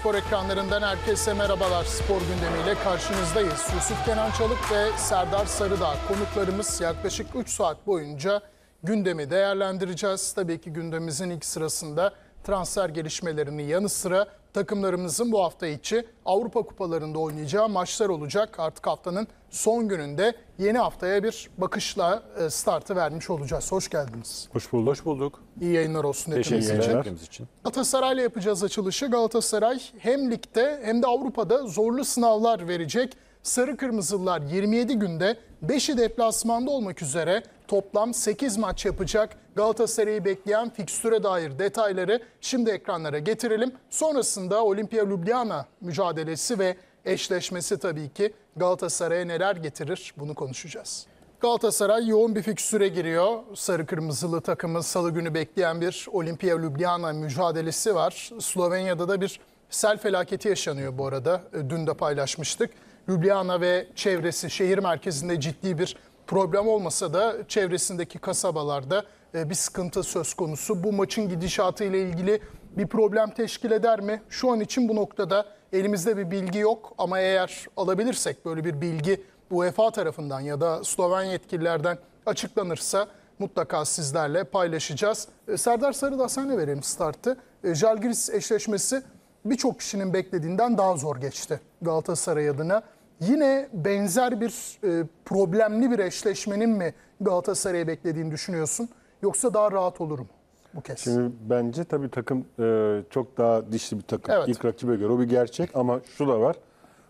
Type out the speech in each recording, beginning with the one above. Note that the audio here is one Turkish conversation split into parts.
Spor ekranlarından herkese merhabalar. Spor gündemiyle karşınızdayız. Yusuf Kenan Çalık ve Serdar Sarıdağ konuklarımız yaklaşık 3 saat boyunca gündemi değerlendireceğiz. Tabii ki gündemimizin ilk sırasında transfer gelişmelerini yanı sıra takımlarımızın bu hafta içi Avrupa Kupalarında oynayacağı maçlar olacak. Artık haftanın son gününde yeni haftaya bir bakışla e, startı vermiş olacağız. Hoş geldiniz. Hoş bulduk. Hoş bulduk. İyi yayınlar olsun hepimiz için. için. Galatasaray'la yapacağız açılışı. Galatasaray hem ligde hem de Avrupa'da zorlu sınavlar verecek. Sarı Kırmızılar 27 günde 5'i deplasmanda olmak üzere toplam 8 maç yapacak. Galatasaray'ı bekleyen fikstüre dair detayları şimdi ekranlara getirelim. Sonrasında Olimpia Ljubljana mücadelesi ve eşleşmesi tabii ki Galatasaray'a neler getirir bunu konuşacağız. Galatasaray yoğun bir fikstüre giriyor. Sarı kırmızılı takımı salı günü bekleyen bir Olimpia Ljubljana mücadelesi var. Slovenya'da da bir sel felaketi yaşanıyor bu arada. Dün de paylaşmıştık. Ljubljana ve çevresi şehir merkezinde ciddi bir problem olmasa da çevresindeki kasabalarda e, bir sıkıntı söz konusu. Bu maçın gidişatı ile ilgili bir problem teşkil eder mi? Şu an için bu noktada elimizde bir bilgi yok ama eğer alabilirsek böyle bir bilgi UEFA tarafından ya da Sloven yetkililerden açıklanırsa mutlaka sizlerle paylaşacağız. E, Serdar Sarıdağ senle verelim startı. E, Jalgiris eşleşmesi birçok kişinin beklediğinden daha zor geçti Galatasaray adına. Yine benzer bir e, problemli bir eşleşmenin mi Galatasaray'ı beklediğini düşünüyorsun? Yoksa daha rahat olur mu bu kez? Şimdi bence tabii takım e, çok daha dişli bir takım. Evet. İlk rakibe göre o bir gerçek ama şu da var.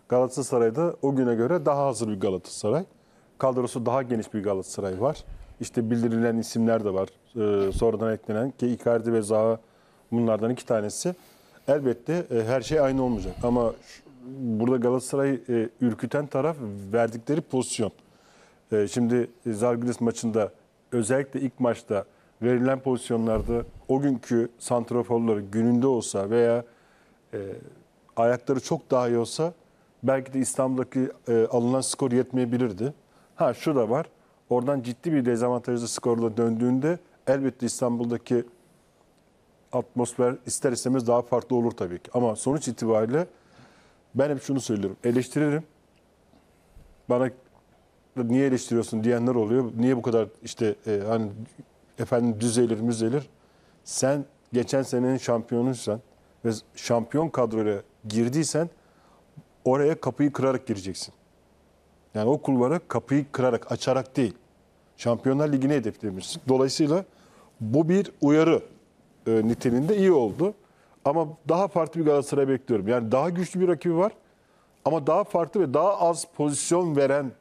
Galatasaray'da o güne göre daha hazır bir Galatasaray. Kadrosu daha geniş bir Galatasaray var. İşte bildirilen isimler de var. E, sonradan eklenen ki Icardi ve Zaha bunlardan iki tanesi. Elbette e, her şey aynı olmayacak ama şu, burada Galatasaray e, ürküten taraf verdikleri pozisyon. E, şimdi Zalgiris maçında özellikle ilk maçta verilen pozisyonlarda o günkü santraforları gününde olsa veya e, ayakları çok daha iyi olsa belki de İstanbul'daki e, alınan skor yetmeyebilirdi. Ha şu da var. Oradan ciddi bir dezavantajlı skorla döndüğünde elbette İstanbul'daki atmosfer ister istemez daha farklı olur tabii ki. Ama sonuç itibariyle ben hep şunu söylüyorum. Eleştiririm. Bana niye eleştiriyorsun diyenler oluyor. Niye bu kadar işte e, hani efendim düzelir müzelir. Sen geçen senenin şampiyonuysan ve şampiyon kadroya girdiysen oraya kapıyı kırarak gireceksin. Yani o kulvara kapıyı kırarak, açarak değil. Şampiyonlar Ligi'ne hedeflemişsin. Dolayısıyla bu bir uyarı e, niteliğinde iyi oldu. Ama daha farklı bir Galatasaray bekliyorum. Yani daha güçlü bir rakibi var. Ama daha farklı ve daha az pozisyon veren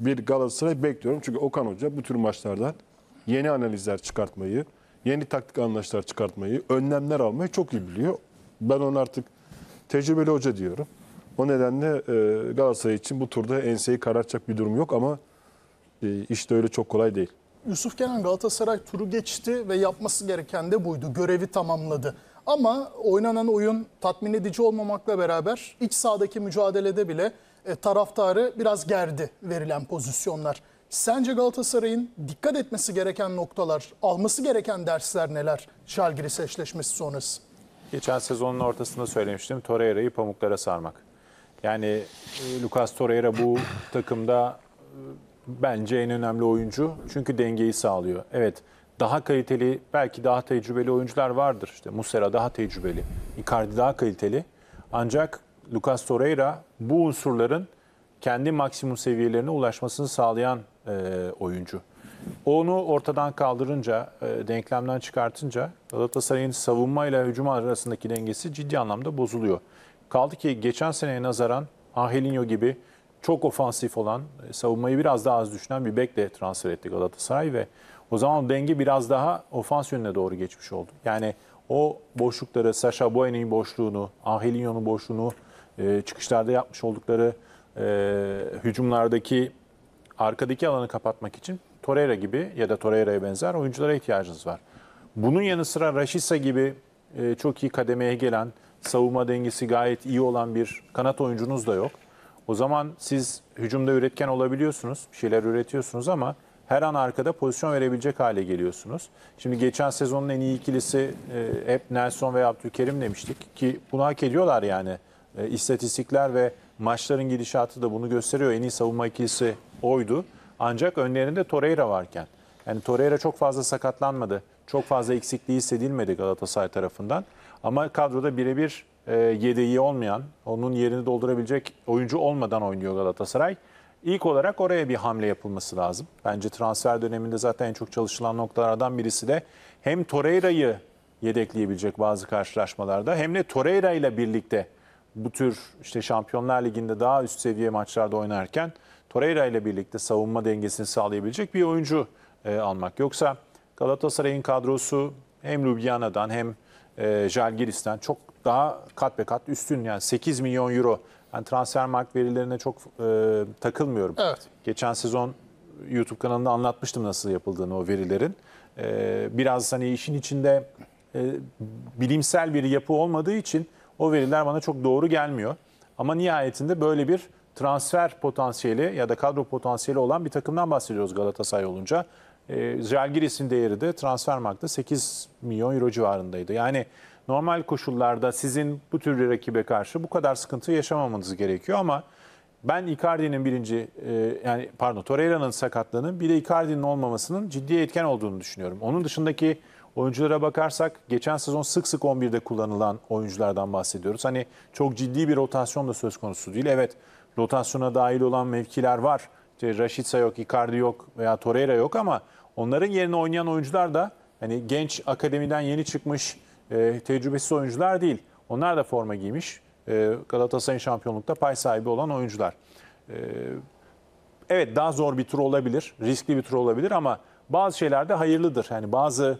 bir Galatasaray bekliyorum. Çünkü Okan Hoca bu tür maçlardan yeni analizler çıkartmayı, yeni taktik anlayışlar çıkartmayı, önlemler almayı çok iyi biliyor. Ben onu artık tecrübeli hoca diyorum. O nedenle e, Galatasaray için bu turda enseyi karartacak bir durum yok ama e, işte öyle çok kolay değil. Yusuf Kenan Galatasaray turu geçti ve yapması gereken de buydu. Görevi tamamladı. Ama oynanan oyun tatmin edici olmamakla beraber iç sahadaki mücadelede bile e, taraftarı biraz gerdi verilen pozisyonlar. Sence Galatasaray'ın dikkat etmesi gereken noktalar, alması gereken dersler neler Şalgiris eşleşmesi sonrası? Geçen sezonun ortasında söylemiştim Torreira'yı pamuklara sarmak. Yani e, Lucas Torreira bu takımda e, bence en önemli oyuncu. Çünkü dengeyi sağlıyor. Evet daha kaliteli, belki daha tecrübeli oyuncular vardır. İşte Muslera daha tecrübeli, Icardi daha kaliteli. Ancak Lucas Torreira bu unsurların kendi maksimum seviyelerine ulaşmasını sağlayan e, oyuncu. Onu ortadan kaldırınca, e, denklemden çıkartınca Galatasaray'ın ile hücum arasındaki dengesi ciddi anlamda bozuluyor. Kaldı ki geçen seneye nazaran Angelinho gibi çok ofansif olan, e, savunmayı biraz daha az düşünen bir bekle transfer etti Galatasaray ve o zaman denge biraz daha ofans yönüne doğru geçmiş oldu. Yani o boşlukları, Sasha Boyen'in boşluğunu, Angelinho'nun boşluğunu, e, çıkışlarda yapmış oldukları e, hücumlardaki arkadaki alanı kapatmak için Torreira gibi ya da Torreira'ya benzer oyunculara ihtiyacınız var. Bunun yanı sıra Rashisa gibi e, çok iyi kademeye gelen, savunma dengesi gayet iyi olan bir kanat oyuncunuz da yok. O zaman siz hücumda üretken olabiliyorsunuz, bir şeyler üretiyorsunuz ama her an arkada pozisyon verebilecek hale geliyorsunuz. Şimdi geçen sezonun en iyi ikilisi e, hep Nelson ve Abdülkerim demiştik ki bunu hak ediyorlar yani. E, istatistikler ve maçların gidişatı da bunu gösteriyor. En iyi savunma ikilisi oydu. Ancak önlerinde Torreira varken. Yani Torreira çok fazla sakatlanmadı. Çok fazla eksikliği hissedilmedi Galatasaray tarafından. Ama kadroda birebir e, yedeği olmayan, onun yerini doldurabilecek oyuncu olmadan oynuyor Galatasaray. İlk olarak oraya bir hamle yapılması lazım. Bence transfer döneminde zaten en çok çalışılan noktalardan birisi de hem Torreira'yı yedekleyebilecek bazı karşılaşmalarda hem de Torreira ile birlikte bu tür işte Şampiyonlar Ligi'nde daha üst seviye maçlarda oynarken Torreira ile birlikte savunma dengesini sağlayabilecek bir oyuncu e, almak. Yoksa Galatasaray'ın kadrosu hem Ljubljana'dan hem e, Jalgiris'ten çok daha kat be kat üstün yani 8 milyon euro ben transfermarkt verilerine çok e, takılmıyorum. Evet. Geçen sezon YouTube kanalında anlatmıştım nasıl yapıldığını o verilerin. E, biraz hani işin içinde e, bilimsel bir yapı olmadığı için o veriler bana çok doğru gelmiyor. Ama nihayetinde böyle bir transfer potansiyeli ya da kadro potansiyeli olan bir takımdan bahsediyoruz Galatasaray olunca. E, Zalgiris'in değeri de transfer markta 8 milyon euro civarındaydı. Yani normal koşullarda sizin bu tür bir rakibe karşı bu kadar sıkıntı yaşamamanız gerekiyor ama ben Icardi'nin birinci e, yani pardon Torreira'nın sakatlığının bir de Icardi'nin olmamasının ciddi etken olduğunu düşünüyorum. Onun dışındaki oyunculara bakarsak geçen sezon sık sık 11'de kullanılan oyunculardan bahsediyoruz. Hani çok ciddi bir rotasyon da söz konusu değil. Evet rotasyona dahil olan mevkiler var. İşte Rashica yok, Icardi yok veya Torreira yok ama onların yerine oynayan oyuncular da hani genç akademiden yeni çıkmış e, tecrübesiz oyuncular değil. Onlar da forma giymiş. E, Galatasaray'ın şampiyonlukta pay sahibi olan oyuncular. E, evet daha zor bir tur olabilir, riskli bir tur olabilir ama bazı şeyler de hayırlıdır. Yani bazı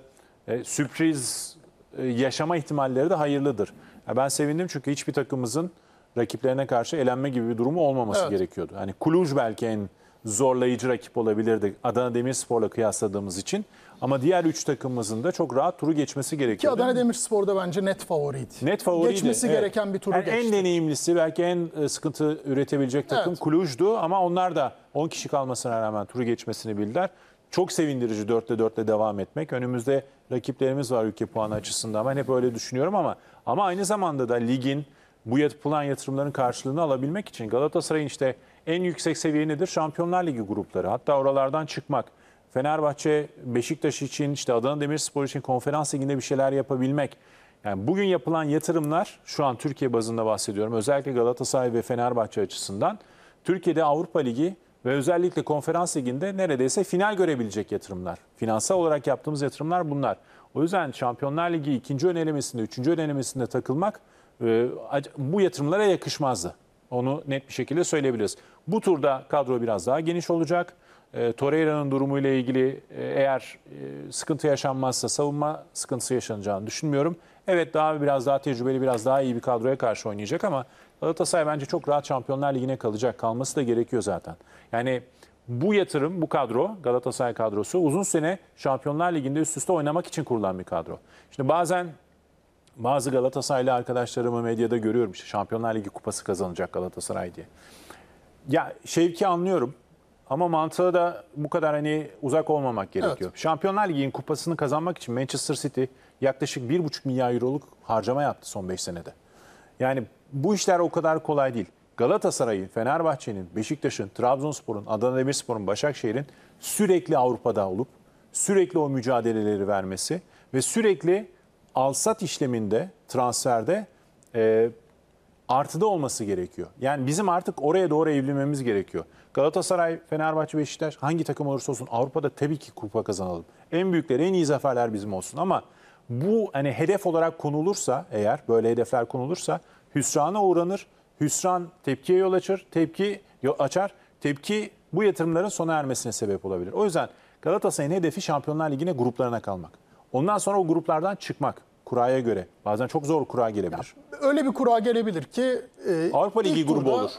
e, sürpriz e, yaşama ihtimalleri de hayırlıdır. Ya ben sevindim çünkü hiçbir takımımızın rakiplerine karşı elenme gibi bir durumu olmaması evet. gerekiyordu. Hani Kuluj belki en zorlayıcı rakip olabilirdi Adana Demirspor'la kıyasladığımız için. Ama diğer 3 takımımızın da çok rahat turu geçmesi gerekiyor. Ki Adana Demirspor da bence net favoriydi. Net favoriydi. Geçmesi evet. gereken bir turu yani geçti. En deneyimlisi belki en e, sıkıntı üretebilecek takım evet. Kuluj'du ama onlar da 10 kişi kalmasına rağmen turu geçmesini bildiler. Çok sevindirici 4'te 4'te devam etmek. Önümüzde rakiplerimiz var ülke puanı açısından. Ben hep öyle düşünüyorum ama ama aynı zamanda da ligin bu yapılan yatırımların karşılığını alabilmek için Galatasaray'ın işte en yüksek seviye nedir? Şampiyonlar Ligi grupları. Hatta oralardan çıkmak. Fenerbahçe, Beşiktaş için, işte Adana Demirspor için konferans liginde bir şeyler yapabilmek. Yani bugün yapılan yatırımlar şu an Türkiye bazında bahsediyorum. Özellikle Galatasaray ve Fenerbahçe açısından Türkiye'de Avrupa Ligi ve özellikle konferans liginde neredeyse final görebilecek yatırımlar. Finansal olarak yaptığımız yatırımlar bunlar. O yüzden Şampiyonlar Ligi ikinci önelemesinde, üçüncü önelemesinde takılmak e, bu yatırımlara yakışmazdı. Onu net bir şekilde söyleyebiliriz. Bu turda kadro biraz daha geniş olacak. E, Torreira'nın durumuyla ilgili e, eğer e, sıkıntı yaşanmazsa savunma sıkıntısı yaşanacağını düşünmüyorum. Evet daha biraz daha tecrübeli, biraz daha iyi bir kadroya karşı oynayacak ama Galatasaray bence çok rahat Şampiyonlar Ligi'ne kalacak. Kalması da gerekiyor zaten. Yani bu yatırım, bu kadro, Galatasaray kadrosu uzun sene Şampiyonlar Ligi'nde üst üste oynamak için kurulan bir kadro. Şimdi bazen bazı Galatasaraylı arkadaşlarımı medyada görüyorum. İşte Şampiyonlar Ligi kupası kazanacak Galatasaray diye. Ya Şevki anlıyorum. Ama mantığı da bu kadar hani uzak olmamak gerekiyor. Evet. Şampiyonlar Ligi'nin kupasını kazanmak için Manchester City yaklaşık 1,5 milyar euroluk harcama yaptı son 5 senede. Yani bu işler o kadar kolay değil. Galatasaray'ın, Fenerbahçe'nin, Beşiktaş'ın, Trabzonspor'un, Adana Demirspor'un, Başakşehir'in sürekli Avrupa'da olup sürekli o mücadeleleri vermesi ve sürekli alsat işleminde, transferde e, artıda olması gerekiyor. Yani bizim artık oraya doğru evrilmemiz gerekiyor. Galatasaray, Fenerbahçe, Beşiktaş hangi takım olursa olsun Avrupa'da tabii ki kupa kazanalım. En büyükler, en iyi zaferler bizim olsun ama bu hani hedef olarak konulursa eğer böyle hedefler konulursa hüsrana uğranır. Hüsran tepkiye yol açır, tepki açar. Tepki bu yatırımların sona ermesine sebep olabilir. O yüzden Galatasaray'ın hedefi Şampiyonlar Ligi'ne gruplarına kalmak. Ondan sonra o gruplardan çıkmak kuraya göre. Bazen çok zor kura gelebilir. Ya, öyle bir kura gelebilir ki e, Avrupa Ligi grubu olur. E,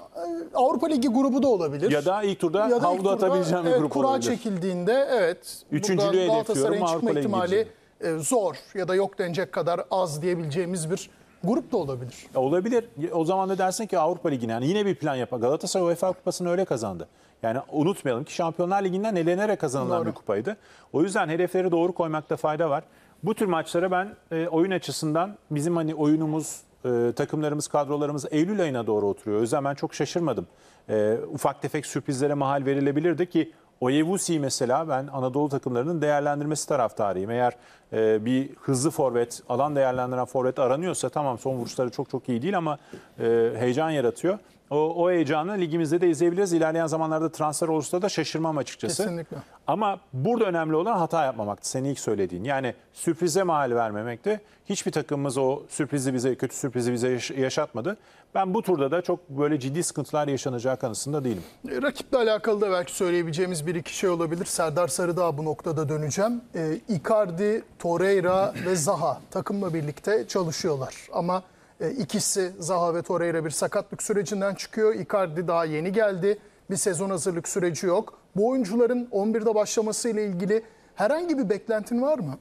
Avrupa Ligi grubu da olabilir. Ya da ilk turda ya da havlu atabileceğim bir evet, grup kura olabilir. Kura çekildiğinde evet. Üçüncülüğü hedefliyorum Avrupa Ligi ihtimali e, zor ya da yok denecek kadar az diyebileceğimiz bir grup da olabilir. Ya e, olabilir. O zaman da dersin ki Avrupa Ligi'ne yani yine bir plan yapar. Galatasaray UEFA Kupası'nı öyle kazandı. Yani unutmayalım ki Şampiyonlar Ligi'nden elenerek kazanılan doğru. bir kupaydı. O yüzden hedefleri doğru koymakta fayda var. Bu tür maçlara ben e, oyun açısından bizim hani oyunumuz, e, takımlarımız, kadrolarımız Eylül ayına doğru oturuyor. O yüzden ben çok şaşırmadım. E, ufak tefek sürprizlere mahal verilebilirdi ki Oyevusi mesela ben Anadolu takımlarının değerlendirmesi taraftarıyım. Eğer e, bir hızlı forvet, alan değerlendiren forvet aranıyorsa tamam son vuruşları çok çok iyi değil ama e, heyecan yaratıyor. O, o heyecanı ligimizde de izleyebiliriz. İlerleyen zamanlarda transfer olursa da şaşırmam açıkçası. Kesinlikle. Ama burada önemli olan hata yapmamaktı. Senin ilk söylediğin. Yani sürprize mahal vermemekti. Hiçbir takımımız o sürprizi bize, kötü sürprizi bize yaşatmadı. Ben bu turda da çok böyle ciddi sıkıntılar yaşanacağı kanısında değilim. E, rakiple alakalı da belki söyleyebileceğimiz bir iki şey olabilir. Serdar Sarıdağ bu noktada döneceğim. E, Icardi, Torreira ve Zaha takımla birlikte çalışıyorlar. Ama e, ikisi Zaha ve Torreira bir sakatlık sürecinden çıkıyor. Icardi daha yeni geldi. Bir sezon hazırlık süreci yok. Bu oyuncuların 11'de başlaması ile ilgili herhangi bir beklentin var mı?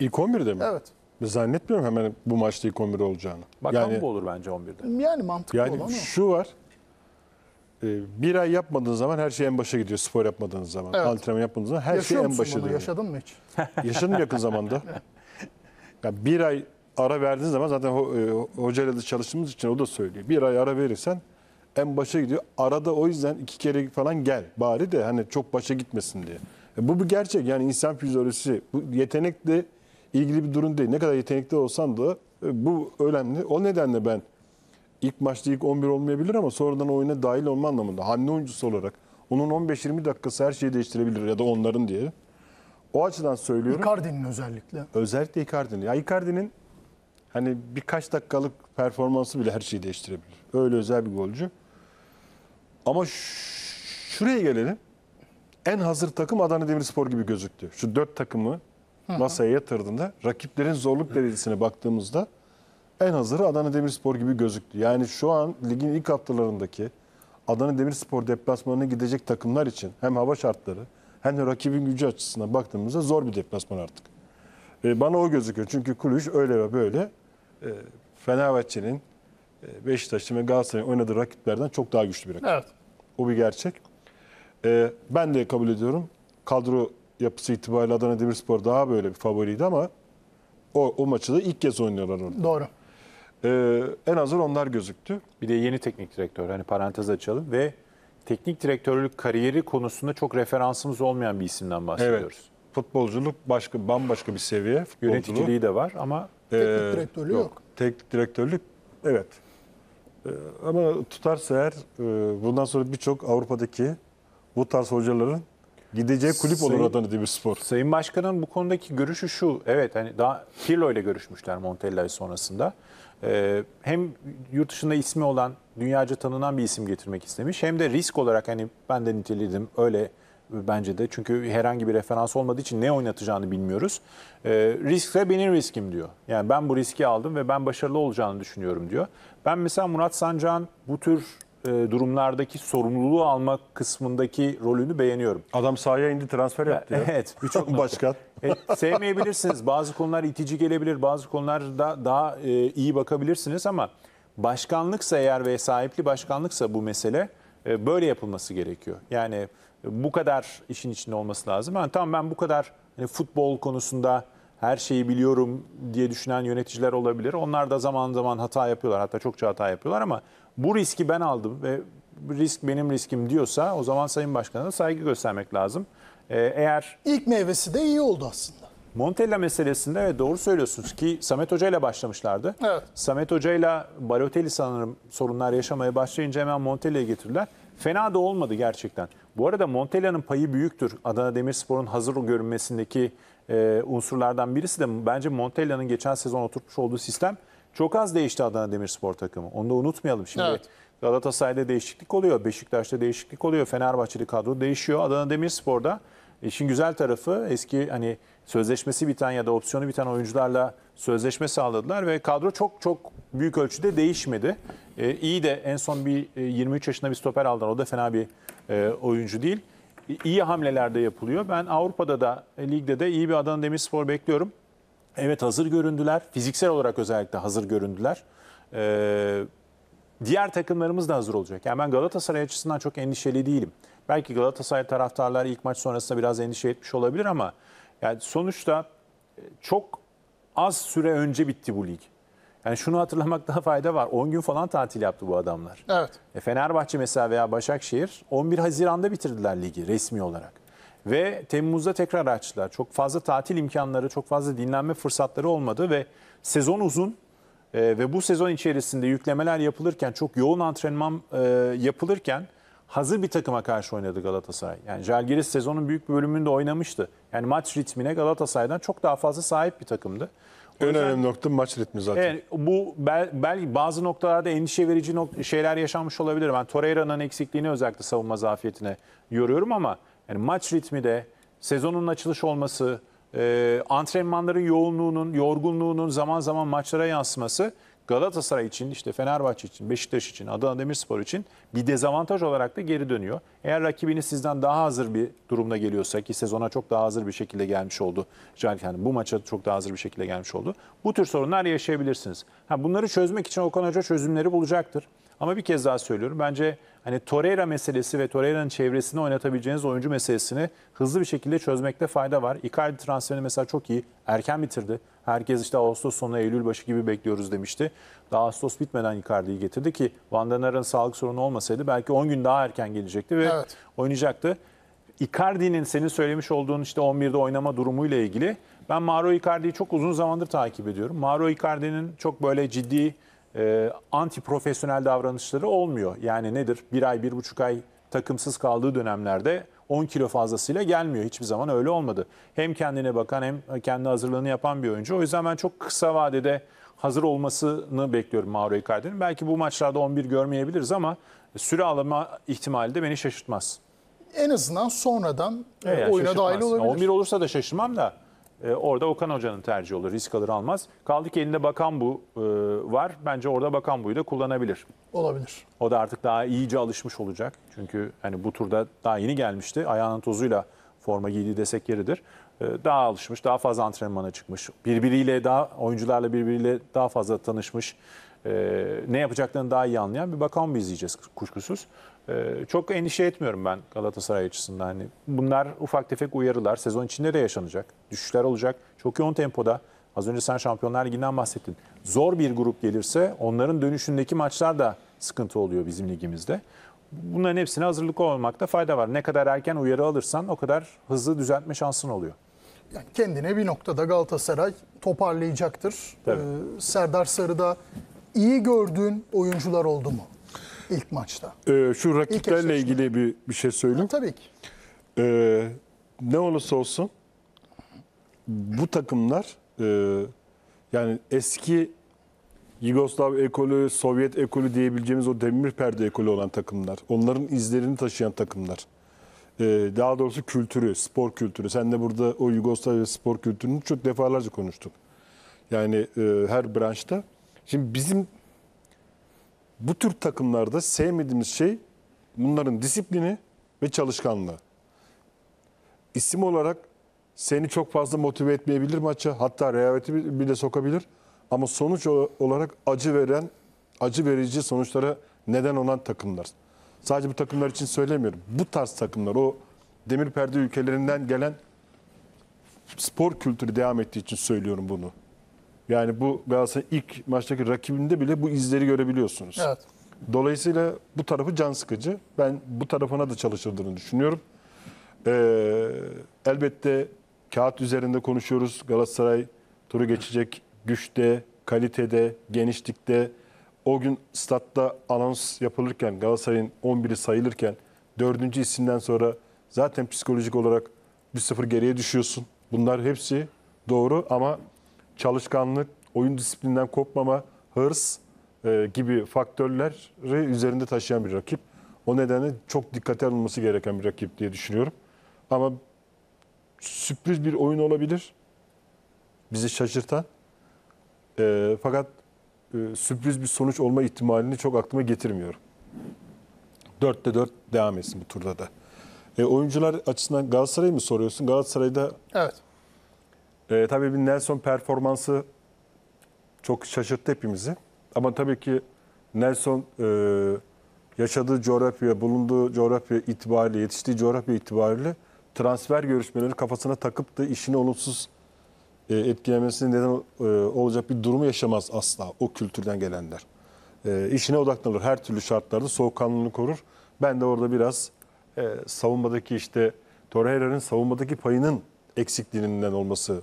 İlk 11'de mi? Evet. Zannetmiyorum hemen bu maçta ilk 11 olacağını. Bakan yani, bu olur bence 11'de. Yani mantıklı yani olan o. şu var. E, bir ay yapmadığınız zaman her şey en başa gidiyor. Spor yapmadığınız zaman, Evet. antrenman yapmadığınız zaman her şey Yaşıyor şey en başa gidiyor. Yaşadın mı hiç? Yaşadım yakın zamanda. Ya bir ay ara verdiğiniz zaman zaten e, hocayla da çalıştığımız için o da söylüyor. Bir ay ara verirsen en başa gidiyor. Arada o yüzden iki kere falan gel bari de hani çok başa gitmesin diye. E, bu bir gerçek yani insan fizyolojisi bu yetenekle ilgili bir durum değil. Ne kadar yetenekli olsan da e, bu önemli. O nedenle ben ilk maçta ilk 11 olmayabilir ama sonradan oyuna dahil olma anlamında hamle oyuncusu olarak onun 15-20 dakikası her şeyi değiştirebilir ya da onların diye. O açıdan söylüyorum. Icardi'nin özellikle. Özellikle Icardi'nin. Ya Icardi'nin hani birkaç dakikalık performansı bile her şeyi değiştirebilir. Öyle özel bir golcü. Ama şuraya gelelim. En hazır takım Adana Demirspor gibi gözüktü. Şu dört takımı masaya yatırdığında rakiplerin zorluk derecesine baktığımızda en hazırı Adana Demirspor gibi gözüktü. Yani şu an ligin ilk haftalarındaki Adana Demirspor deplasmanına gidecek takımlar için hem hava şartları hem de rakibin gücü açısından baktığımızda zor bir deplasman artık. Ee, bana o gözüküyor. Çünkü Kuluş öyle ve böyle ee, Fenerbahçe'nin e, Beşiktaş'ın ve Galatasaray'ın oynadığı rakiplerden çok daha güçlü bir rakip. Evet. O bir gerçek. Ee, ben de kabul ediyorum. Kadro yapısı itibariyle Adana Demirspor daha böyle bir favoriydi ama o, o maçı da ilk kez oynuyorlar orada. Doğru. Ee, en azı onlar gözüktü. Bir de yeni teknik direktör hani parantez açalım ve teknik direktörlük kariyeri konusunda çok referansımız olmayan bir isimden bahsediyoruz. Evet. Futbolculuk başka bambaşka bir seviye. Yöneticiliği de var ama Teknik ee, direktörlüğü yok. yok. Teknik direktörlük evet. Ee, ama tutarsa eğer e, bundan sonra birçok Avrupa'daki bu tarz hocaların gideceği kulüp olur adını diye bir spor. Sayın Başkan'ın bu konudaki görüşü şu. Evet hani daha Pirlo ile görüşmüşler Montella'yı sonrasında. Ee, hem yurt dışında ismi olan, dünyaca tanınan bir isim getirmek istemiş. Hem de risk olarak hani ben de niteledim öyle bence de. Çünkü herhangi bir referans olmadığı için ne oynatacağını bilmiyoruz. E, ee, riskse benim riskim diyor. Yani ben bu riski aldım ve ben başarılı olacağını düşünüyorum diyor. Ben mesela Murat Sancak'ın bu tür e, durumlardaki sorumluluğu alma kısmındaki rolünü beğeniyorum. Adam sahaya indi transfer yaptı ya. evet. Birçok başkan. E, sevmeyebilirsiniz. Bazı konular itici gelebilir. Bazı konularda daha e, iyi bakabilirsiniz ama başkanlıksa eğer ve sahipli başkanlıksa bu mesele e, böyle yapılması gerekiyor. Yani bu kadar işin içinde olması lazım. Yani tamam ben bu kadar hani futbol konusunda her şeyi biliyorum diye düşünen yöneticiler olabilir. Onlar da zaman zaman hata yapıyorlar. Hatta çokça hata yapıyorlar ama bu riski ben aldım ve risk benim riskim diyorsa o zaman Sayın Başkan'a saygı göstermek lazım. Ee, eğer ilk meyvesi de iyi oldu aslında. Montella meselesinde evet doğru söylüyorsunuz ki Samet Hoca ile başlamışlardı. Evet. Samet Hoca ile Balotelli sanırım sorunlar yaşamaya başlayınca hemen Montella'ya getirdiler. Fena da olmadı gerçekten. Bu arada Montella'nın payı büyüktür. Adana Demirspor'un hazır görünmesindeki e, unsurlardan birisi de bence Montella'nın geçen sezon oturmuş olduğu sistem çok az değişti Adana Demirspor takımı. Onu da unutmayalım. Şimdi evet. Galatasaray'da değişiklik oluyor, Beşiktaş'ta değişiklik oluyor, Fenerbahçe'de kadro değişiyor. Adana Demirspor'da işin güzel tarafı eski hani sözleşmesi biten ya da opsiyonu biten oyuncularla sözleşme sağladılar ve kadro çok çok büyük ölçüde değişmedi. E, iyi de en son bir e, 23 yaşında bir stoper aldılar. O da fena bir e, oyuncu değil. E, iyi hamlelerde yapılıyor. Ben Avrupa'da da e, ligde de iyi bir Adana Demirspor bekliyorum. Evet hazır göründüler. Fiziksel olarak özellikle hazır göründüler. E, diğer takımlarımız da hazır olacak. Yani ben Galatasaray açısından çok endişeli değilim. Belki Galatasaray taraftarları ilk maç sonrasında biraz endişe etmiş olabilir ama yani sonuçta e, çok az süre önce bitti bu lig. Yani şunu hatırlamak daha fayda var. 10 gün falan tatil yaptı bu adamlar. Evet. E Fenerbahçe mesela veya Başakşehir 11 Haziran'da bitirdiler ligi resmi olarak. Ve Temmuz'da tekrar açtılar. Çok fazla tatil imkanları, çok fazla dinlenme fırsatları olmadı ve sezon uzun. E, ve bu sezon içerisinde yüklemeler yapılırken, çok yoğun antrenman e, yapılırken hazır bir takıma karşı oynadı Galatasaray. Yani Jalgiris sezonun büyük bir bölümünde oynamıştı. Yani maç ritmine Galatasaray'dan çok daha fazla sahip bir takımdı en önemli nokta maç ritmi zaten. Evet, bu belki bazı noktalarda endişe verici nok- şeyler yaşanmış olabilir. Ben Torreira'nın eksikliğini özellikle savunma zafiyetine yoruyorum ama yani maç ritmi de sezonun açılış olması, e, antrenmanların yoğunluğunun, yorgunluğunun zaman zaman maçlara yansıması Galatasaray için, işte Fenerbahçe için, Beşiktaş için, Adana Demirspor için bir dezavantaj olarak da geri dönüyor. Eğer rakibini sizden daha hazır bir durumda geliyorsa ki sezona çok daha hazır bir şekilde gelmiş oldu. Yani bu maça çok daha hazır bir şekilde gelmiş oldu. Bu tür sorunlar yaşayabilirsiniz. Ha, bunları çözmek için Okan Hoca çözümleri bulacaktır. Ama bir kez daha söylüyorum. Bence hani Torreira meselesi ve Torreira'nın çevresini oynatabileceğiniz oyuncu meselesini hızlı bir şekilde çözmekte fayda var. Icardi transferini mesela çok iyi. Erken bitirdi. Herkes işte Ağustos sonu Eylül başı gibi bekliyoruz demişti. Daha Ağustos bitmeden Icardi'yi getirdi ki Van der Nar'ın sağlık sorunu olmasaydı belki 10 gün daha erken gelecekti ve evet. oynayacaktı. Icardi'nin senin söylemiş olduğun işte 11'de oynama durumuyla ilgili ben Mauro Icardi'yi çok uzun zamandır takip ediyorum. Mauro Icardi'nin çok böyle ciddi e, ee, anti profesyonel davranışları olmuyor. Yani nedir? Bir ay, bir buçuk ay takımsız kaldığı dönemlerde 10 kilo fazlasıyla gelmiyor. Hiçbir zaman öyle olmadı. Hem kendine bakan hem kendi hazırlığını yapan bir oyuncu. O yüzden ben çok kısa vadede hazır olmasını bekliyorum Mauro Icardi'nin. Belki bu maçlarda 11 görmeyebiliriz ama süre alma ihtimali de beni şaşırtmaz. En azından sonradan e, oyuna dahil olabilir. 11 olursa da şaşırmam da e, orada Okan Hoca'nın tercihi olur. Risk alır almaz. Kaldı ki elinde bakan bu e, var. Bence orada bakan buyu da kullanabilir. Olabilir. O da artık daha iyice alışmış olacak. Çünkü hani bu turda daha yeni gelmişti. Ayağının tozuyla forma giydi desek yeridir. E, daha alışmış, daha fazla antrenmana çıkmış. Birbiriyle daha oyuncularla birbiriyle daha fazla tanışmış. E, ne yapacaklarını daha iyi anlayan bir bakan mı izleyeceğiz kuşkusuz. Ee, çok endişe etmiyorum ben Galatasaray açısından. Hani bunlar ufak tefek uyarılar. Sezon içinde de yaşanacak. Düşüşler olacak. Çok yoğun tempoda. Az önce sen Şampiyonlar Ligi'nden bahsettin. Zor bir grup gelirse onların dönüşündeki maçlar da sıkıntı oluyor bizim ligimizde. Bunların hepsine hazırlıklı olmakta fayda var. Ne kadar erken uyarı alırsan o kadar hızlı düzeltme şansın oluyor. Yani kendine bir noktada Galatasaray toparlayacaktır. Ee, Serdar Sarı'da iyi gördüğün oyuncular oldu mu? ilk maçta. Ee, şu rakiplerle ilgili bir, bir şey söyleyeyim. Ha, tabii ki. Ee, ne olursa olsun bu takımlar e, yani eski Yugoslav ekolü, Sovyet ekolü diyebileceğimiz o demir perde ekolü olan takımlar. Onların izlerini taşıyan takımlar. Ee, daha doğrusu kültürü, spor kültürü. Sen de burada o Yugoslav spor kültürünü çok defalarca konuştuk. Yani e, her branşta. Şimdi bizim bu tür takımlarda sevmediğimiz şey bunların disiplini ve çalışkanlığı. İsim olarak seni çok fazla motive etmeyebilir maça. Hatta rehaveti bile sokabilir. Ama sonuç olarak acı veren, acı verici sonuçlara neden olan takımlar. Sadece bu takımlar için söylemiyorum. Bu tarz takımlar, o demir perde ülkelerinden gelen spor kültürü devam ettiği için söylüyorum bunu. Yani bu Galatasaray ilk maçtaki rakibinde bile bu izleri görebiliyorsunuz. Evet. Dolayısıyla bu tarafı can sıkıcı. Ben bu tarafına da çalışıldığını düşünüyorum. Ee, elbette kağıt üzerinde konuşuyoruz. Galatasaray turu geçecek güçte, kalitede, genişlikte. O gün statta anons yapılırken, Galatasaray'ın 11'i sayılırken 4. isimden sonra zaten psikolojik olarak 1-0 geriye düşüyorsun. Bunlar hepsi doğru ama çalışkanlık, oyun disiplinden kopmama, hırs e, gibi faktörleri üzerinde taşıyan bir rakip. O nedenle çok dikkate alınması gereken bir rakip diye düşünüyorum. Ama sürpriz bir oyun olabilir. Bizi şaşırtan. E, fakat e, sürpriz bir sonuç olma ihtimalini çok aklıma getirmiyorum. 4'te 4 devam etsin bu turda da. E, oyuncular açısından Galatasaray'ı mı soruyorsun? Galatasaray'da evet. E, tabii bir Nelson performansı çok şaşırttı hepimizi. Ama tabii ki Nelson e, yaşadığı coğrafya, bulunduğu coğrafya itibariyle, yetiştiği coğrafya itibariyle transfer görüşmeleri kafasına takıp da işini olumsuz e, etkilemesine neden e, olacak bir durumu yaşamaz asla o kültürden gelenler. E, işine odaklanır. Her türlü şartlarda soğukkanlılığını korur. Ben de orada biraz e, savunmadaki işte Torreira'nın savunmadaki payının eksikliğinden olması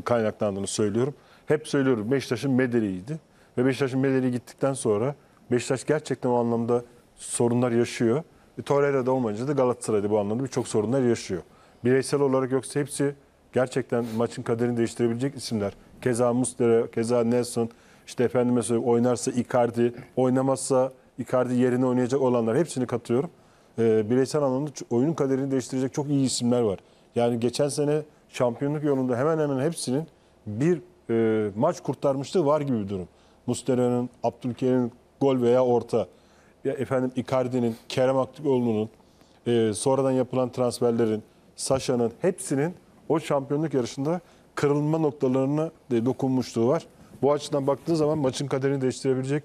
kaynaklandığını söylüyorum. Hep söylüyorum Beşiktaş'ın medeliydi. Ve Beşiktaş'ın medeli gittikten sonra Beşiktaş gerçekten o anlamda sorunlar yaşıyor. E, Torreira'da olmayınca da Galatasaray'da bu anlamda birçok sorunlar yaşıyor. Bireysel olarak yoksa hepsi gerçekten maçın kaderini değiştirebilecek isimler. Keza Mustera, keza Nelson, işte efendime söyleyeyim oynarsa Icardi, oynamazsa Icardi yerine oynayacak olanlar hepsini katıyorum. E, bireysel anlamda oyunun kaderini değiştirecek çok iyi isimler var. Yani geçen sene şampiyonluk yolunda hemen hemen hepsinin bir e, maç kurtarmışlığı var gibi bir durum. Mustera'nın, Abdülkerim'in gol veya orta, ya efendim Icardi'nin, Kerem Aktürkoğlu'nun, e, sonradan yapılan transferlerin, Sasha'nın hepsinin o şampiyonluk yarışında kırılma noktalarına de dokunmuşluğu var. Bu açıdan baktığı zaman maçın kaderini değiştirebilecek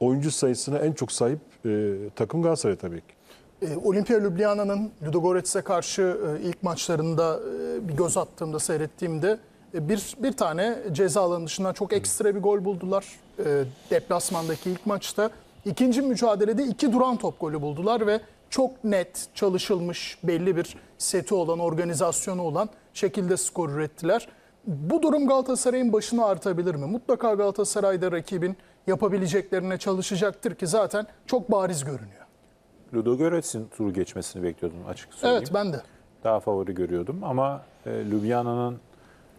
oyuncu sayısına en çok sahip e, takım Galatasaray tabii ki. E, Olimpia Ljubljana'nın Ludogorets'e karşı e, ilk maçlarında e, bir göz attığımda, seyrettiğimde e, bir bir tane ceza alanı dışından çok ekstra bir gol buldular. deplasmandaki ilk maçta. İkinci mücadelede iki duran top golü buldular ve çok net, çalışılmış, belli bir seti olan, organizasyonu olan şekilde skor ürettiler. Bu durum Galatasaray'ın başını artabilir mi? Mutlaka Galatasaray'da rakibin yapabileceklerine çalışacaktır ki zaten çok bariz görünüyor. Ludo Goretz'in turu geçmesini bekliyordum açık söyleyeyim. Evet ben de. Daha favori görüyordum ama e, Ljubljana'nın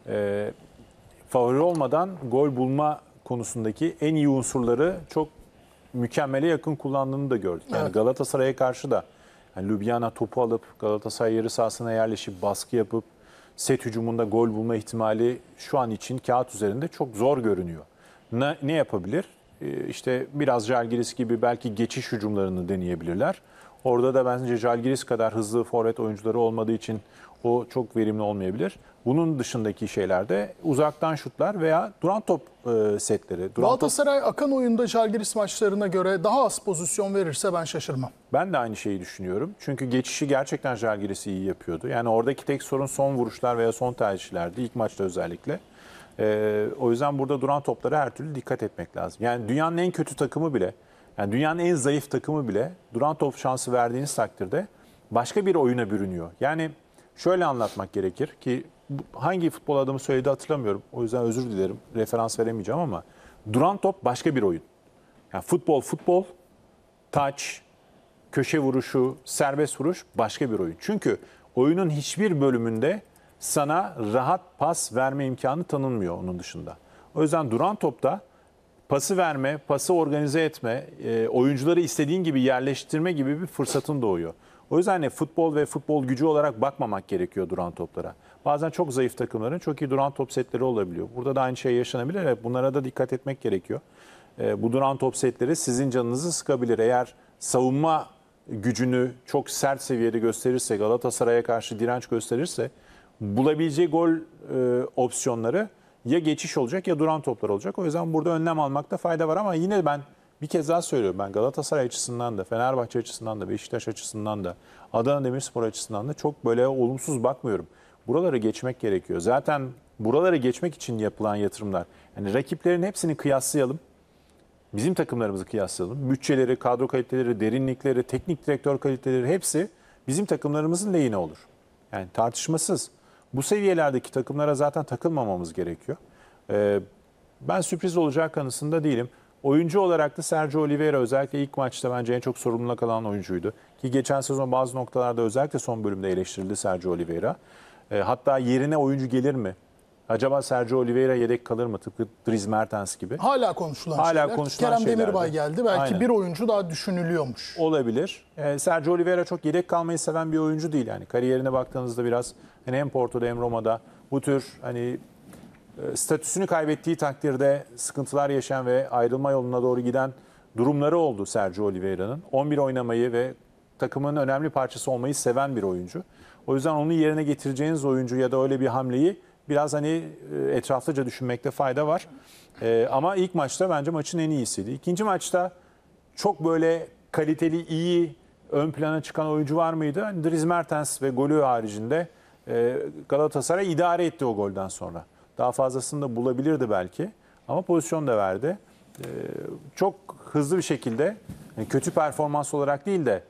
e, favori olmadan gol bulma konusundaki en iyi unsurları çok mükemmele yakın kullandığını da gördük. Yani evet. Galatasaray'a karşı da yani Lübiyana topu alıp Galatasaray yarı sahasına yerleşip baskı yapıp set hücumunda gol bulma ihtimali şu an için kağıt üzerinde çok zor görünüyor. Ne, ne yapabilir? Ee, işte biraz Jalgiris gibi belki geçiş hücumlarını deneyebilirler. Orada da bence Jalgiris kadar hızlı forvet oyuncuları olmadığı için o çok verimli olmayabilir. Bunun dışındaki şeylerde uzaktan şutlar veya duran top e, setleri. Duran Galatasaray top... akan oyunda Jalgiris maçlarına göre daha az pozisyon verirse ben şaşırmam. Ben de aynı şeyi düşünüyorum. Çünkü geçişi gerçekten Jalgiris iyi yapıyordu. Yani oradaki tek sorun son vuruşlar veya son tercihlerdi. ilk maçta özellikle. E, o yüzden burada duran toplara her türlü dikkat etmek lazım. Yani dünyanın en kötü takımı bile, yani dünyanın en zayıf takımı bile duran top şansı verdiğiniz takdirde başka bir oyuna bürünüyor. Yani şöyle anlatmak gerekir ki hangi futbol adamı söyledi hatırlamıyorum. O yüzden özür dilerim. Referans veremeyeceğim ama duran top başka bir oyun. Yani futbol futbol, taç, köşe vuruşu, serbest vuruş başka bir oyun. Çünkü oyunun hiçbir bölümünde sana rahat pas verme imkanı tanınmıyor onun dışında. O yüzden duran topta pası verme, pası organize etme, e, oyuncuları istediğin gibi yerleştirme gibi bir fırsatın doğuyor. O yüzden de futbol ve futbol gücü olarak bakmamak gerekiyor duran toplara. Bazen çok zayıf takımların çok iyi duran top setleri olabiliyor. Burada da aynı şey yaşanabilir. Evet bunlara da dikkat etmek gerekiyor. E, bu duran top setleri sizin canınızı sıkabilir. Eğer savunma gücünü çok sert seviyede gösterirse, Galatasaray'a karşı direnç gösterirse bulabileceği gol e, opsiyonları ya geçiş olacak ya duran toplar olacak. O yüzden burada önlem almakta fayda var ama yine ben bir kez daha söylüyorum. Ben Galatasaray açısından da, Fenerbahçe açısından da, Beşiktaş açısından da, Adana Demirspor açısından da çok böyle olumsuz bakmıyorum. Buraları geçmek gerekiyor. Zaten buraları geçmek için yapılan yatırımlar. Yani rakiplerin hepsini kıyaslayalım. Bizim takımlarımızı kıyaslayalım. Bütçeleri, kadro kaliteleri, derinlikleri, teknik direktör kaliteleri hepsi bizim takımlarımızın lehine olur. Yani tartışmasız. Bu seviyelerdeki takımlara zaten takılmamamız gerekiyor. E, ben sürpriz olacak kanısında değilim. Oyuncu olarak da Sergio Oliveira özellikle ilk maçta bence en çok sorumluluğuna kalan oyuncuydu. Ki geçen sezon bazı noktalarda özellikle son bölümde eleştirildi Sergio Oliveira. E, hatta yerine oyuncu gelir mi? Acaba Sergio Oliveira yedek kalır mı? Tıpkı Dries Mertens gibi. Hala konuşulan Hala şeyler. konuşulan Kerem şeylerdi. Demirbay geldi. Belki Aynen. bir oyuncu daha düşünülüyormuş. Olabilir. Ee, Sergio Oliveira çok yedek kalmayı seven bir oyuncu değil. Yani kariyerine baktığınızda biraz hani hem Porto'da hem Roma'da bu tür hani e, statüsünü kaybettiği takdirde sıkıntılar yaşayan ve ayrılma yoluna doğru giden durumları oldu Sergio Oliveira'nın. 11 oynamayı ve takımın önemli parçası olmayı seven bir oyuncu. O yüzden onun yerine getireceğiniz oyuncu ya da öyle bir hamleyi biraz hani e, etraflıca düşünmekte fayda var. E, ama ilk maçta bence maçın en iyisiydi. İkinci maçta çok böyle kaliteli, iyi, ön plana çıkan oyuncu var mıydı? Hani Dries Mertens ve golü haricinde e, Galatasaray idare etti o golden sonra. Daha fazlasını da bulabilirdi belki ama pozisyon da verdi. E, çok hızlı bir şekilde yani kötü performans olarak değil de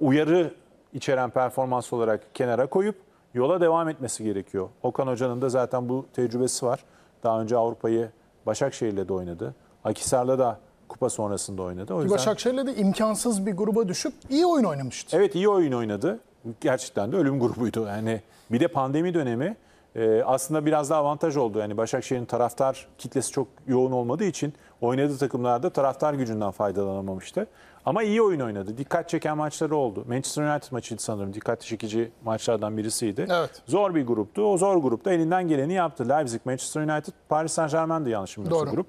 uyarı içeren performans olarak kenara koyup yola devam etmesi gerekiyor. Okan Hoca'nın da zaten bu tecrübesi var. Daha önce Avrupa'yı Başakşehir'le de oynadı. Akisar'la da kupa sonrasında oynadı. O yüzden... Başakşehir'le de imkansız bir gruba düşüp iyi oyun oynamıştı. Evet iyi oyun oynadı. Gerçekten de ölüm grubuydu. Yani bir de pandemi dönemi e, aslında biraz daha avantaj oldu. Yani Başakşehir'in taraftar kitlesi çok yoğun olmadığı için oynadığı takımlarda taraftar gücünden faydalanamamıştı. Ama iyi oyun oynadı. Dikkat çeken maçları oldu. Manchester United maçıydı sanırım. Dikkat çekici maçlardan birisiydi. Evet. Zor bir gruptu. O zor grupta elinden geleni yaptı. Leipzig, Manchester United, Paris Saint Germain Germain'di yanlış bilmiyorsam grup.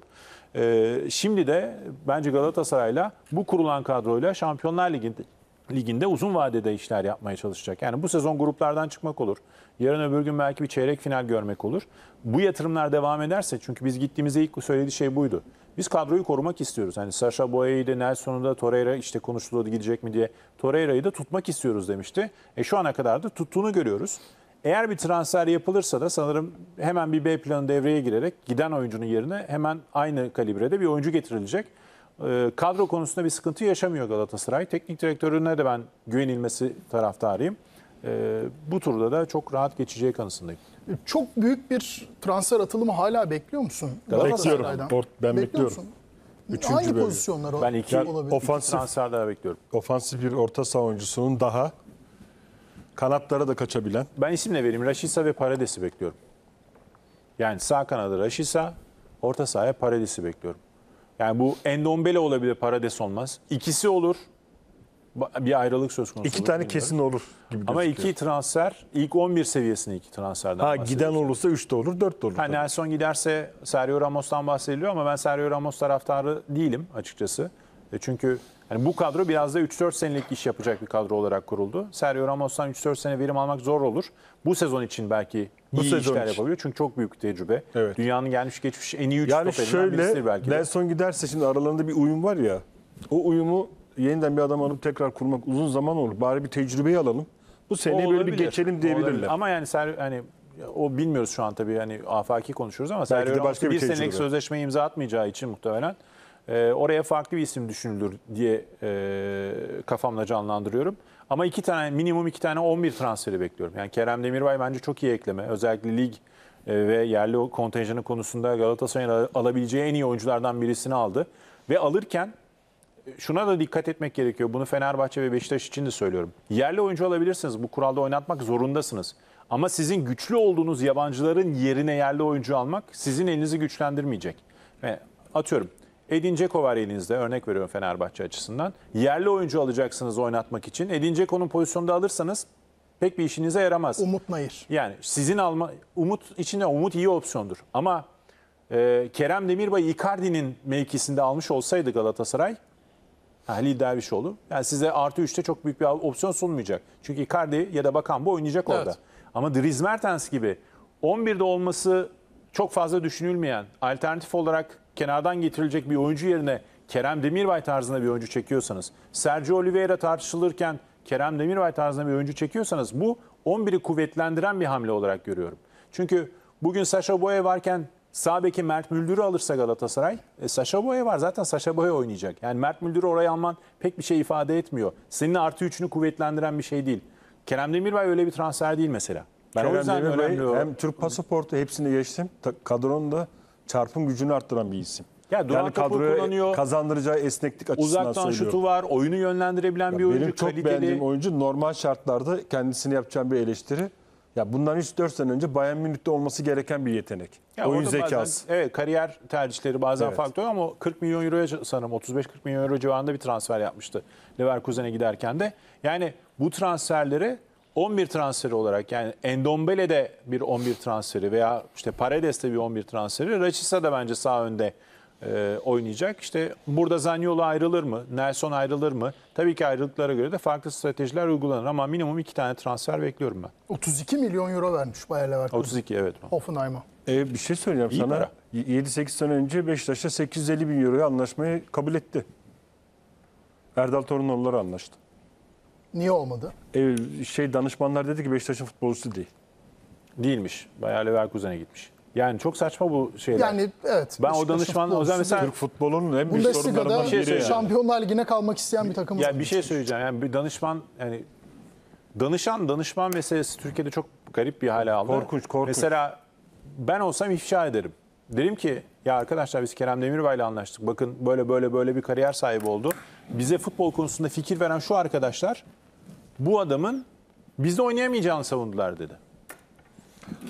Ee, şimdi de bence Galatasaray'la bu kurulan kadroyla Şampiyonlar Ligi'nde liginde uzun vadede işler yapmaya çalışacak. Yani bu sezon gruplardan çıkmak olur. Yarın öbür gün belki bir çeyrek final görmek olur. Bu yatırımlar devam ederse çünkü biz gittiğimizde ilk söylediği şey buydu. Biz kadroyu korumak istiyoruz. Hani Sasha Boye'yi de Nelson'u da Torreira işte konuşuluyordu gidecek mi diye. Torreira'yı da tutmak istiyoruz demişti. E şu ana kadar da tuttuğunu görüyoruz. Eğer bir transfer yapılırsa da sanırım hemen bir B planı devreye girerek giden oyuncunun yerine hemen aynı kalibrede bir oyuncu getirilecek. E, kadro konusunda bir sıkıntı yaşamıyor Galatasaray. Teknik direktörüne de ben güvenilmesi taraftarıyım e, bu turda da çok rahat geçeceği kanısındayım. Çok büyük bir transfer atılımı hala bekliyor musun? Bekliyorum. Port, ben bekliyorum. Üçüncü Hangi bölge. pozisyonlar ben iki, olabilir? Ofansif, transfer daha bekliyorum. Ofansif bir orta saha oyuncusunun daha kanatlara da kaçabilen. Ben isimle vereyim. Raşisa ve Paredes'i bekliyorum. Yani sağ kanada Raşisa, orta sahaya Paredes'i bekliyorum. Yani bu Endombele olabilir, Parades olmaz. İkisi olur bir ayrılık söz konusu. İki olur, tane bilmiyorum. kesin olur gibi Ama gözüküyor. iki transfer, ilk 11 seviyesinde iki transferden Ha giden olursa 3 de olur, 4 de olur. Ha, Nelson giderse Sergio Ramos'tan bahsediliyor ama ben Sergio Ramos taraftarı değilim açıkçası. E, çünkü yani bu kadro biraz da 3-4 senelik iş yapacak bir kadro olarak kuruldu. Sergio Ramos'tan 3-4 sene verim almak zor olur. Bu sezon için belki bu iyi işler için. yapabiliyor. Çünkü çok büyük bir tecrübe. Evet. Dünyanın gelmiş geçmiş en iyi 3 yani stoperinden şöyle, belki de. Nelson giderse şimdi aralarında bir uyum var ya. O uyumu yeniden bir adam alıp tekrar kurmak uzun zaman olur. Bari bir tecrübeyi alalım. Bu seneye böyle bir geçelim diyebilirler. Ama yani sen hani o bilmiyoruz şu an tabii hani afaki konuşuyoruz ama Sergen de başka bir bir senelik sözleşme sözleşmeyi imza atmayacağı için muhtemelen e, oraya farklı bir isim düşünülür diye e, kafamda canlandırıyorum. Ama iki tane minimum iki tane 11 transferi bekliyorum. Yani Kerem Demirbay bence çok iyi ekleme. Özellikle lig e, ve yerli o kontenjanı konusunda Galatasaray'ın alabileceği en iyi oyunculardan birisini aldı. Ve alırken şuna da dikkat etmek gerekiyor. Bunu Fenerbahçe ve Beşiktaş için de söylüyorum. Yerli oyuncu alabilirsiniz. Bu kuralda oynatmak zorundasınız. Ama sizin güçlü olduğunuz yabancıların yerine yerli oyuncu almak sizin elinizi güçlendirmeyecek. Ve atıyorum Edin Dzeko var elinizde örnek veriyorum Fenerbahçe açısından. Yerli oyuncu alacaksınız oynatmak için. Edin Dzeko'nun pozisyonda alırsanız pek bir işinize yaramaz. Umut Nayır. Yani sizin alma Umut içinde Umut iyi opsiyondur. Ama e, Kerem Demirbay Icardi'nin mevkisinde almış olsaydı Galatasaray Ha, Ali Dervişoğlu. Şey yani size artı 3'te çok büyük bir opsiyon sunmayacak. Çünkü Icardi ya da Bakan bu oynayacak evet. orada. Ama Dries Mertens gibi 11'de olması çok fazla düşünülmeyen, alternatif olarak kenardan getirilecek bir oyuncu yerine Kerem Demirbay tarzında bir oyuncu çekiyorsanız, Sergio Oliveira tartışılırken Kerem Demirbay tarzında bir oyuncu çekiyorsanız bu 11'i kuvvetlendiren bir hamle olarak görüyorum. Çünkü bugün Sasha Boye varken Sağ beki Mert Müldür'ü alırsa Galatasaray, e, Saşa Boya var. Zaten Saşa Boya oynayacak. Yani Mert Müldür'ü oraya alman pek bir şey ifade etmiyor. Senin artı üçünü kuvvetlendiren bir şey değil. Kerem Demirbay öyle bir transfer değil mesela. Ben Kerem o yüzden Demirbay, önemli o. Hem Türk pasaportu hepsini geçtim. Kadronun da çarpım gücünü arttıran bir isim. Ya yani kadroya kullanıyor. Kazandıracağı esneklik açısından uzaktan söylüyorum. Uzaktan şutu var, oyunu yönlendirebilen ya bir oyuncu. Benim çok kaliteli. beğendiğim oyuncu normal şartlarda kendisini yapacağım bir eleştiri. Ya bundan 3-4 sene önce Bayern Münih'te olması gereken bir yetenek. Ya Oyun zekası. Bazen, evet kariyer tercihleri bazen evet. faktör ama 40 milyon euroya sanırım 35-40 milyon euro civarında bir transfer yapmıştı Leverkusen'e giderken de. Yani bu transferleri 11 transferi olarak yani Endombele de bir 11 transferi veya işte Paredes de bir 11 transferi. Rachisa da bence sağ önde e, oynayacak. İşte burada Zaniolo ayrılır mı? Nelson ayrılır mı? Tabii ki ayrılıklara göre de farklı stratejiler uygulanır ama minimum iki tane transfer bekliyorum ben. 32 milyon euro vermiş Bayer Leverkusen. 32 evet. Hoffenheim'a. E, bir şey söyleyeceğim İyi sana. 7-8 sene önce Beşiktaş'a 850 bin euroya anlaşmayı kabul etti. Erdal Torunoğlu'lar anlaştı. Niye olmadı? E, şey danışmanlar dedi ki Beşiktaş'ın futbolcusu değil. Değilmiş. Bayer Leverkusen'e gitmiş. Yani çok saçma bu şeyler. Yani evet. Ben o danışman, o zaman mesela Türk futbolunun en büyük sorunlarından şey biri. Bundesliga'da Şampiyonlar Ligi'ne kalmak isteyen bir takım. Ya bir şey söyleyeceğim. Yani bir danışman yani danışan danışman meselesi Türkiye'de çok garip bir hale aldı. Korkunç, korkunç. Mesela ben olsam ifşa ederim. Derim ki ya arkadaşlar biz Kerem Demirbay ile anlaştık. Bakın böyle böyle böyle bir kariyer sahibi oldu. Bize futbol konusunda fikir veren şu arkadaşlar bu adamın bizde oynayamayacağını savundular dedi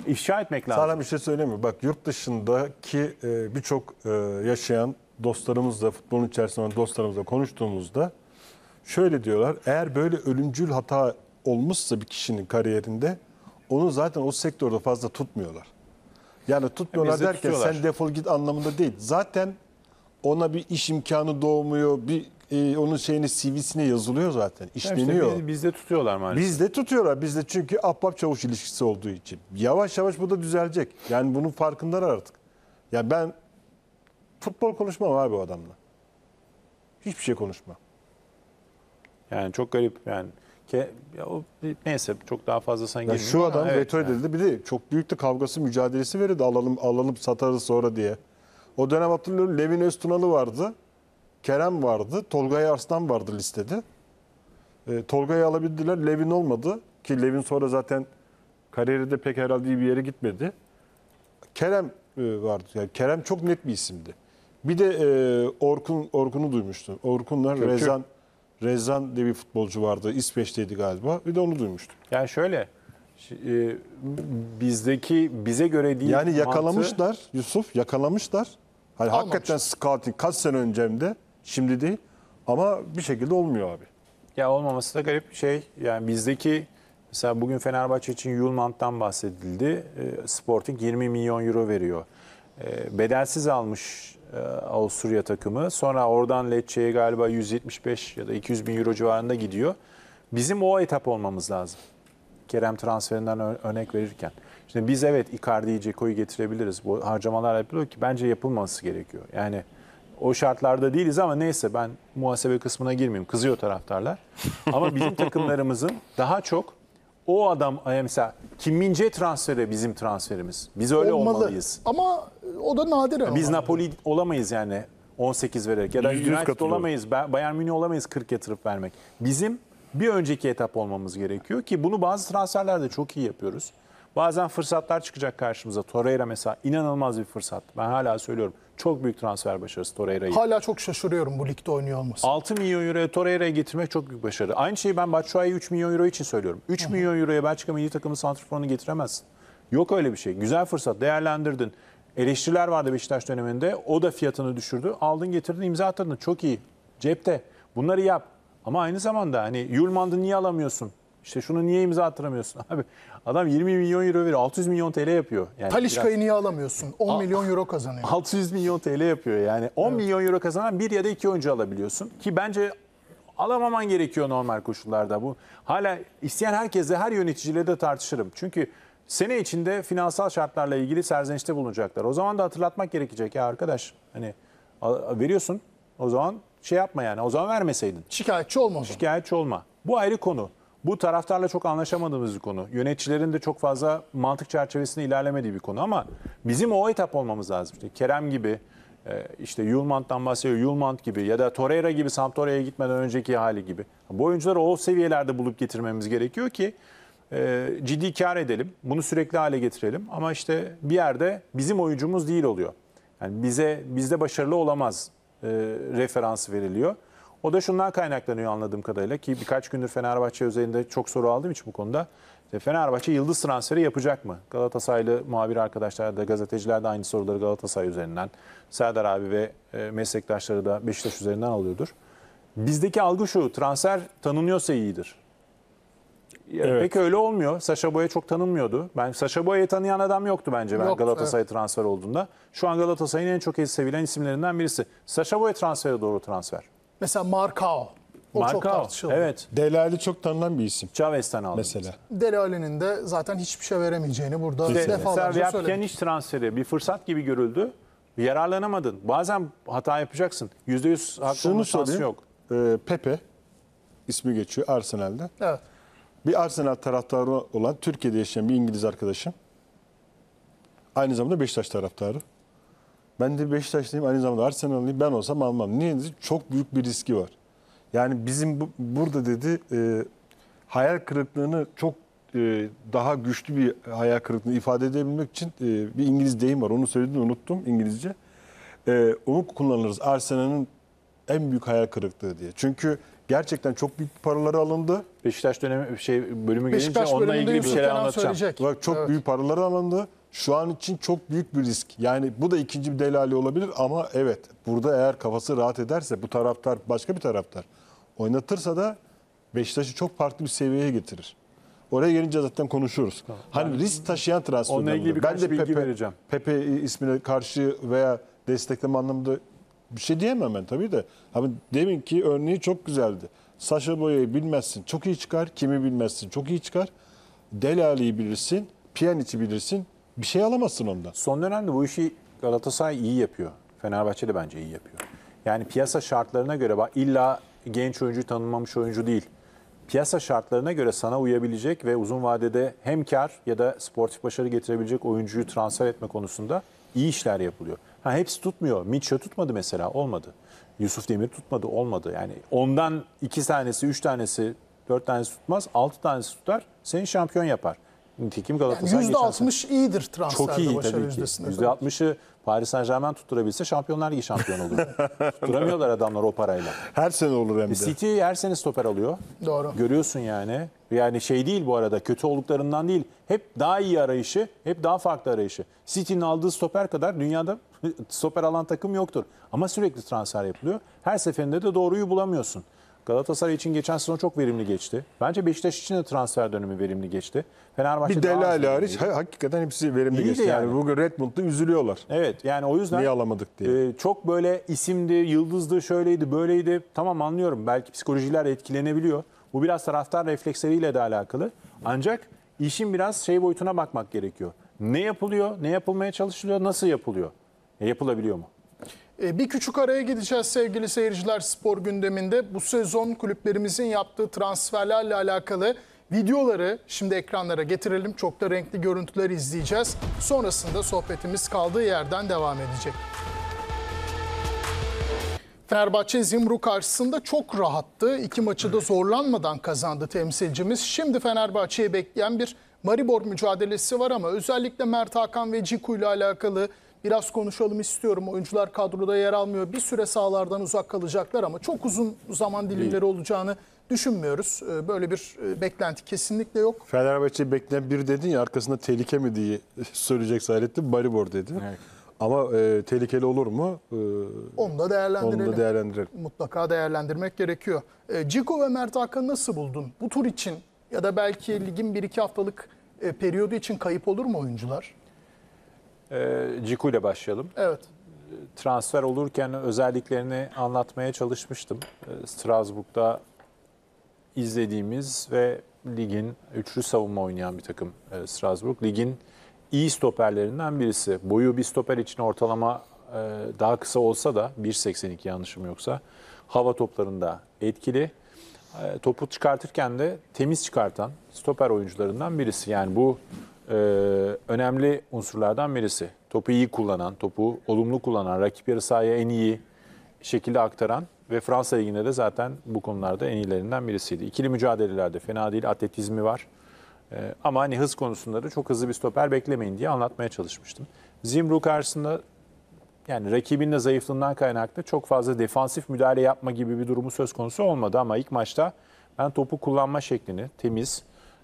ifşa etmek lazım. Sana bir şey söyleyeyim mi? Bak yurt dışındaki e, birçok e, yaşayan dostlarımızla, futbolun içerisinde olan dostlarımızla konuştuğumuzda şöyle diyorlar. Eğer böyle ölümcül hata olmuşsa bir kişinin kariyerinde onu zaten o sektörde fazla tutmuyorlar. Yani tutmuyorlar e, derken sen defol git anlamında değil. Zaten ona bir iş imkanı doğmuyor, bir e, onun şeyini CV'sine yazılıyor zaten. İşleniyor. İşte biz, bizde tutuyorlar maalesef. Bizde tutuyorlar. Bizde çünkü ahbap çavuş ilişkisi olduğu için. Yavaş yavaş bu da düzelecek. Yani bunun farkındalar artık. Ya ben futbol konuşmam abi o adamla. Hiçbir şey konuşmam. Yani çok garip yani. Ke, ya o, neyse çok daha fazla sen yani Şu adam evet, veto edildi. Yani. Bir de çok büyük de kavgası mücadelesi verildi. Alalım alalım satarız sonra diye. O dönem hatırlıyorum Levin Öztunalı vardı. Kerem vardı. Tolgay Arslan vardı listede. E, Tolga'yı alabildiler. Levin olmadı. Ki Levin sonra zaten kariyeri de pek herhalde iyi bir yere gitmedi. Kerem e, vardı. Yani Kerem çok net bir isimdi. Bir de e, Orkun Orkun'u duymuştum. Orkun'la Rezan Rezan diye bir futbolcu vardı. İsveç'teydi galiba. Bir de onu duymuştum. Yani şöyle e, bizdeki bize göre değil. Yani yakalamışlar mantı... Yusuf yakalamışlar. Hani hakikaten scouting kaç sene öncemde Şimdi değil ama bir şekilde olmuyor abi. Ya olmaması da garip şey. Yani bizdeki mesela bugün Fenerbahçe için Yulmant'tan bahsedildi. Ee, Sporting 20 milyon euro veriyor. Ee, bedelsiz almış e, Avusturya takımı. Sonra oradan Lecce'ye galiba 175 ya da 200 bin euro civarında gidiyor. Bizim o etap olmamız lazım. Kerem transferinden örnek verirken. Şimdi biz evet Icardi'yi, Ceko'yu getirebiliriz. Bu harcamalar yapılıyor ki bence yapılması gerekiyor. Yani o şartlarda değiliz ama neyse ben muhasebe kısmına girmeyeyim. Kızıyor taraftarlar. Ama bizim takımlarımızın daha çok o adam e, mesela Kim Mince transferi bizim transferimiz. Biz öyle Olmalı. olmalıyız. Ama o da nadir ama. Biz Napoli olamayız yani 18 vererek ya da Yüz United olamayız, Bayern Münih olamayız 40 yatırıp vermek. Bizim bir önceki etap olmamız gerekiyor ki bunu bazı transferlerde çok iyi yapıyoruz. Bazen fırsatlar çıkacak karşımıza. Torreira mesela inanılmaz bir fırsat. Ben hala söylüyorum. Çok büyük transfer başarısı Torreira'yı. Hala çok şaşırıyorum bu ligde oynuyor olması. 6 milyon euroya Torreira'ya getirmek çok büyük başarı. Aynı şeyi ben Batshuayi'yi 3 milyon euro için söylüyorum. 3 Hı -hı. milyon euroya Belçika milli takımı santrforunu getiremezsin. Yok öyle bir şey. Güzel fırsat değerlendirdin. Eleştiriler vardı Beşiktaş döneminde. O da fiyatını düşürdü. Aldın getirdin imza attırdın. Çok iyi. Cepte. Bunları yap. Ama aynı zamanda hani Yulmand'ı niye alamıyorsun? İşte şunu niye imza attıramıyorsun abi? Adam 20 milyon euro veriyor. 600 milyon TL yapıyor. Yani Talişka'yı niye alamıyorsun? 10 milyon euro kazanıyor. 600 milyon TL yapıyor yani. 10 evet. milyon euro kazanan bir ya da iki oyuncu alabiliyorsun. Ki bence alamaman gerekiyor normal koşullarda bu. Hala isteyen herkese, her yöneticiyle de tartışırım. Çünkü sene içinde finansal şartlarla ilgili serzenişte bulunacaklar. O zaman da hatırlatmak gerekecek ya arkadaş. Hani veriyorsun o zaman şey yapma yani. O zaman vermeseydin. Şikayetçi olma. Şikayetçi olma. Bu ayrı konu. Bu taraftarla çok anlaşamadığımız bir konu. Yöneticilerin de çok fazla mantık çerçevesinde ilerlemediği bir konu ama bizim o etap olmamız lazım. İşte Kerem gibi, e, işte Yulmant'tan bahsediyor, Yulmant gibi ya da Torreira gibi Sampdoria'ya gitmeden önceki hali gibi. Bu oyuncuları o seviyelerde bulup getirmemiz gerekiyor ki e, ciddi kar edelim. Bunu sürekli hale getirelim. Ama işte bir yerde bizim oyuncumuz değil oluyor. Yani bize bizde başarılı olamaz e, referans veriliyor. O da şundan kaynaklanıyor anladığım kadarıyla ki birkaç gündür Fenerbahçe üzerinde çok soru aldığım için bu konuda. İşte Fenerbahçe yıldız transferi yapacak mı? Galatasaraylı muhabir arkadaşlar da gazeteciler de aynı soruları Galatasaray üzerinden. Serdar abi ve e, meslektaşları da Beşiktaş üzerinden alıyordur. Bizdeki algı şu transfer tanınıyorsa iyidir. E, evet. Peki öyle olmuyor. Saşa Boya çok tanınmıyordu. Ben Saşa Boya'yı tanıyan adam yoktu bence ben Yok, Galatasaray evet. transfer olduğunda. Şu an Galatasaray'ın en çok sevilen isimlerinden birisi. Saşa Boya transferi doğru transfer. Mesela Marcao. O Marcao, çok tartışıldı. Evet. Delali çok tanınan bir isim. Chavez'ten aldı. Mesela. Delali'nin de zaten hiçbir şey veremeyeceğini burada Kesinlikle. defalarca söyledik. Mesela iş transferi bir fırsat gibi görüldü. Yararlanamadın. Bazen hata yapacaksın. Yüzde yüz haklı olma şansı yok. E, Pepe ismi geçiyor Arsenal'de. Evet. Bir Arsenal taraftarı olan Türkiye'de yaşayan bir İngiliz arkadaşım. Aynı zamanda Beşiktaş taraftarı. Ben de Beşiktaşlıyım aynı zamanda Arsenal'lıyım ben olsam almam. Niye dedi? Çok büyük bir riski var. Yani bizim bu, burada dedi e, hayal kırıklığını çok e, daha güçlü bir hayal kırıklığını ifade edebilmek için e, bir İngiliz deyim var. Onu söyledim unuttum İngilizce. E, onu kullanırız. Arsenal'ın en büyük hayal kırıklığı diye. Çünkü gerçekten çok büyük paraları alındı. Beşiktaş dönemi şey bölümü gelince onunla ilgili bir şeyler anlatacağım. Söyleyecek. Bak çok evet. büyük paraları alındı şu an için çok büyük bir risk. Yani bu da ikinci bir delali olabilir ama evet burada eğer kafası rahat ederse bu taraftar başka bir taraftar oynatırsa da Beşiktaş'ı çok farklı bir seviyeye getirir. Oraya gelince zaten konuşuruz. Tamam. Hani yani, risk taşıyan transfer. Onunla ilgili ben de bilgi Pepe, vereceğim. Pepe ismine karşı veya destekleme anlamında bir şey diyemem ben tabii de. Ama demin ki örneği çok güzeldi. Saşa Boya'yı bilmezsin çok iyi çıkar. Kimi bilmezsin çok iyi çıkar. Delali'yi bilirsin. Pjanic'i bilirsin bir şey alamazsın ondan. Son dönemde bu işi Galatasaray iyi yapıyor. Fenerbahçe de bence iyi yapıyor. Yani piyasa şartlarına göre bak illa genç oyuncu tanınmamış oyuncu değil. Piyasa şartlarına göre sana uyabilecek ve uzun vadede hem kar ya da sportif başarı getirebilecek oyuncuyu transfer etme konusunda iyi işler yapılıyor. Ha hepsi tutmuyor. Mitchell tutmadı mesela olmadı. Yusuf Demir tutmadı olmadı. Yani ondan iki tanesi, üç tanesi, dört tanesi tutmaz. Altı tanesi tutar. Seni şampiyon yapar. Nitekim Galatasaray yani %60 iyidir transferde Çok iyi tabii %60'ı Paris Saint Germain tutturabilse Şampiyonlar Ligi şampiyon olur. Tutturamıyorlar adamlar o parayla. Her sene olur hem de. E, City her sene stoper alıyor. Doğru. Görüyorsun yani. Yani şey değil bu arada kötü olduklarından değil. Hep daha iyi arayışı, hep daha farklı arayışı. City'nin aldığı stoper kadar dünyada stoper alan takım yoktur. Ama sürekli transfer yapılıyor. Her seferinde de doğruyu bulamıyorsun. Galatasaray için geçen sezon çok verimli geçti. Bence Beşiktaş için de transfer dönemi verimli geçti. Fenerbahçe bir Delali hariç ha, hakikaten hepsi verimli İyi geçti. Yani. Bugün bugün Redmond'da üzülüyorlar. Evet yani o yüzden Niye alamadık diye. E, çok böyle isimdi, yıldızdı, şöyleydi, böyleydi. Tamam anlıyorum. Belki psikolojiler etkilenebiliyor. Bu biraz taraftar refleksleriyle de alakalı. Ancak işin biraz şey boyutuna bakmak gerekiyor. Ne yapılıyor, ne yapılmaya çalışılıyor, nasıl yapılıyor? E, yapılabiliyor mu? E, bir küçük araya gideceğiz sevgili seyirciler spor gündeminde. Bu sezon kulüplerimizin yaptığı transferlerle alakalı videoları şimdi ekranlara getirelim. Çok da renkli görüntüler izleyeceğiz. Sonrasında sohbetimiz kaldığı yerden devam edecek. Fenerbahçe Zimru karşısında çok rahattı. İki maçı da zorlanmadan kazandı temsilcimiz. Şimdi Fenerbahçe'yi bekleyen bir Maribor mücadelesi var ama özellikle Mert Hakan ve Ciku ile alakalı biraz konuşalım istiyorum. Oyuncular kadroda yer almıyor. Bir süre sahalardan uzak kalacaklar ama çok uzun zaman dilimleri olacağını düşünmüyoruz. Ee, böyle bir e, beklenti kesinlikle yok. Fenerbahçe bekleyen bir dedin ya arkasında tehlike mi diye söyleyecek Sayrettin Baribor dedi. Evet. Ama e, tehlikeli olur mu? E, onu da değerlendirelim. Onu da değerlendirelim. Mutlaka değerlendirmek gerekiyor. E, Ciko ve Mert Hakan'ı nasıl buldun? Bu tur için ya da belki ligin 1-2 haftalık e, periyodu için kayıp olur mu oyuncular? Ee, Ciku ile başlayalım. Evet. Transfer olurken özelliklerini anlatmaya çalışmıştım. Ee, Strasbourg'da izlediğimiz ve ligin üçlü savunma oynayan bir takım e, Strasbourg. Ligin iyi stoperlerinden birisi. Boyu bir stoper için ortalama e, daha kısa olsa da 1.82 yanlışım yoksa hava toplarında etkili. E, topu çıkartırken de temiz çıkartan stoper oyuncularından birisi. Yani bu e, önemli unsurlardan birisi. Topu iyi kullanan, topu olumlu kullanan, rakip yarı sahaya en iyi şekilde aktaran ve Fransa liginde de zaten bu konularda en iyilerinden birisiydi. İkili mücadelelerde fena değil, atletizmi var. E, ama hani hız konusunda da çok hızlı bir stoper beklemeyin diye anlatmaya çalışmıştım. Zimru karşısında yani rakibinin de zayıflığından kaynaklı çok fazla defansif müdahale yapma gibi bir durumu söz konusu olmadı ama ilk maçta ben topu kullanma şeklini temiz,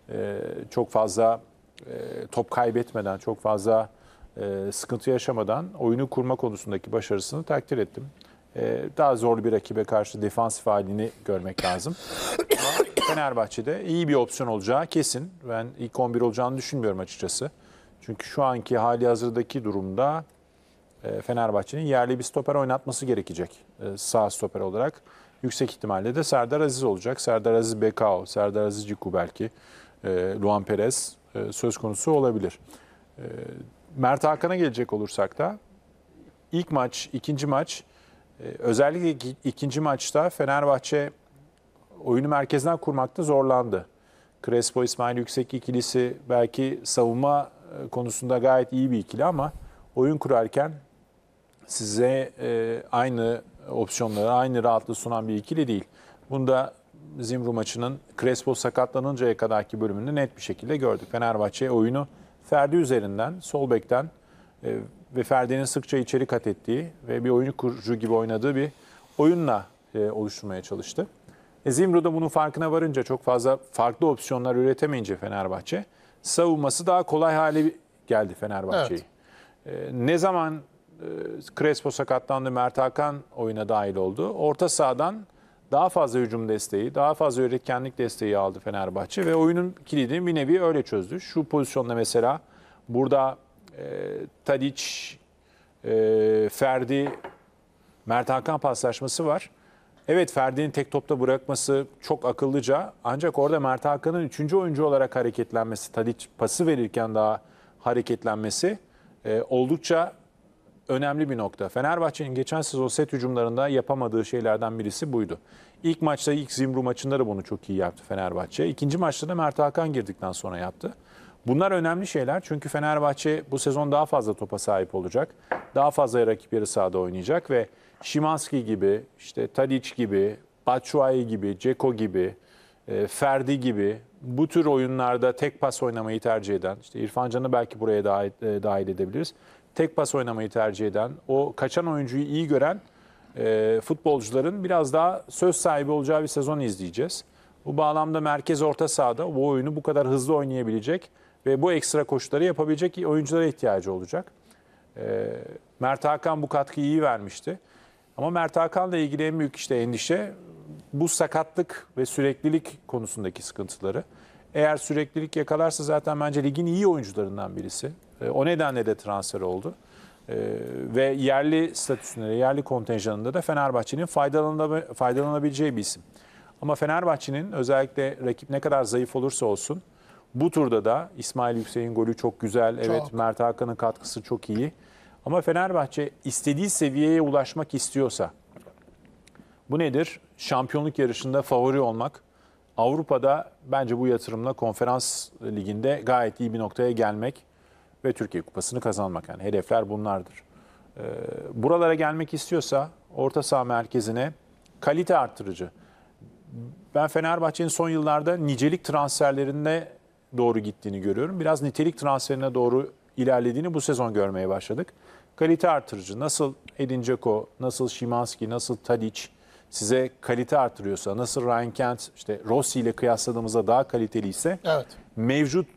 e, çok fazla e, top kaybetmeden, çok fazla e, sıkıntı yaşamadan oyunu kurma konusundaki başarısını takdir ettim. E, daha zorlu bir rakibe karşı defansif halini görmek lazım. Ama Fenerbahçe'de iyi bir opsiyon olacağı kesin. Ben ilk 11 olacağını düşünmüyorum açıkçası. Çünkü şu anki hali hazırdaki durumda Fenerbahçe'nin yerli bir stoper oynatması gerekecek sağ stoper olarak. Yüksek ihtimalle de Serdar Aziz olacak. Serdar Aziz Bekao, Serdar Aziz Ciku belki, Luan Perez e, söz konusu olabilir. E, Mert Hakan'a gelecek olursak da ilk maç, ikinci maç e, özellikle ikinci maçta Fenerbahçe oyunu merkezden kurmakta zorlandı. Crespo İsmail Yüksek ikilisi belki savunma konusunda gayet iyi bir ikili ama oyun kurarken size aynı opsiyonları, aynı rahatlığı sunan bir ikili değil. Bunda Zimru maçının Crespo sakatlanıncaya kadarki bölümünde net bir şekilde gördük. Fenerbahçe oyunu Ferdi üzerinden, sol bekten e, ve Ferdi'nin sıkça içeri kat ettiği ve bir oyun kurucu gibi oynadığı bir oyunla e, oluşturmaya çalıştı. E, Zimru da bunun farkına varınca çok fazla farklı opsiyonlar üretemeyince Fenerbahçe savunması daha kolay hale geldi Fenerbahçe'yi. Evet. E, ne zaman e, Crespo sakatlandı, Mert Hakan oyuna dahil oldu. Orta sahadan daha fazla hücum desteği, daha fazla üretkenlik desteği aldı Fenerbahçe ve oyunun kilidini bir nevi öyle çözdü. Şu pozisyonda mesela burada e, Tadic, e, Ferdi, Mert Hakan paslaşması var. Evet Ferdi'nin tek topta bırakması çok akıllıca ancak orada Mert Hakan'ın üçüncü oyuncu olarak hareketlenmesi, Tadic pası verirken daha hareketlenmesi e, oldukça önemli bir nokta. Fenerbahçe'nin geçen sezon set hücumlarında yapamadığı şeylerden birisi buydu. İlk maçta ilk Zimru maçında da bunu çok iyi yaptı Fenerbahçe. İkinci maçta da Mert Hakan girdikten sonra yaptı. Bunlar önemli şeyler çünkü Fenerbahçe bu sezon daha fazla topa sahip olacak. Daha fazla rakip yarı sahada oynayacak ve Şimanski gibi, işte Tadic gibi, Batshuayi gibi, Ceko gibi, e, Ferdi gibi bu tür oyunlarda tek pas oynamayı tercih eden, işte İrfan Can'ı belki buraya dahil, e, dahil edebiliriz tek pas oynamayı tercih eden, o kaçan oyuncuyu iyi gören e, futbolcuların biraz daha söz sahibi olacağı bir sezon izleyeceğiz. Bu bağlamda merkez orta sahada bu oyunu bu kadar hızlı oynayabilecek ve bu ekstra koşulları yapabilecek oyunculara ihtiyacı olacak. E, Mert Hakan bu katkıyı iyi vermişti. Ama Mert Hakan'la ilgili en büyük işte endişe bu sakatlık ve süreklilik konusundaki sıkıntıları. Eğer süreklilik yakalarsa zaten bence ligin iyi oyuncularından birisi. E, o nedenle de transfer oldu. E, ve yerli statüsünde, yerli kontenjanında da Fenerbahçe'nin faydalanabileceği bir isim. Ama Fenerbahçe'nin özellikle rakip ne kadar zayıf olursa olsun bu turda da İsmail Yüksek'in golü çok güzel. Çok. Evet Mert Hakan'ın katkısı çok iyi. Ama Fenerbahçe istediği seviyeye ulaşmak istiyorsa bu nedir? Şampiyonluk yarışında favori olmak. Avrupa'da bence bu yatırımla konferans liginde gayet iyi bir noktaya gelmek ve Türkiye Kupası'nı kazanmak. Yani hedefler bunlardır. Ee, buralara gelmek istiyorsa orta saha merkezine kalite arttırıcı. Ben Fenerbahçe'nin son yıllarda nicelik transferlerinde doğru gittiğini görüyorum. Biraz nitelik transferine doğru ilerlediğini bu sezon görmeye başladık. Kalite artırıcı nasıl Edin Dzeko, nasıl Şimanski, nasıl Tadic size kalite artırıyorsa, nasıl Ryan Kent işte Rossi ile kıyasladığımızda daha kaliteliyse evet. mevcut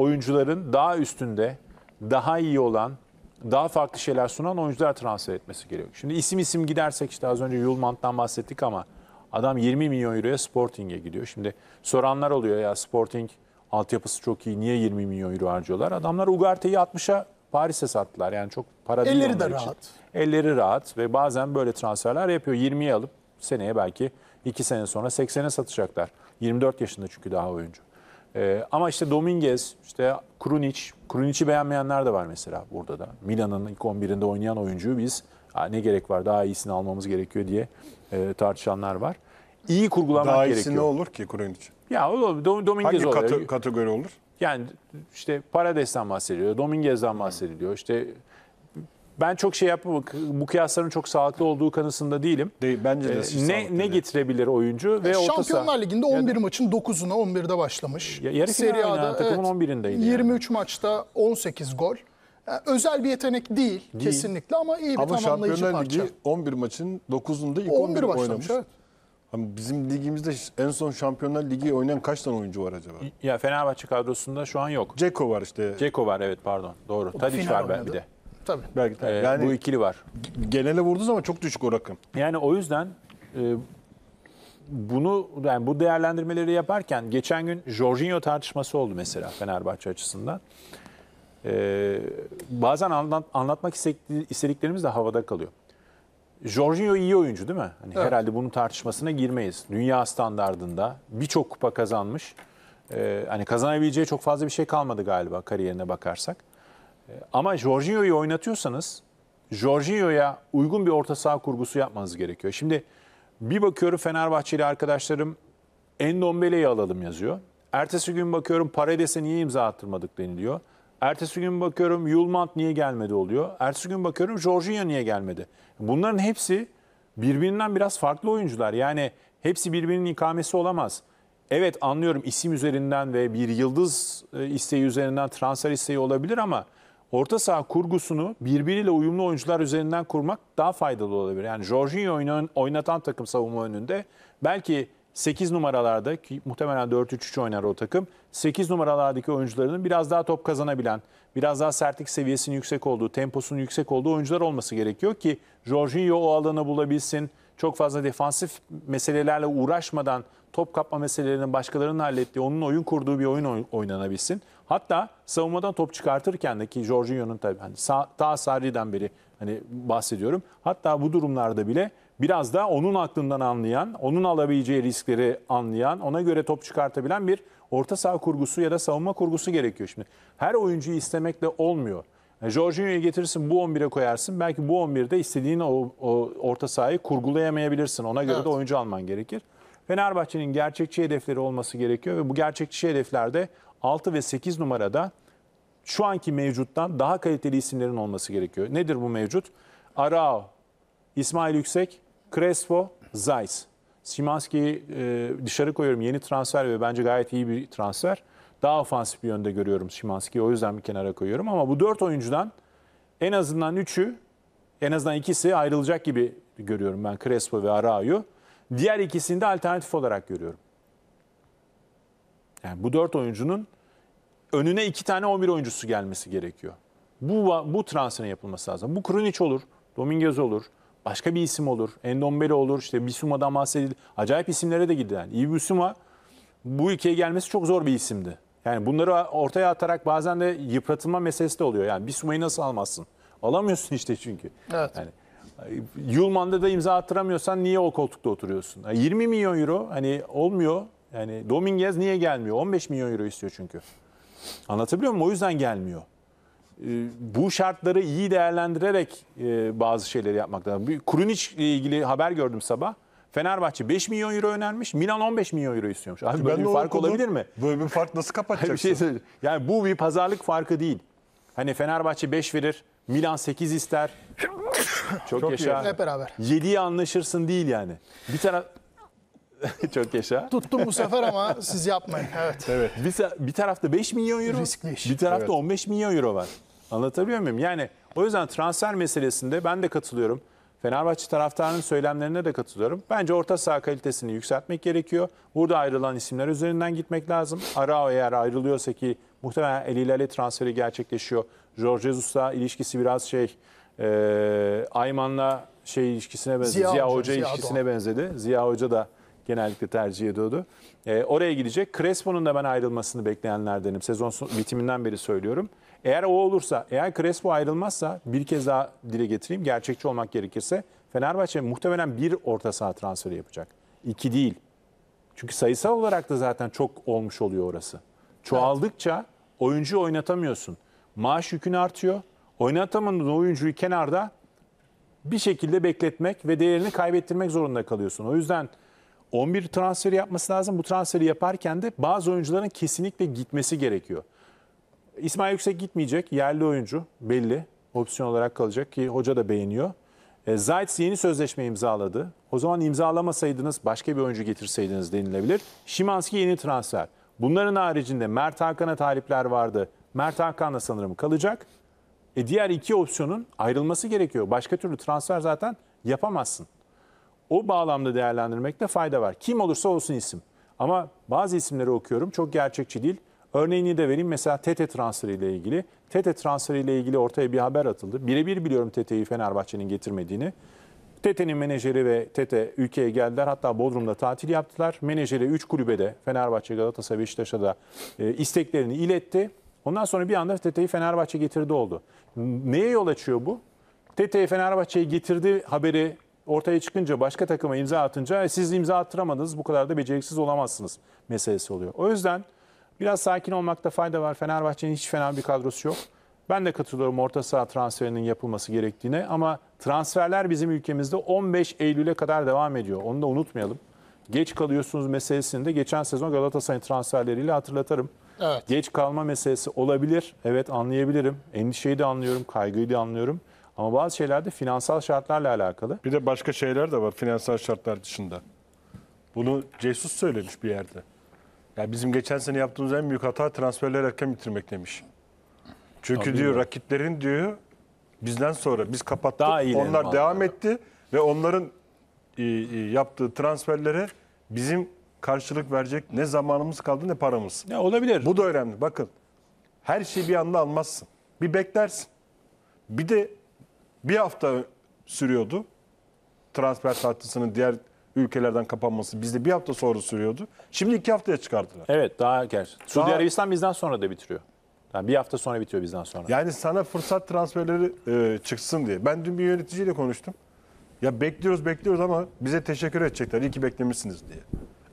oyuncuların daha üstünde, daha iyi olan, daha farklı şeyler sunan oyuncular transfer etmesi gerekiyor. Şimdi isim isim gidersek işte az önce Yulmant'tan bahsettik ama adam 20 milyon euroya Sporting'e gidiyor. Şimdi soranlar oluyor ya Sporting altyapısı çok iyi niye 20 milyon euro harcıyorlar? Adamlar Ugarte'yi 60'a Paris'e sattılar. Yani çok para değil Elleri de için. rahat. Elleri rahat ve bazen böyle transferler yapıyor. 20'ye alıp seneye belki 2 sene sonra 80'e satacaklar. 24 yaşında çünkü daha oyuncu. Ee, ama işte Dominguez, işte Krunic, Krunic'i beğenmeyenler de var mesela burada da. Milan'ın ilk 11'inde oynayan oyuncuyu biz ne gerek var daha iyisini almamız gerekiyor diye e, tartışanlar var. İyi kurgulamak gerekiyor. Daha iyisi ne olur ki Krunic? Ya o Dominguez Hangi olur. Hangi kategori olur? Yani işte Parades'ten bahsediliyor, Dominguez'den bahsediliyor, işte ben çok şey yapmam. Bu kıyasların çok sağlıklı olduğu kanısında değilim. Değil, bence de. Ee, ne ne getirebilir oyuncu ve orta Şampiyonlar saha. Ligi'nde 11 yani, maçın 9'una 11'de başlamış. yarı Serie A'da oynayan, takımın evet, 11'indeydi. 23 yani. maçta 18 gol. Yani özel bir yetenek değil, değil kesinlikle ama iyi bir ama tamamlayıcı parça. Ama Şampiyonlar Ligi 11 maçın 9'unda ilk 11, 11 oynamış. Evet. Bizim ligimizde en son Şampiyonlar Ligi oynayan kaç tane oyuncu var acaba? Ya Fenerbahçe kadrosunda şu an yok. Ceko var işte. Ceko var evet pardon. Doğru. Tadiç var ben bir de tabii. Belki tabii. Ee, yani bu ikili var. Genele vurduğu ama çok düşük o rakım. Yani o yüzden e, bunu yani bu değerlendirmeleri yaparken geçen gün Jorginho tartışması oldu mesela Fenerbahçe açısından. Ee, bazen anlat, anlatmak istediklerimiz de havada kalıyor. Jorginho iyi oyuncu değil mi? Hani evet. Herhalde bunun tartışmasına girmeyiz. Dünya standardında birçok kupa kazanmış. Ee, hani kazanabileceği çok fazla bir şey kalmadı galiba kariyerine bakarsak. Ee, ama Jorginho'yu oynatıyorsanız Jorginho'ya uygun bir orta saha kurgusu yapmanız gerekiyor. Şimdi bir bakıyorum Fenerbahçeli arkadaşlarım Endombele'yi alalım yazıyor. Ertesi gün bakıyorum Paredes'e niye imza attırmadık deniliyor. Ertesi gün bakıyorum Yulmant niye gelmedi oluyor. Ertesi gün bakıyorum Jorginho niye gelmedi. Bunların hepsi birbirinden biraz farklı oyuncular. Yani hepsi birbirinin ikamesi olamaz. Evet anlıyorum isim üzerinden ve bir yıldız e, isteği üzerinden transfer isteği olabilir ama orta saha kurgusunu birbiriyle uyumlu oyuncular üzerinden kurmak daha faydalı olabilir. Yani Jorginho oynatan takım savunma önünde belki 8 numaralarda ki muhtemelen 4-3-3 oynar o takım. 8 numaralardaki oyuncularının biraz daha top kazanabilen, biraz daha sertlik seviyesinin yüksek olduğu, temposunun yüksek olduğu oyuncular olması gerekiyor ki Jorginho o alanı bulabilsin. Çok fazla defansif meselelerle uğraşmadan top kapma meselelerini başkalarının hallettiği, onun oyun kurduğu bir oyun oynanabilsin. Hatta savunmadan top çıkartırken de ki Jorginho'nun tabii hani sağ, ta Sarri'den beri hani bahsediyorum. Hatta bu durumlarda bile biraz da onun aklından anlayan, onun alabileceği riskleri anlayan, ona göre top çıkartabilen bir orta saha kurgusu ya da savunma kurgusu gerekiyor şimdi. Her oyuncuyu istemekle olmuyor. Yani e, Jorginho'yu getirirsin bu 11'e koyarsın. Belki bu 11'de istediğin o, o orta sahayı kurgulayamayabilirsin. Ona göre evet. de oyuncu alman gerekir. Fenerbahçe'nin gerçekçi hedefleri olması gerekiyor ve bu gerçekçi hedeflerde 6 ve 8 numarada şu anki mevcuttan daha kaliteli isimlerin olması gerekiyor. Nedir bu mevcut? Arao, İsmail Yüksek, Crespo, Zayt. Simanski'yi e, dışarı koyuyorum. Yeni transfer ve bence gayet iyi bir transfer. Daha ofansif bir yönde görüyorum Simanski'yi. O yüzden bir kenara koyuyorum. Ama bu dört oyuncudan en azından üçü, en azından ikisi ayrılacak gibi görüyorum ben Crespo ve Arao'yu. Diğer ikisini de alternatif olarak görüyorum. Yani bu dört oyuncunun önüne iki tane 11 oyuncusu gelmesi gerekiyor. Bu bu transferin yapılması lazım. Bu Krunic olur, Dominguez olur, başka bir isim olur, Endombele olur, işte Bisuma'dan bahsedildi. Acayip isimlere de giden. Yani İyi Bisuma bu ülkeye gelmesi çok zor bir isimdi. Yani bunları ortaya atarak bazen de yıpratılma meselesi de oluyor. Yani Bisuma'yı nasıl almazsın? Alamıyorsun işte çünkü. Evet. Yani e, Yulman'da da imza attıramıyorsan niye o koltukta oturuyorsun? Yani 20 milyon euro hani olmuyor. Yani Dominguez niye gelmiyor? 15 milyon euro istiyor çünkü. Anlatabiliyor muyum? O yüzden gelmiyor. Ee, bu şartları iyi değerlendirerek e, bazı şeyleri yapmak lazım. Kurunic ile ilgili haber gördüm sabah. Fenerbahçe 5 milyon euro önermiş. Milan 15 milyon euro istiyormuş. Abi böyle ben bir fark olabilir mi? Böyle bir fark nasıl kapatacaksın? bir şey yani bu bir pazarlık farkı değil. Hani Fenerbahçe 5 verir, Milan 8 ister. Çok, Çok yaşa. Hep beraber. 7'ye anlaşırsın değil yani. Bir taraf Çok yaşa. Tuttum bu sefer ama siz yapmayın. Evet. Evet. Bir, bir tarafta 5 milyon euro, Riskli iş. bir tarafta Evet. 15 milyon euro var. Anlatabiliyor muyum? Yani o yüzden transfer meselesinde ben de katılıyorum. Fenerbahçe taraftarının söylemlerine de katılıyorum. Bence orta saha kalitesini yükseltmek gerekiyor. Burada ayrılan isimler üzerinden gitmek lazım. Arao eğer ayrılıyorsa ki muhtemelen El Hilal'e transferi gerçekleşiyor. Jorge Jesus'la ilişkisi biraz şey, e, Ayman'la şey ilişkisine benziyor. Ziya Ziya, Hoca, Hoca ilişkisine Doğan. benzedi. Ziya Hoca da genellikle tercih ediyordu. E, oraya gidecek. Crespo'nun da ben ayrılmasını bekleyenlerdenim. Sezon bitiminden beri söylüyorum. Eğer o olursa, eğer Crespo ayrılmazsa bir kez daha dile getireyim. Gerçekçi olmak gerekirse Fenerbahçe muhtemelen bir orta saha transferi yapacak. İki değil. Çünkü sayısal olarak da zaten çok olmuş oluyor orası. Çoğaldıkça oyuncu oynatamıyorsun. Maaş yükün artıyor. Oynatamadığın oyuncuyu kenarda bir şekilde bekletmek ve değerini kaybettirmek zorunda kalıyorsun. O yüzden 11 transferi yapması lazım. Bu transferi yaparken de bazı oyuncuların kesinlikle gitmesi gerekiyor. İsmail Yüksek gitmeyecek. Yerli oyuncu belli. Opsiyon olarak kalacak ki hoca da beğeniyor. E, Zayt yeni sözleşme imzaladı. O zaman imzalamasaydınız başka bir oyuncu getirseydiniz denilebilir. Şimanski yeni transfer. Bunların haricinde Mert Hakan'a talipler vardı. Mert da sanırım kalacak. E diğer iki opsiyonun ayrılması gerekiyor. Başka türlü transfer zaten yapamazsın o bağlamda değerlendirmekte fayda var. Kim olursa olsun isim. Ama bazı isimleri okuyorum çok gerçekçi değil. Örneğini de vereyim mesela TT transferi ile ilgili. TT transferi ile ilgili ortaya bir haber atıldı. Birebir biliyorum TT'yi Fenerbahçe'nin getirmediğini. TT'nin menajeri ve TT ülkeye geldiler. Hatta Bodrum'da tatil yaptılar. Menajeri 3 kulübede Fenerbahçe, Galatasaray, Beşiktaş'a da e, isteklerini iletti. Ondan sonra bir anda TT'yi Fenerbahçe getirdi oldu. Neye yol açıyor bu? TT'yi Fenerbahçe'ye getirdi haberi ortaya çıkınca başka takıma imza atınca e, siz imza attıramadınız bu kadar da beceriksiz olamazsınız meselesi oluyor. O yüzden biraz sakin olmakta fayda var. Fenerbahçe'nin hiç fena bir kadrosu yok. Ben de katılıyorum orta saha transferinin yapılması gerektiğine ama transferler bizim ülkemizde 15 Eylül'e kadar devam ediyor. Onu da unutmayalım. Geç kalıyorsunuz meselesinde geçen sezon Galatasaray transferleriyle hatırlatarım. Evet. Geç kalma meselesi olabilir. Evet anlayabilirim. Endişeyi de anlıyorum, kaygıyı da anlıyorum. Ama bazı şeyler de finansal şartlarla alakalı. Bir de başka şeyler de var finansal şartlar dışında. Bunu Cesus söylemiş bir yerde. Yani bizim geçen sene yaptığımız en büyük hata transferleri erken bitirmek demiş. Çünkü Tabii diyor ya. rakiplerin diyor bizden sonra biz kapattık. Daha iyi onlar devam anladım. etti ve onların e, e, yaptığı transferlere bizim karşılık verecek ne zamanımız kaldı ne paramız. Ne olabilir? Bu da önemli. Bakın her şeyi bir anda almazsın. Bir beklersin. Bir de bir hafta sürüyordu. Transfer tatlısının diğer ülkelerden kapanması bizde bir hafta sonra sürüyordu. Şimdi iki haftaya çıkardılar. Evet daha gerçi. Suudi Daha- Arabistan bizden sonra da bitiriyor. Yani bir hafta sonra bitiyor bizden sonra. Yani sana fırsat transferleri e, çıksın diye. Ben dün bir yöneticiyle konuştum. Ya bekliyoruz bekliyoruz ama bize teşekkür edecekler. İyi ki beklemişsiniz diye.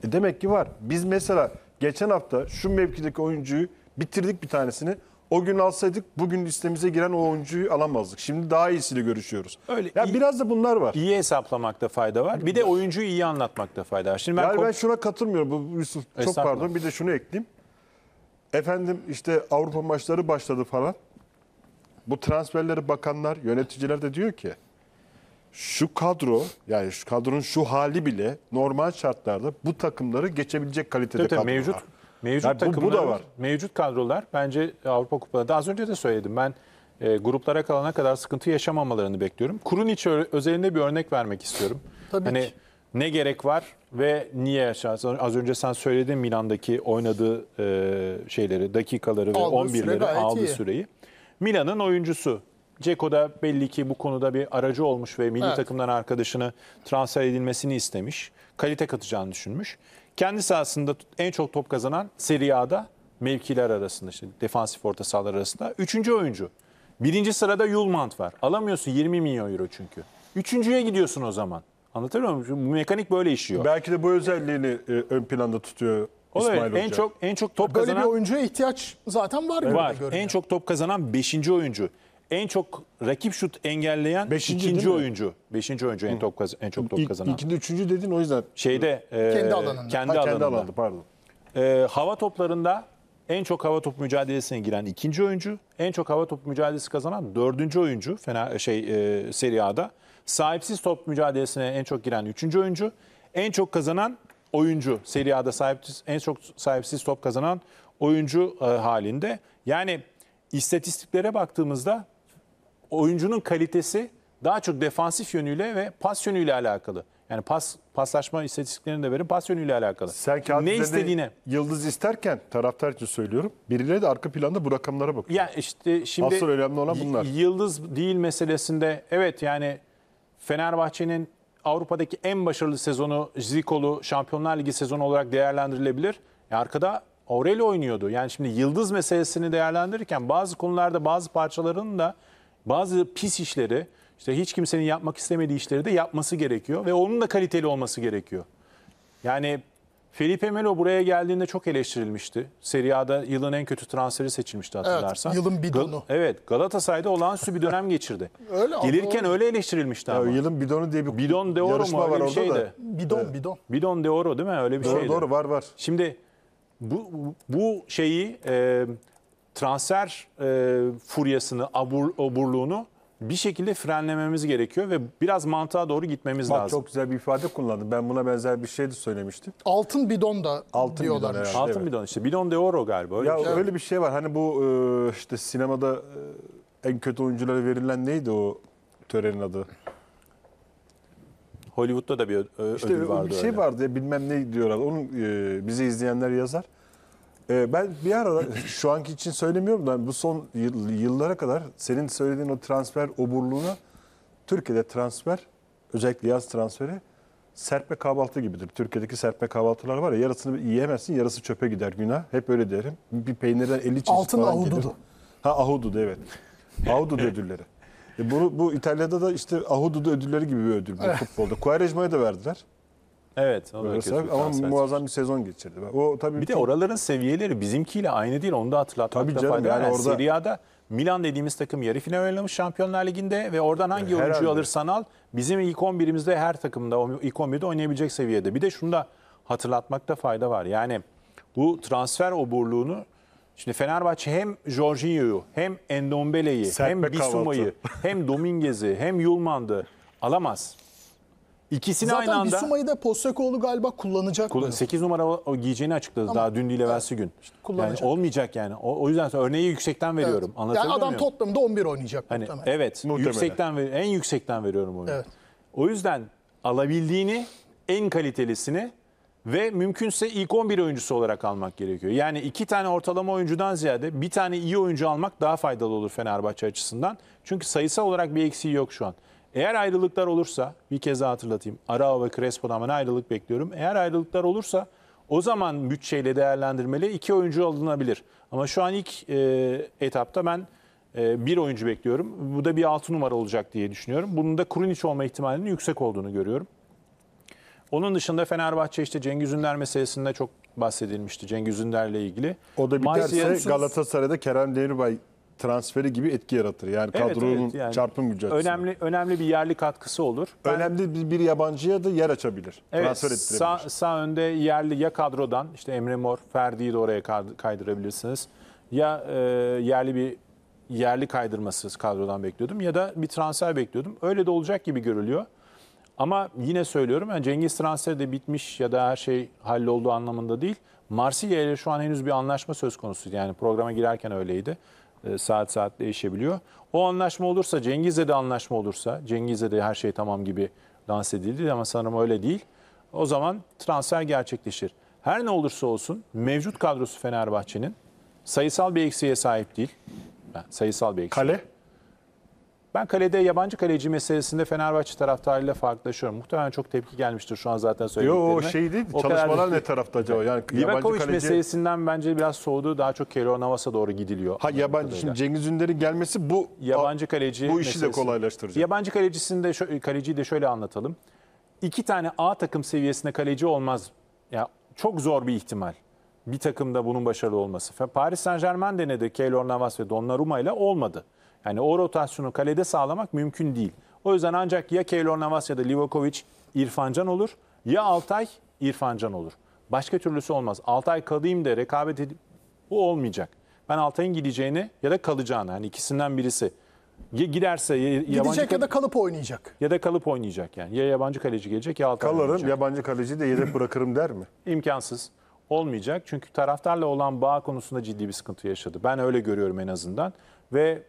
E demek ki var. Biz mesela geçen hafta şu mevkideki oyuncuyu bitirdik bir tanesini o gün alsaydık bugün listemize giren o oyuncuyu alamazdık. Şimdi daha iyisiyle görüşüyoruz. Öyle. Ya iyi, biraz da bunlar var. İyi hesaplamakta fayda var. Bir de oyuncuyu iyi anlatmakta fayda var. Şimdi ben yani ben şuna katılmıyorum. Bu Yusuf çok pardon. Bir de şunu ekleyeyim. Efendim işte Avrupa maçları başladı falan. Bu transferleri bakanlar, yöneticiler de diyor ki şu kadro yani şu kadronun şu hali bile normal şartlarda bu takımları geçebilecek kalitede evet, kadrolar. Mevcut Mevcut yani bu, bu da var. Mevcut kadrolar bence Avrupa Kupası'nda. az önce de söyledim. Ben e, gruplara kalana kadar sıkıntı yaşamamalarını bekliyorum. Kurun içi özelinde bir örnek vermek istiyorum. Tabii hani ki. ne gerek var ve niye yaşarsın? Az önce sen söyledin Milan'daki oynadığı e, şeyleri, dakikaları ve aldığı 11'leri süre aldığı iyi. süreyi. Milan'ın oyuncusu Ceko da belli ki bu konuda bir aracı olmuş ve milli evet. takımdan arkadaşını transfer edilmesini istemiş. Kalite katacağını düşünmüş. Kendi sahasında en çok top kazanan Serie A'da mevkiler arasında işte defansif orta sahalar arasında. Üçüncü oyuncu. Birinci sırada Yulmant var. Alamıyorsun 20 milyon euro çünkü. Üçüncüye gidiyorsun o zaman. Anlatabiliyor muyum? Bu mekanik böyle işiyor. Belki de bu özelliğini e, ön planda tutuyor Olabilir. İsmail Hoca. En çok en çok top Böyle kazanan bir oyuncuya ihtiyaç zaten var. Var. En çok top kazanan 5. oyuncu en çok rakip şut engelleyen Beşinci ikinci oyuncu. Beşinci oyuncu en, top kaz- en çok top kazanan. İlkinde üçüncü dedin o yüzden. Şeyde e, Kendi alanında. kendi Ha, kendi alanında. alanında pardon. E, hava toplarında en çok hava top mücadelesine giren ikinci oyuncu, en çok hava top mücadelesi kazanan dördüncü oyuncu fena e, şey e, Serie A'da. Sahipsiz top mücadelesine en çok giren üçüncü oyuncu, en çok kazanan oyuncu Serie A'da sahipsiz en çok sahipsiz top kazanan oyuncu e, halinde. Yani istatistiklere baktığımızda oyuncunun kalitesi daha çok defansif yönüyle ve pas yönüyle alakalı. Yani pas paslaşma istatistiklerini de verin pas yönüyle alakalı. Sen ne istediğine yıldız isterken taraftar için söylüyorum. Birileri de arka planda bu rakamlara bakıyor. Ya işte şimdi asıl önemli olan bunlar. Yıldız değil meselesinde evet yani Fenerbahçe'nin Avrupa'daki en başarılı sezonu Zikolu Şampiyonlar Ligi sezonu olarak değerlendirilebilir. Ya e arkada Aurelio oynuyordu. Yani şimdi yıldız meselesini değerlendirirken bazı konularda bazı parçaların da bazı pis işleri işte hiç kimsenin yapmak istemediği işleri de yapması gerekiyor ve onun da kaliteli olması gerekiyor. Yani Felipe Melo buraya geldiğinde çok eleştirilmişti. Serie A'da yılın en kötü transferi seçilmişti hatırlarsan. Evet, yılın bidonu. Gal- evet, Galatasaray'da olağanüstü bir dönem geçirdi. öyle Gelirken o... öyle eleştirilmişti ya, Yılın bidonu diye bir bidon de oro mu öyle bir şeydi. Da. Bidon, evet. bidon. Bidon de oro değil mi? Öyle bir doğru, şeydi. Doğru, var var. Şimdi bu bu şeyi e, transfer e, furyasını, abur, oburluğunu bir şekilde frenlememiz gerekiyor ve biraz mantığa doğru gitmemiz Bak, lazım. Çok güzel bir ifade kullandın. Ben buna benzer bir şey de söylemiştim. Altın bidon da Altın diyorlar. Bidon, evet. Altın evet. bidon işte. Bidon de oro galiba. Öyle ya bir şey. öyle bir şey var. Hani bu e, işte sinemada e, en kötü oyunculara verilen neydi o törenin adı? Hollywood'da da bir işte ödül vardı. İşte bir şey öyle. vardı ya bilmem ne diyorlar. Onu e, bizi izleyenler yazar. Ee, ben bir ara şu anki için söylemiyorum da hani bu son yıllara kadar senin söylediğin o transfer oburluğuna Türkiye'de transfer özellikle yaz transferi serpme kahvaltı gibidir. Türkiye'deki serpme kahvaltılar var ya yarısını yiyemezsin yarısı çöpe gider günah. Hep öyle derim. Bir peynirden 50 çeşit Altın falan ahududu. gelir. Ha ahududu evet. ahududu ödülleri. E, bunu, bu İtalya'da da işte ahududu ödülleri gibi bir ödül bu futbolda. Quaresma'ya da verdiler. Evet. O ama transfer. muazzam bir sezon geçirdi. O tabii Bir de oraların seviyeleri bizimkiyle aynı değil. Onu da hatırlatmakta Tabii canım, yani Yani orada- Serie A'da Milan dediğimiz takım yarı final oynamış Şampiyonlar Ligi'nde ve oradan hangi herhalde. oyuncuyu alırsan al bizim ilk 11'imizde her takımda o ilk 11'de oynayabilecek seviyede. Bir de şunu da hatırlatmakta fayda var. Yani bu transfer oburluğunu şimdi Fenerbahçe hem Jorginho'yu hem Endombele'yi hem kahvaltı. Bissouma'yı hem Dominguez'i hem Yulman'dı alamaz. İkisini Zaten aynı anda. Zaten Bissouma'yı da Possekoğlu galiba kullanacak. Kul- 8 numara o, o giyeceğini açıkladı Ama- daha dün değil evvelsi gün. Yani kullanacak. olmayacak yani. O, o yüzden örneği yüksekten veriyorum. Evet. Anlatabiliyor Yani adam muyum? Tottenham'da 11 oynayacak Hani muhtemelen. evet Muhtemelen. yüksekten ver- en yüksekten veriyorum oyunu. Evet. O yüzden alabildiğini en kalitelisini ve mümkünse ilk 11 oyuncusu olarak almak gerekiyor. Yani iki tane ortalama oyuncudan ziyade bir tane iyi oyuncu almak daha faydalı olur Fenerbahçe açısından. Çünkü sayısal olarak bir eksiği yok şu an. Eğer ayrılıklar olursa bir kez daha hatırlatayım. Arao ve Crespo'dan ben ayrılık bekliyorum. Eğer ayrılıklar olursa o zaman bütçeyle değerlendirmeli iki oyuncu alınabilir. Ama şu an ilk e, etapta ben e, bir oyuncu bekliyorum. Bu da bir altı numara olacak diye düşünüyorum. Bunun da Kurunic olma ihtimalinin yüksek olduğunu görüyorum. Onun dışında Fenerbahçe işte Cengiz Ünder meselesinde çok bahsedilmişti Cengiz Ünder'le ilgili. O da biterse Galatasaray Galatasaray'da Kerem Demirbay transferi gibi etki yaratır. Yani evet, kadronun evet, yani çarpım gücü açısından. Önemli, önemli bir yerli katkısı olur. Ben, önemli bir, bir yabancıya da yer açabilir. Evet, transfer ettirebilir. Sağ, sağ önde yerli ya kadrodan işte Emre Mor, Ferdi'yi de oraya kaydırabilirsiniz. Ya e, yerli bir yerli kaydırmasız kadrodan bekliyordum ya da bir transfer bekliyordum. Öyle de olacak gibi görülüyor. Ama yine söylüyorum yani Cengiz transfer de bitmiş ya da her şey hallolduğu anlamında değil. Marsilya ile şu an henüz bir anlaşma söz konusu. Yani programa girerken öyleydi. E, saat saat değişebiliyor. O anlaşma olursa, Cengiz'le de anlaşma olursa, Cengiz'le de her şey tamam gibi dans edildi ama sanırım öyle değil. O zaman transfer gerçekleşir. Her ne olursa olsun mevcut kadrosu Fenerbahçe'nin sayısal bir eksiğe sahip değil. Yani sayısal bir eksiğe. Kale? Ben kalede yabancı kaleci meselesinde Fenerbahçe taraftarıyla farklılaşıyorum. Muhtemelen çok tepki gelmiştir şu an zaten söylediklerime. Yo şeydi o şey çalışmalar ne tarafta acaba? Yani Livakovic kaleci... meselesinden bence biraz soğudu. Daha çok Keloğlan Navas'a doğru gidiliyor. Ha yabancı kadarıyla. şimdi Cengiz Ünder'in gelmesi bu yabancı kaleci bu işi meselesi. de kolaylaştıracak. Yabancı kalecisini de kaleciyi de şöyle anlatalım. İki tane A takım seviyesinde kaleci olmaz. Ya yani çok zor bir ihtimal bir takımda bunun başarılı olması. Paris Saint Germain denedi Keylor Navas ve Donnarumma ile olmadı. Yani o rotasyonu kalede sağlamak mümkün değil. O yüzden ancak ya Keylor Navas ya da Livakovic İrfancan olur ya Altay İrfancan olur. Başka türlüsü olmaz. Altay kalayım da rekabet edip bu olmayacak. Ben Altay'ın gideceğini ya da kalacağını hani ikisinden birisi ya giderse ya Gidecek ya da kalıp oynayacak. ya da kalıp oynayacak yani. Ya yabancı kaleci gelecek ya Altay Kalırım oynayacak. yabancı kaleci de yedek bırakırım der mi? İmkansız. Olmayacak çünkü taraftarla olan bağ konusunda ciddi bir sıkıntı yaşadı. Ben öyle görüyorum en azından. Ve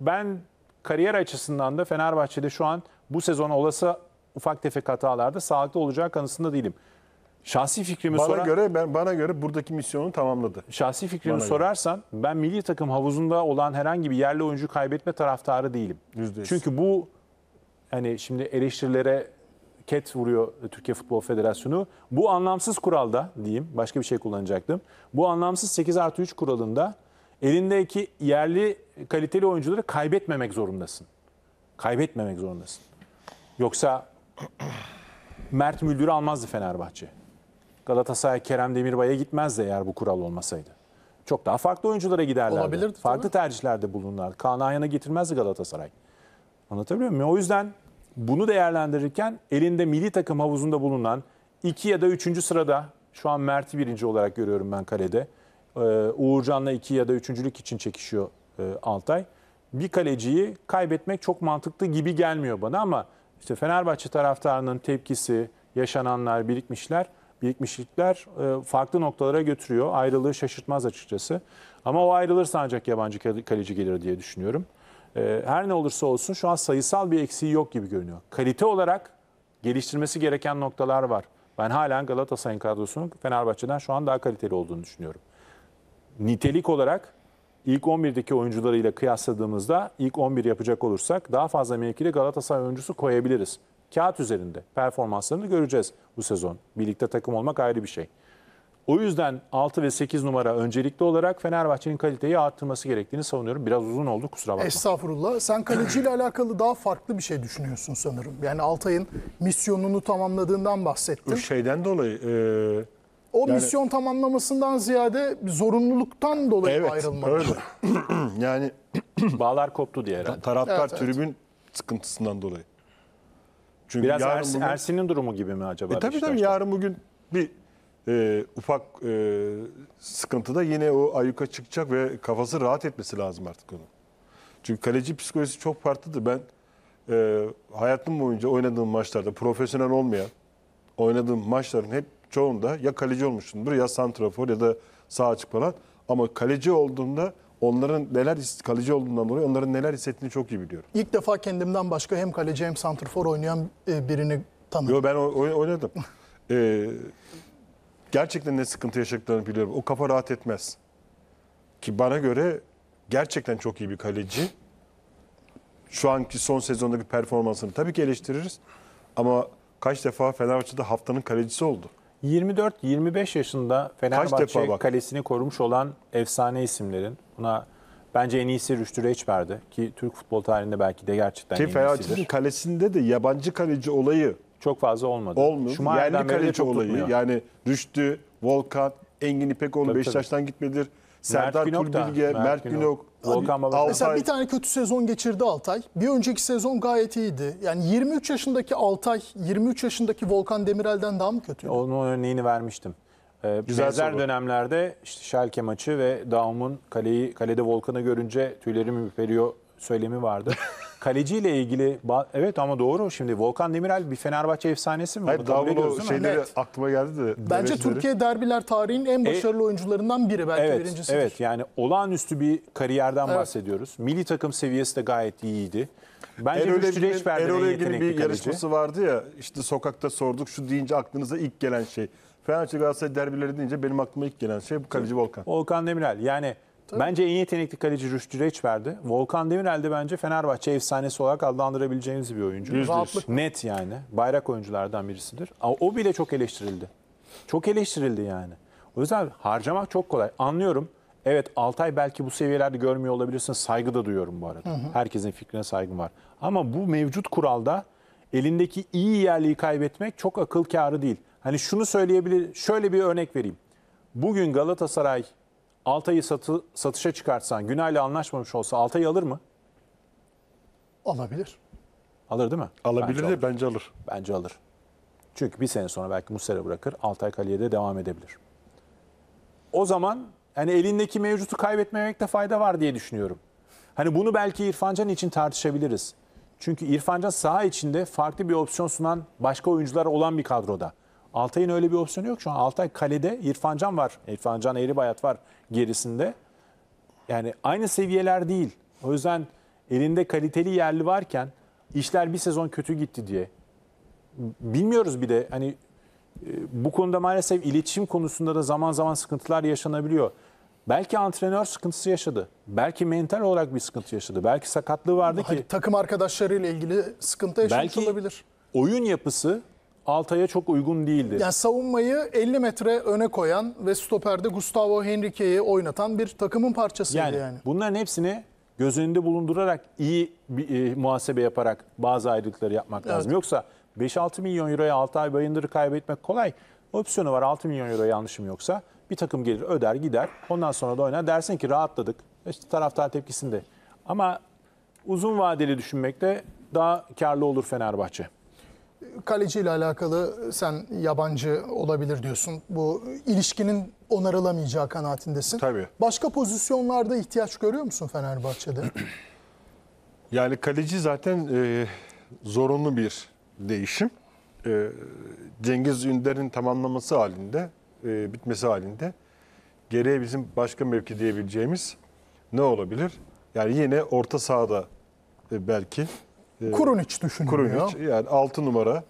ben kariyer açısından da Fenerbahçe'de şu an bu sezon olası ufak tefek hatalarda sağlıklı olacağı kanısında değilim. Şahsi fikrimi bana soran, göre ben bana göre buradaki misyonu tamamladı. Şahsi fikrimi bana sorarsan göre. ben milli takım havuzunda olan herhangi bir yerli oyuncu kaybetme taraftarı değilim. %100. Çünkü bu hani şimdi eleştirilere ket vuruyor Türkiye Futbol Federasyonu. Bu anlamsız kuralda diyeyim başka bir şey kullanacaktım. Bu anlamsız 8 artı 3 kuralında elindeki yerli kaliteli oyuncuları kaybetmemek zorundasın. Kaybetmemek zorundasın. Yoksa Mert Müldür'ü almazdı Fenerbahçe. Galatasaray Kerem Demirbay'a gitmezdi eğer bu kural olmasaydı. Çok daha farklı oyunculara giderlerdi. Olabilirdi, farklı tabii. tercihlerde bulunurlar. Kaan Ayhan'a getirmezdi Galatasaray. Anlatabiliyor muyum? O yüzden bunu değerlendirirken elinde milli takım havuzunda bulunan 2 ya da 3. sırada şu an Mert'i birinci olarak görüyorum ben kalede. Ee, Uğurcan'la iki ya da üçüncülük için çekişiyor e, Altay. Bir kaleciyi kaybetmek çok mantıklı gibi gelmiyor bana ama işte Fenerbahçe taraftarının tepkisi, yaşananlar, birikmişler, birikmişlikler e, farklı noktalara götürüyor. Ayrılığı şaşırtmaz açıkçası. Ama o ayrılırsa ancak yabancı kaleci gelir diye düşünüyorum. E, her ne olursa olsun şu an sayısal bir eksiği yok gibi görünüyor. Kalite olarak geliştirmesi gereken noktalar var. Ben halen Galatasaray'ın kadrosunun Fenerbahçe'den şu an daha kaliteli olduğunu düşünüyorum nitelik olarak ilk 11'deki oyuncularıyla kıyasladığımızda ilk 11 yapacak olursak daha fazla mevkili Galatasaray oyuncusu koyabiliriz. Kağıt üzerinde performanslarını göreceğiz bu sezon. Birlikte takım olmak ayrı bir şey. O yüzden 6 ve 8 numara öncelikli olarak Fenerbahçe'nin kaliteyi arttırması gerektiğini savunuyorum. Biraz uzun oldu kusura bakma. Estağfurullah. Sen kaleciyle alakalı daha farklı bir şey düşünüyorsun sanırım. Yani Altay'ın misyonunu tamamladığından bahsettin. Şeyden dolayı... E o yani, misyon tamamlamasından ziyade zorunluluktan dolayı evet, ayrılmak. Öyle. yani bağlar koptu diye herhalde. Taraftar evet, evet. sıkıntısından dolayı. Çünkü Biraz Ersin, bugün, Ersin'in durumu gibi mi acaba? E, tabii Beşiktaş'ta? tabii yarın bugün bir e, ufak e, sıkıntıda yine o ayuka çıkacak ve kafası rahat etmesi lazım artık onun. Çünkü kaleci psikolojisi çok farklıdır. Ben e, hayatım boyunca oynadığım maçlarda profesyonel olmayan oynadığım maçların hep çoğunda ya kaleci olmuşsundur ya santrafor ya da sağ açık falan. Ama kaleci olduğunda onların neler kaleci olduğundan dolayı onların neler hissettiğini çok iyi biliyorum. İlk defa kendimden başka hem kaleci hem santrfor oynayan e, birini tanıdım. Yo ben oynadım. ee, gerçekten ne sıkıntı yaşadıklarını biliyorum. O kafa rahat etmez. Ki bana göre gerçekten çok iyi bir kaleci. Şu anki son sezondaki performansını tabii ki eleştiririz. Ama kaç defa Fenerbahçe'de haftanın kalecisi oldu. 24-25 yaşında Fenerbahçe kalesini korumuş olan efsane isimlerin buna bence en iyisi Rüştü Reçber'di ki Türk futbol tarihinde belki de gerçekten ki en Fenerbahçe'nin kalesinde de yabancı kaleci olayı çok fazla olmadı. Olmuyor. Yerli kaleci olayı tutmuyor. yani Rüştü, Volkan, Engin İpekoğlu tabii, Beşiktaş'tan gitmedir. Serdar Mert Tulbilge, Mert, Mert Günok. Volkan Babacan. Mesela bir tane kötü sezon geçirdi Altay. Bir önceki sezon gayet iyiydi. Yani 23 yaşındaki Altay, 23 yaşındaki Volkan Demirel'den daha mı kötü? Onun örneğini vermiştim. Ee, Güzel benzer dönemlerde işte Schalke maçı ve Daum'un kaleyi kalede Volkan'ı görünce tüylerim ürperiyor söylemi vardı. kaleciyle ilgili evet ama doğru şimdi Volkan Demirel bir Fenerbahçe efsanesi mi? Hayır, Davulu şeyleri evet. aklıma geldi de. Bence dereceleri. Türkiye derbiler tarihinin en e, başarılı e, oyuncularından biri belki evet, birincisidir. Evet yani olağanüstü bir kariyerden evet. bahsediyoruz. Milli takım seviyesi de gayet iyiydi. Bence Erol Rüştü Reçber'den Erol ilgili bir yarışması vardı ya işte sokakta sorduk şu deyince aklınıza ilk gelen şey. Fenerbahçe Galatasaray derbileri deyince benim aklıma ilk gelen şey bu kaleci Volkan. Volkan Demirel yani Bence en yetenekli kaleci Rüştü Reç verdi. Volkan Demirel de bence Fenerbahçe efsanesi olarak adlandırabileceğimiz bir oyuncu. Net yani. Bayrak oyunculardan birisidir. Ama o bile çok eleştirildi. Çok eleştirildi yani. O yüzden harcamak çok kolay. Anlıyorum. Evet Altay belki bu seviyelerde görmüyor olabilirsin. Saygı da duyuyorum bu arada. Hı hı. Herkesin fikrine saygım var. Ama bu mevcut kuralda elindeki iyi yerliği kaybetmek çok akıl kârı değil. Hani şunu söyleyebilir, şöyle bir örnek vereyim. Bugün Galatasaray Altay'ı satı, satışa çıkartsan Günay'la anlaşmamış olsa Altay'ı alır mı? Alabilir. Alır değil mi? Alabilir bence de alır. bence alır. Bence alır. Çünkü bir sene sonra belki Muslera bırakır. Altay Kale'ye de devam edebilir. O zaman hani elindeki mevcutu kaybetmemekte fayda var diye düşünüyorum. Hani bunu belki İrfancan için tartışabiliriz. Çünkü İrfancan saha içinde farklı bir opsiyon sunan başka oyuncular olan bir kadroda. Altay'ın öyle bir opsiyonu yok şu an. Altay kalede İrfan Can var. İrfan Can Eğribayat var gerisinde. Yani aynı seviyeler değil. O yüzden elinde kaliteli yerli varken işler bir sezon kötü gitti diye. Bilmiyoruz bir de hani e, bu konuda maalesef iletişim konusunda da zaman zaman sıkıntılar yaşanabiliyor. Belki antrenör sıkıntısı yaşadı. Belki mental olarak bir sıkıntı yaşadı. Belki sakatlığı vardı Hayır, hani ki. Takım arkadaşlarıyla ilgili sıkıntı yaşanabilir. belki Oyun yapısı Altay'a çok uygun değildi. Yani savunmayı 50 metre öne koyan ve stoperde Gustavo Henrique'yi oynatan bir takımın parçasıydı yani. yani. Bunların hepsini göz önünde bulundurarak iyi bir e, muhasebe yaparak bazı ayrılıkları yapmak evet. lazım. Yoksa 5-6 milyon euroya 6 ay bayındırı kaybetmek kolay. Opsiyonu var 6 milyon euro yanlışım yoksa. Bir takım gelir öder gider ondan sonra da oynar dersin ki rahatladık. İşte taraftar tepkisinde. Ama uzun vadeli düşünmekte daha karlı olur Fenerbahçe. Kaleci ile alakalı sen yabancı olabilir diyorsun. Bu ilişkinin onarılamayacağı kanaatindesin. Tabii. Başka pozisyonlarda ihtiyaç görüyor musun Fenerbahçe'de? yani kaleci zaten e, zorunlu bir değişim. E, Cengiz Ünder'in tamamlaması halinde, e, bitmesi halinde geriye bizim başka mevki diyebileceğimiz ne olabilir? Yani yine orta sahada e, belki ee, Kurunic düşünülüyor. Kurunic yani 6 numara.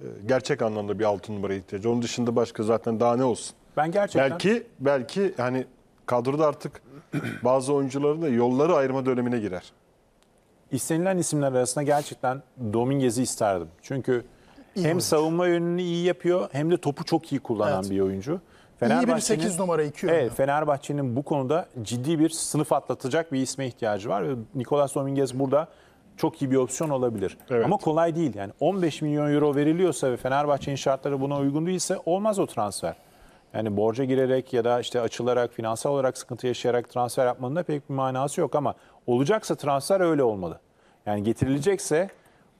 E, gerçek anlamda bir 6 numara ihtiyacı. Onun dışında başka zaten daha ne olsun? Ben gerçekten... Belki, belki hani kadroda artık bazı oyuncuların da yolları ayırma dönemine girer. İstenilen isimler arasında gerçekten Dominguez'i isterdim. Çünkü iyi hem oyuncu. savunma yönünü iyi yapıyor hem de topu çok iyi kullanan evet. bir oyuncu. Fenerbahçe'nin, iyi bir 8 numara 2 Evet, Fenerbahçe'nin bu konuda ciddi bir sınıf atlatacak bir isme ihtiyacı var. Nicolas Dominguez burada çok iyi bir opsiyon olabilir. Evet. Ama kolay değil. Yani 15 milyon euro veriliyorsa ve Fenerbahçe'nin şartları buna uygun değilse olmaz o transfer. Yani borca girerek ya da işte açılarak, finansal olarak sıkıntı yaşayarak transfer yapmanın da pek bir manası yok ama olacaksa transfer öyle olmalı. Yani getirilecekse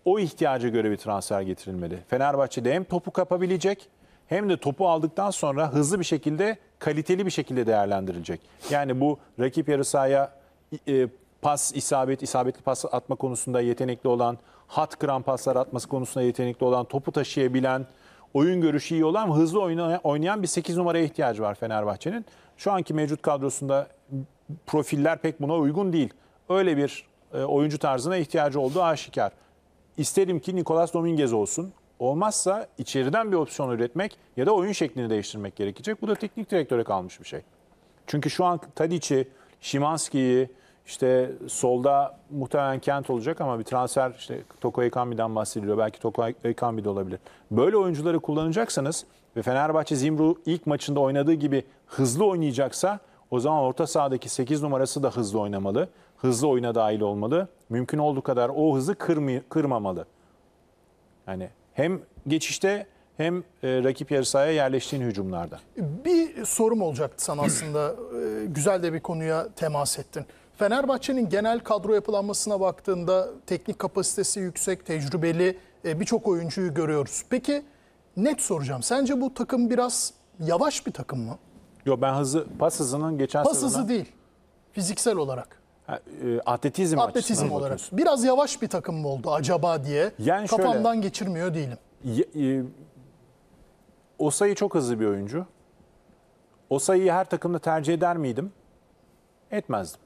o ihtiyaca göre bir transfer getirilmeli. Fenerbahçe'de hem topu kapabilecek hem de topu aldıktan sonra hızlı bir şekilde kaliteli bir şekilde değerlendirilecek. Yani bu rakip yarı sahaya e, pas isabet, isabetli pas atma konusunda yetenekli olan, hat kıran paslar atması konusunda yetenekli olan, topu taşıyabilen, oyun görüşü iyi olan, hızlı oynayan bir 8 numaraya ihtiyacı var Fenerbahçe'nin. Şu anki mevcut kadrosunda profiller pek buna uygun değil. Öyle bir e, oyuncu tarzına ihtiyacı olduğu aşikar. İsterim ki Nicolas Dominguez olsun. Olmazsa içeriden bir opsiyon üretmek ya da oyun şeklini değiştirmek gerekecek. Bu da teknik direktöre kalmış bir şey. Çünkü şu an Tadic'i, Şimanski'yi, işte solda muhtemelen Kent olacak ama bir transfer işte Toko Ekambi'den bahsediliyor. Belki Toko Ekambi de olabilir. Böyle oyuncuları kullanacaksanız ve Fenerbahçe Zimru ilk maçında oynadığı gibi hızlı oynayacaksa o zaman orta sahadaki 8 numarası da hızlı oynamalı. Hızlı oyuna dahil olmalı. Mümkün olduğu kadar o hızı kırmay- kırmamalı. Yani hem geçişte hem e, rakip yarı sahaya yerleştiğin hücumlarda. Bir sorum olacaktı sana aslında. Ee, güzel de bir konuya temas ettin. Fenerbahçe'nin genel kadro yapılanmasına baktığında teknik kapasitesi yüksek, tecrübeli e, birçok oyuncuyu görüyoruz. Peki net soracağım. Sence bu takım biraz yavaş bir takım mı? Yok ben hızı pas hızının geçen Pas sezona- hızı değil. Fiziksel olarak. Ha, e, atletizm, Atletizm olarak. bakıyorsun. Biraz yavaş bir takım mı oldu acaba diye Yani şöyle- geçirmiyor değilim. Ye- e, Osayi çok hızlı bir oyuncu. Osayi'yi her takımda tercih eder miydim? Etmezdim.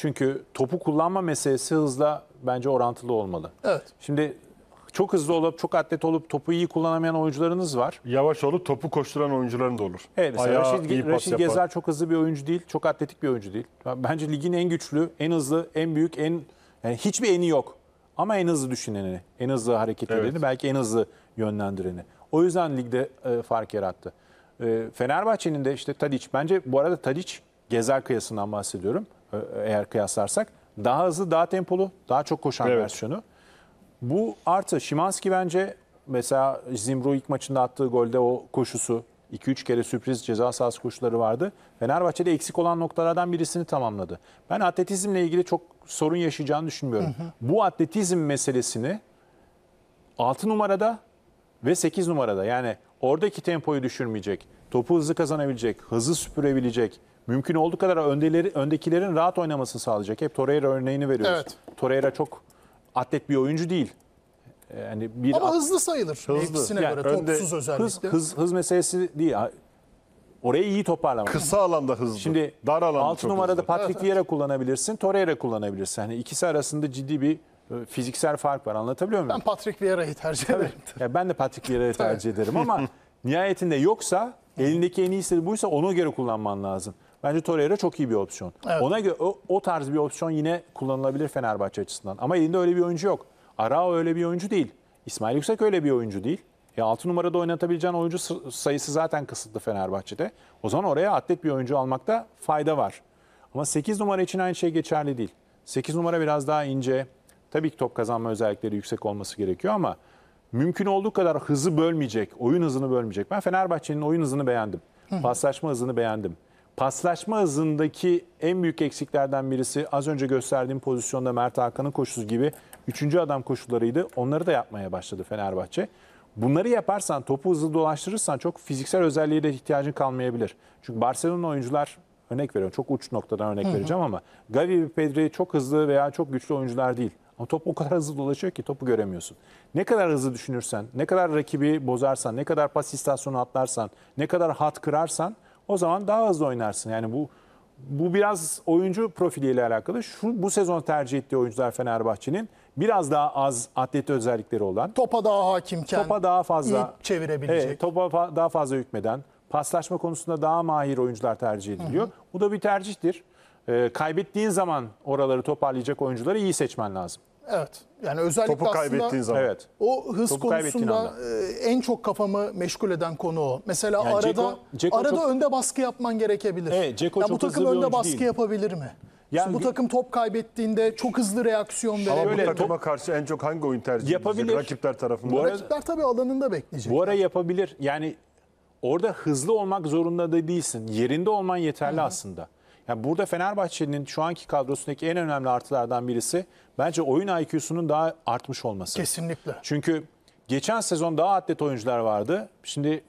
Çünkü topu kullanma meselesi hızla bence orantılı olmalı. Evet. Şimdi çok hızlı olup çok atlet olup topu iyi kullanamayan oyuncularınız var. Yavaş olup topu koşturan oyuncuların da olur. Evet mesela Ayağı Raşit, Raşit Gezer yapar. çok hızlı bir oyuncu değil. Çok atletik bir oyuncu değil. Bence ligin en güçlü, en hızlı, en büyük, en yani hiçbir eni yok. Ama en hızlı düşüneni, en hızlı hareket evet. belki en hızlı yönlendireni. O yüzden ligde e, fark yarattı. E, Fenerbahçe'nin de işte Tadiç. bence bu arada Tadiç Gezer kıyasından bahsediyorum eğer kıyaslarsak. Daha hızlı, daha tempolu, daha çok koşan evet. versiyonu. Bu artı Şimanski bence mesela Zimbro ilk maçında attığı golde o koşusu 2-3 kere sürpriz ceza sahası koşuları vardı. Fenerbahçe'de eksik olan noktalardan birisini tamamladı. Ben atletizmle ilgili çok sorun yaşayacağını düşünmüyorum. Hı hı. Bu atletizm meselesini 6 numarada ve 8 numarada yani oradaki tempoyu düşürmeyecek, topu hızlı kazanabilecek, hızı süpürebilecek, mümkün olduğu kadar öndeleri, öndekilerin rahat oynamasını sağlayacak. Hep Torreira örneğini veriyoruz. Evet. Torreira çok atlet bir oyuncu değil. Yani ee, bir Ama at... hızlı sayılır. Hepsine yani göre önde, topsuz özellikle. Hız, hız, hız meselesi değil. Orayı iyi toparlamak. Kısa alanda hızlı. Şimdi dar alanda 6 numarada hızlı. Patrick evet, Vieira evet. kullanabilirsin, Torreira kullanabilirsin. Hani ikisi arasında ciddi bir e, fiziksel fark var. Anlatabiliyor muyum? Ben Patrick Vieira'yı tercih ederim. Ya ben de Patrick Vieira'yı tercih ederim ama nihayetinde yoksa elindeki en iyisi buysa ona göre kullanman lazım. Bence Torreira çok iyi bir opsiyon. Evet. Ona göre o, o tarz bir opsiyon yine kullanılabilir Fenerbahçe açısından. Ama elinde öyle bir oyuncu yok. Arao öyle bir oyuncu değil. İsmail Yüksek öyle bir oyuncu değil. E 6 numarada oynatabileceğin oyuncu sayısı zaten kısıtlı Fenerbahçe'de. O zaman oraya atlet bir oyuncu almakta fayda var. Ama 8 numara için aynı şey geçerli değil. 8 numara biraz daha ince. Tabii ki top kazanma özellikleri yüksek olması gerekiyor ama mümkün olduğu kadar hızı bölmeyecek, oyun hızını bölmeyecek. Ben Fenerbahçe'nin oyun hızını beğendim. Paslaşma hızını beğendim paslaşma hızındaki en büyük eksiklerden birisi az önce gösterdiğim pozisyonda Mert Hakan'ın koşusu gibi üçüncü adam koşullarıydı. Onları da yapmaya başladı Fenerbahçe. Bunları yaparsan, topu hızlı dolaştırırsan çok fiziksel özelliğe de ihtiyacın kalmayabilir. Çünkü Barcelona oyuncular örnek veriyorum. Çok uç noktadan örnek hı hı. vereceğim ama Gavi ve Pedri çok hızlı veya çok güçlü oyuncular değil. Ama top o kadar hızlı dolaşıyor ki topu göremiyorsun. Ne kadar hızlı düşünürsen, ne kadar rakibi bozarsan, ne kadar pas istasyonu atlarsan, ne kadar hat kırarsan o zaman daha hızlı oynarsın. Yani bu bu biraz oyuncu profiliyle alakalı. Şu bu sezon tercih ettiği oyuncular Fenerbahçe'nin biraz daha az atlet özellikleri olan. Topa daha hakimken. Topa daha fazla iyi çevirebilecek. Evet, topa fa- daha fazla hükmeden. Paslaşma konusunda daha mahir oyuncular tercih ediliyor. Hı hı. Bu da bir tercihtir. Ee, kaybettiğin zaman oraları toparlayacak oyuncuları iyi seçmen lazım. Evet. Yani özellikle Topu kaybettiğin aslında zaman. Evet. o hız Topu konusunda e, en çok kafamı meşgul eden konu o. Mesela Yani arada Dzeko- Dzeko arada çok- önde baskı yapman gerekebilir. Evet, Ceko. Ya bu çok hızlı takım bir önde oyuncu baskı değil. yapabilir mi? Yani Yani bu takım top kaybettiğinde çok hızlı reaksiyon Ama bu takıma karşı en çok hangi oyun tercih edecek rakipler tarafından? Bu arada- Rakipler tabii alanında bekleyecek. Bu ara yapabilir. Yani orada hızlı olmak zorunda da değilsin. Yerinde olman yeterli aslında. Yani burada Fenerbahçe'nin şu anki kadrosundaki en önemli artılardan birisi bence oyun IQ'sunun daha artmış olması. Kesinlikle. Çünkü geçen sezon daha atlet oyuncular vardı. Şimdi e,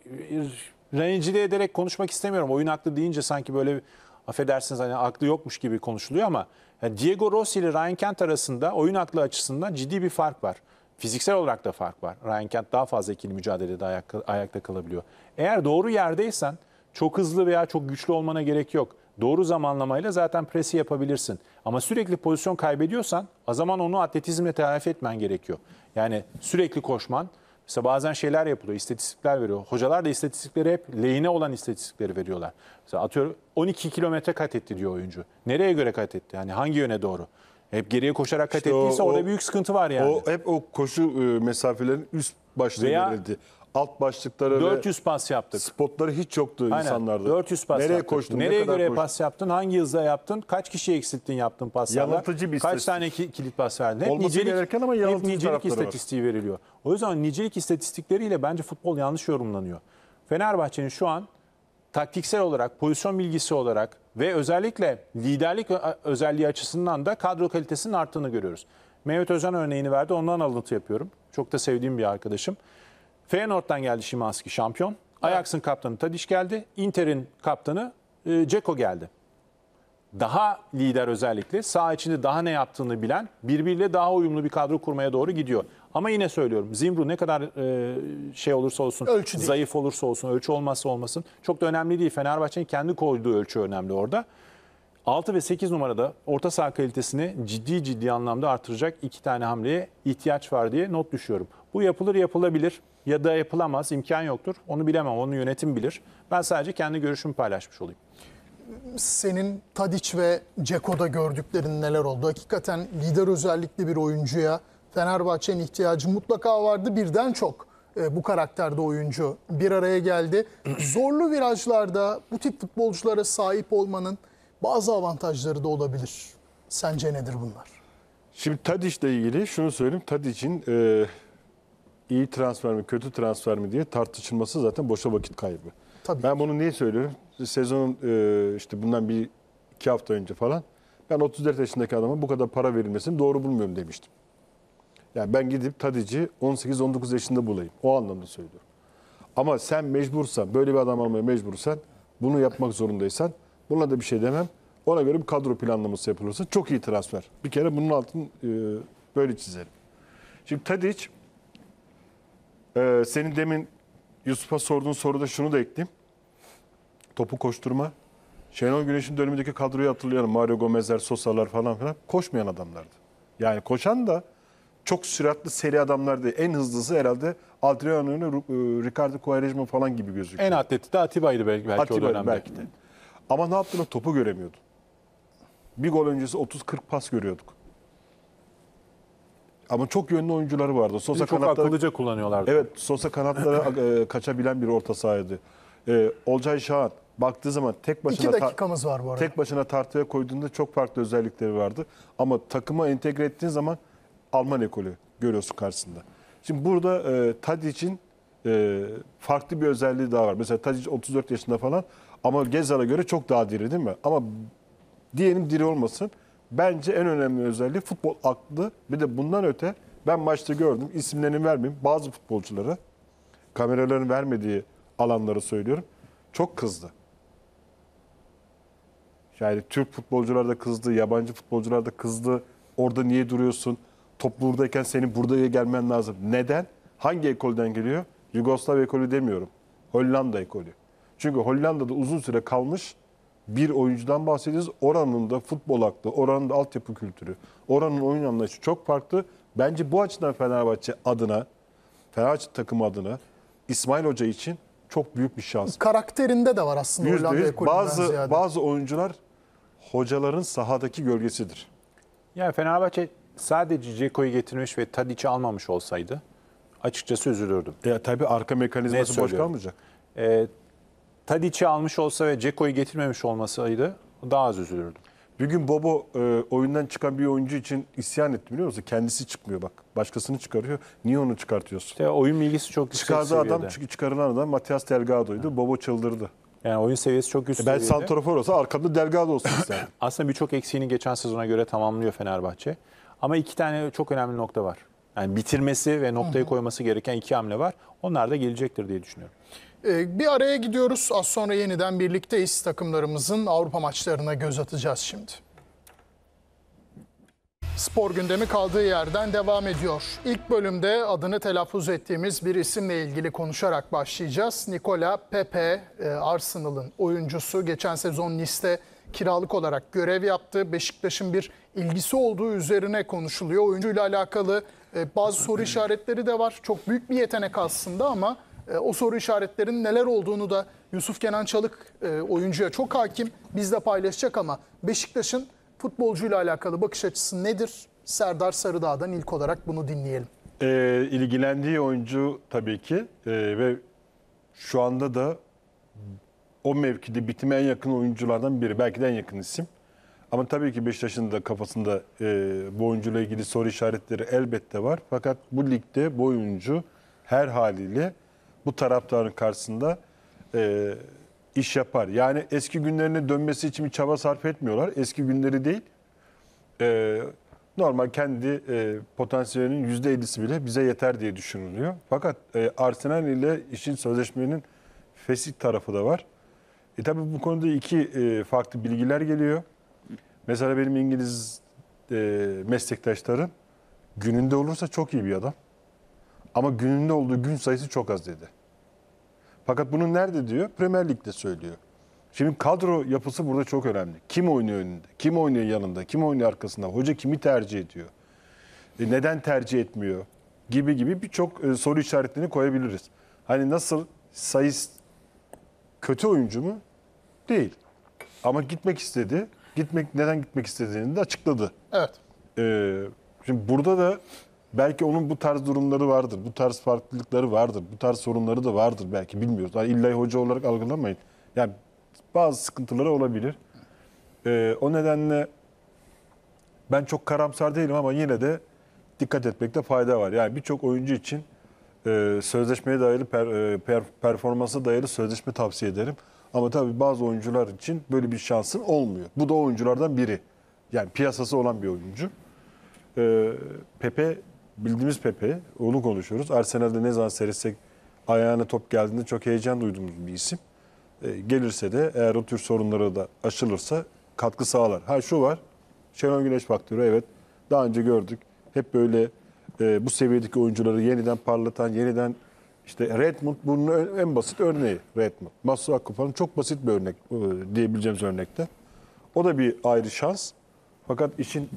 rencide ederek konuşmak istemiyorum. Oyun aklı deyince sanki böyle affedersiniz hani aklı yokmuş gibi konuşuluyor ama yani Diego Rossi ile Ryan Kent arasında oyun aklı açısından ciddi bir fark var. Fiziksel olarak da fark var. Ryan Kent daha fazla ikili mücadelede ayakta kalabiliyor. Eğer doğru yerdeysen çok hızlı veya çok güçlü olmana gerek yok doğru zamanlamayla zaten presi yapabilirsin. Ama sürekli pozisyon kaybediyorsan o zaman onu atletizmle telafi etmen gerekiyor. Yani sürekli koşman. Mesela bazen şeyler yapılıyor, istatistikler veriyor. Hocalar da istatistikleri hep lehine olan istatistikleri veriyorlar. Mesela atıyor 12 kilometre kat etti diyor oyuncu. Nereye göre kat etti? Yani hangi yöne doğru? Hep geriye koşarak kat işte ettiyse o, orada büyük sıkıntı var yani. O, hep o koşu e, mesafelerin üst başlığı verildi alt başlıkları 400 ve pas yaptık. spotları hiç yoktu Aynen. insanlarda. 400 pas Nereye yaptık. koştun? Nereye ne kadar göre koştun? pas yaptın? Hangi hızda yaptın? Kaç kişi eksilttin yaptın paslarla? Yanıltıcı bir Kaç istatistik. tane ki- kilit pas verdin? Hep Olması gereken ama yanıltıcı nicelik tarafları var. veriliyor. O yüzden nicelik istatistikleriyle bence futbol yanlış yorumlanıyor. Fenerbahçe'nin şu an taktiksel olarak, pozisyon bilgisi olarak ve özellikle liderlik özelliği açısından da kadro kalitesinin arttığını görüyoruz. Mehmet Özen örneğini verdi, ondan alıntı yapıyorum. Çok da sevdiğim bir arkadaşım. Feyenoord'dan geldi Şimanski şampiyon. Ajax'ın kaptanı Tadiş geldi. Inter'in kaptanı Ceko e, geldi. Daha lider özellikle sağ içinde daha ne yaptığını bilen birbiriyle daha uyumlu bir kadro kurmaya doğru gidiyor. Ama yine söylüyorum Zimbru ne kadar e, şey olursa olsun ölçü değil. zayıf olursa olsun ölçü olmazsa olmasın çok da önemli değil. Fenerbahçe'nin kendi koyduğu ölçü önemli orada. 6 ve 8 numarada orta saha kalitesini ciddi ciddi anlamda artıracak iki tane hamleye ihtiyaç var diye not düşüyorum. Bu yapılır yapılabilir ya da yapılamaz, imkan yoktur. Onu bilemem, onu yönetim bilir. Ben sadece kendi görüşümü paylaşmış olayım. Senin Tadiç ve Ceko'da gördüklerin neler oldu? Hakikaten lider özellikli bir oyuncuya Fenerbahçe'nin ihtiyacı mutlaka vardı. Birden çok e, bu karakterde oyuncu bir araya geldi. Zorlu virajlarda bu tip futbolculara sahip olmanın bazı avantajları da olabilir. Sence nedir bunlar? Şimdi Tadiç'le ilgili şunu söyleyeyim. Tadiç'in e, iyi transfer mi kötü transfer mi diye tartışılması zaten boşa vakit kaybı. Tabii. Ben bunu niye söylüyorum? Sezonun e, işte bundan bir iki hafta önce falan ben 34 yaşındaki adama bu kadar para verilmesini doğru bulmuyorum demiştim. Yani ben gidip Tadici 18-19 yaşında bulayım. O anlamda söylüyorum. Ama sen mecbursan, böyle bir adam almaya mecbursan, bunu yapmak zorundaysan buna da bir şey demem. Ona göre bir kadro planlaması yapılırsa çok iyi transfer. Bir kere bunun altını e, böyle çizelim. Şimdi Tadic ee, senin demin Yusuf'a sorduğun soruda şunu da ekleyeyim. Topu koşturma. Şenol Güneş'in dönemindeki kadroyu hatırlayalım. Mario Gomez'ler, Sosa'lar falan filan koşmayan adamlardı. Yani koşan da çok süratli seri adamlardı. En hızlısı herhalde Adriano'nun e, Ricardo Quaresma falan gibi gözüküyor. En atleti de Atiba'ydı belki, belki Atiba, o dönemde. Belki de. Ama ne yaptığında topu göremiyordu. Bir gol öncesi 30-40 pas görüyorduk. Ama çok yönlü oyuncuları vardı. Sosa çok kanatlara, akıllıca kullanıyorlardı. Evet, Sosa kanatlara e, kaçabilen bir orta sahaydı. E, Olcay Şahan baktığı zaman tek başına İki dakikamız var bu arada. Tek başına tartıya koyduğunda çok farklı özellikleri vardı. Ama takıma entegre ettiğin zaman Alman ekolü görüyorsun karşısında. Şimdi burada e, Tadic'in e, farklı bir özelliği daha var. Mesela Tadic 34 yaşında falan ama Gezal'a göre çok daha diri değil mi? Ama diyelim diri olmasın bence en önemli özelliği futbol aklı. Bir de bundan öte ben maçta gördüm isimlerini vermeyeyim bazı futbolcuları kameraların vermediği alanları söylüyorum. Çok kızdı. Yani Türk futbolcular da kızdı, yabancı futbolcular da kızdı. Orada niye duruyorsun? Top buradayken senin buraya gelmen lazım. Neden? Hangi ekolden geliyor? Yugoslav ekolü demiyorum. Hollanda ekolü. Çünkü Hollanda'da uzun süre kalmış bir oyuncudan bahsediyoruz. Oranın da futbol aklı, oranın da altyapı kültürü, oranın oyun anlayışı çok farklı. Bence bu açıdan Fenerbahçe adına, Fenerbahçe takımı adına İsmail Hoca için çok büyük bir şans. Karakterinde de var aslında %100. Hollanda bazı, Bazı oyuncular hocaların sahadaki gölgesidir. Yani Fenerbahçe sadece Ceko'yu getirmiş ve Tadic'i almamış olsaydı açıkçası üzülürdüm. Ya, tabii arka mekanizması boş kalmayacak. E, Tadic'i almış olsa ve Ceko'yu getirmemiş olmasaydı daha az üzülürdüm. Bugün Bobo e, oyundan çıkan bir oyuncu için isyan etti biliyor musun? Kendisi çıkmıyor bak. Başkasını çıkarıyor. Niye onu çıkartıyorsun? İşte oyun bilgisi çok yüksek Çıkardı adam çünkü çıkarılan adam Matias Delgado'ydu. Ha. Bobo çıldırdı. Yani oyun seviyesi çok üst e ben seviyede. olsa arkamda Delgado olsun isterdim. Aslında birçok eksiğini geçen sezona göre tamamlıyor Fenerbahçe. Ama iki tane çok önemli nokta var. Yani bitirmesi ve noktayı koyması gereken iki hamle var. Onlar da gelecektir diye düşünüyorum. Ee, bir araya gidiyoruz. Az sonra yeniden birlikteyiz. Takımlarımızın Avrupa maçlarına göz atacağız şimdi. Spor gündemi kaldığı yerden devam ediyor. İlk bölümde adını telaffuz ettiğimiz bir isimle ilgili konuşarak başlayacağız. Nikola Pepe, e, Arsenal'ın oyuncusu. Geçen sezon Nice'de kiralık olarak görev yaptı. Beşiktaş'ın bir ilgisi olduğu üzerine konuşuluyor. Oyuncuyla alakalı e, bazı soru işaretleri de var. Çok büyük bir yetenek aslında ama e, o soru işaretlerinin neler olduğunu da Yusuf Kenan Çalık e, oyuncuya çok hakim. Bizle paylaşacak ama Beşiktaş'ın futbolcuyla alakalı bakış açısı nedir? Serdar Sarıdağ'dan ilk olarak bunu dinleyelim. E, ilgilendiği oyuncu tabii ki e, ve şu anda da o mevkide bitime en yakın oyunculardan biri. Belki de en yakın isim. Ama tabii ki Beşiktaş'ın da kafasında e, bu oyuncuyla ilgili soru işaretleri elbette var. Fakat bu ligde bu oyuncu her haliyle bu taraftarın karşısında e, iş yapar. Yani eski günlerine dönmesi için bir çaba sarf etmiyorlar. Eski günleri değil. E, normal kendi e, potansiyelinin %50'si bile bize yeter diye düşünülüyor. Fakat e, Arsenal ile işin sözleşmenin fesih tarafı da var. E tabii bu konuda iki e, farklı bilgiler geliyor. Mesela benim İngiliz e, meslektaşlarım gününde olursa çok iyi bir adam. Ama gününde olduğu gün sayısı çok az dedi. Fakat bunu nerede diyor? Premier Lig'de söylüyor. Şimdi kadro yapısı burada çok önemli. Kim oynuyor önünde? Kim oynuyor yanında? Kim oynuyor arkasında? Hoca kimi tercih ediyor? E neden tercih etmiyor? Gibi gibi birçok e, soru işaretlerini koyabiliriz. Hani nasıl sayıs kötü oyuncu mu? Değil. Ama gitmek istedi. Gitmek neden gitmek istediğini de açıkladı. Evet. Ee, şimdi burada da Belki onun bu tarz durumları vardır. Bu tarz farklılıkları vardır. Bu tarz sorunları da vardır belki bilmiyoruz. Yani illa hoca olarak algılamayın. Yani bazı sıkıntıları olabilir. Ee, o nedenle ben çok karamsar değilim ama yine de dikkat etmekte fayda var. Yani birçok oyuncu için e, sözleşmeye dayalı per, e, per, performansa dayalı sözleşme tavsiye ederim. Ama tabii bazı oyuncular için böyle bir şansın olmuyor. Bu da oyunculardan biri. Yani piyasası olan bir oyuncu. E, Pepe bildiğimiz Pepe, onu konuşuyoruz. Arsenal'de ne zaman seyretsek ayağına top geldiğinde çok heyecan duyduğumuz bir isim. E, gelirse de eğer o tür sorunları da aşılırsa katkı sağlar. Ha şu var, Şenol Güneş faktörü evet daha önce gördük. Hep böyle e, bu seviyedeki oyuncuları yeniden parlatan, yeniden işte Redmond bunun en basit örneği Redmond. Masu Akkupa'nın çok basit bir örnek e, diyebileceğimiz örnekte. O da bir ayrı şans. Fakat işin e,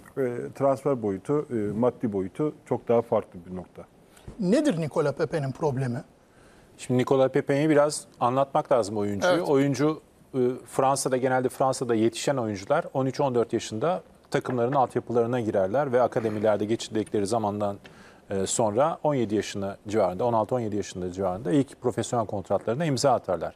transfer boyutu, e, maddi boyutu çok daha farklı bir nokta. Nedir Nikola Pepe'nin problemi? Şimdi Nikola Pepe'yi biraz anlatmak lazım oyuncuyu. Evet. Oyuncu e, Fransa'da genelde Fransa'da yetişen oyuncular 13-14 yaşında takımların altyapılarına girerler ve akademilerde geçirdikleri zamandan e, sonra 17 yaşında civarında 16-17 yaşında civarında ilk profesyonel kontratlarına imza atarlar.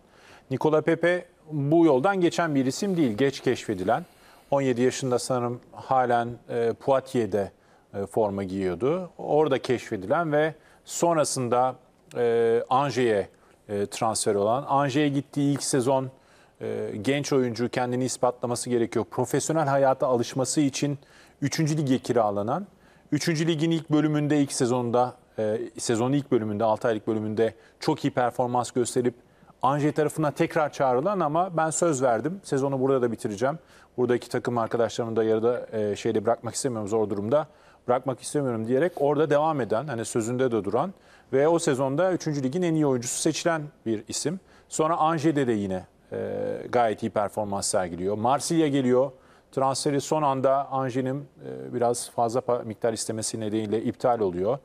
Nikola Pepe bu yoldan geçen bir isim değil, geç keşfedilen. 17 yaşında sanırım halen e, Poitiers'de e, forma giyiyordu. Orada keşfedilen ve sonrasında e, Angers e, transfer olan. Angers gittiği ilk sezon e, genç oyuncu kendini ispatlaması gerekiyor. Profesyonel hayata alışması için 3. lige kiralanan. 3. ligin ilk bölümünde ilk sezonda e, sezonun ilk bölümünde 6 aylık bölümünde çok iyi performans gösterip Angers tarafına tekrar çağrılan ama ben söz verdim. Sezonu burada da bitireceğim buradaki takım arkadaşlarımı da yarıda e, şeyde bırakmak istemiyorum zor durumda bırakmak istemiyorum diyerek orada devam eden hani sözünde de duran ve o sezonda 3. ligin en iyi oyuncusu seçilen bir isim. Sonra Anje'de de yine e, gayet iyi performans sergiliyor. Marsilya geliyor. Transferi son anda Anje'nin e, biraz fazla miktar istemesi nedeniyle iptal oluyor.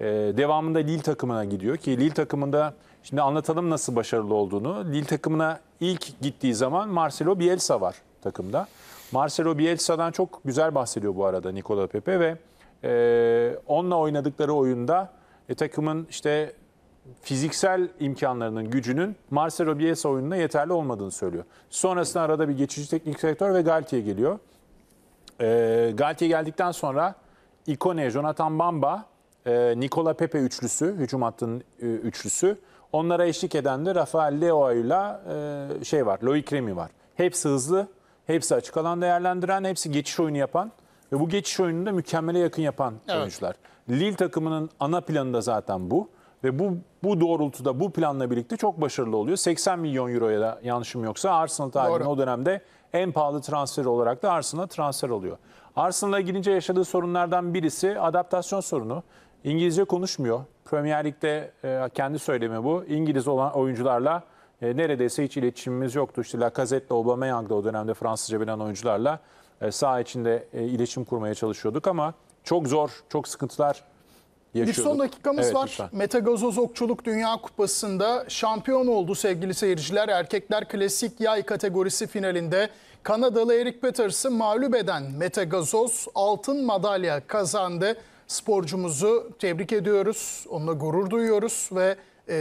E, devamında Lille takımına gidiyor ki Lille takımında şimdi anlatalım nasıl başarılı olduğunu. Lille takımına ilk gittiği zaman Marcelo Bielsa var takımda. Marcelo Bielsa'dan çok güzel bahsediyor bu arada Nikola Pepe ve e, onunla oynadıkları oyunda e, takımın işte fiziksel imkanlarının, gücünün Marcelo Bielsa oyununa yeterli olmadığını söylüyor. Sonrasında arada bir geçici teknik direktör ve Galtier geliyor. E, Galtier geldikten sonra Ikone, Jonathan Bamba, e, Nicola Pepe üçlüsü, hücum hattının e, üçlüsü. Onlara eşlik eden de Rafael Leao ile şey var, Loic Remy var. Hepsi hızlı, Hepsi açık alan değerlendiren, hepsi geçiş oyunu yapan ve bu geçiş oyununu da mükemmele yakın yapan evet. oyuncular. Lille takımının ana planı da zaten bu ve bu bu doğrultuda bu planla birlikte çok başarılı oluyor. 80 milyon euroya da yanlışım yoksa Arsenal tarihinin o dönemde en pahalı transfer olarak da Arsenal'a transfer oluyor. Arsenal'a gidince yaşadığı sorunlardan birisi adaptasyon sorunu. İngilizce konuşmuyor. Premier Lig'de e, kendi söylemi bu. İngiliz olan oyuncularla e, neredeyse hiç iletişimimiz yoktu. İşte Lacazette'le Aubameyang'da o dönemde Fransızca bilen oyuncularla e, sağ içinde e, iletişim kurmaya çalışıyorduk ama çok zor, çok sıkıntılar yaşıyorduk. Bir son dakikamız evet, var. Metagazoz Okçuluk Dünya Kupası'nda şampiyon oldu sevgili seyirciler. Erkekler klasik yay kategorisi finalinde Kanadalı Eric Peters'ı mağlup eden Mete altın madalya kazandı. Sporcumuzu tebrik ediyoruz, onunla gurur duyuyoruz ve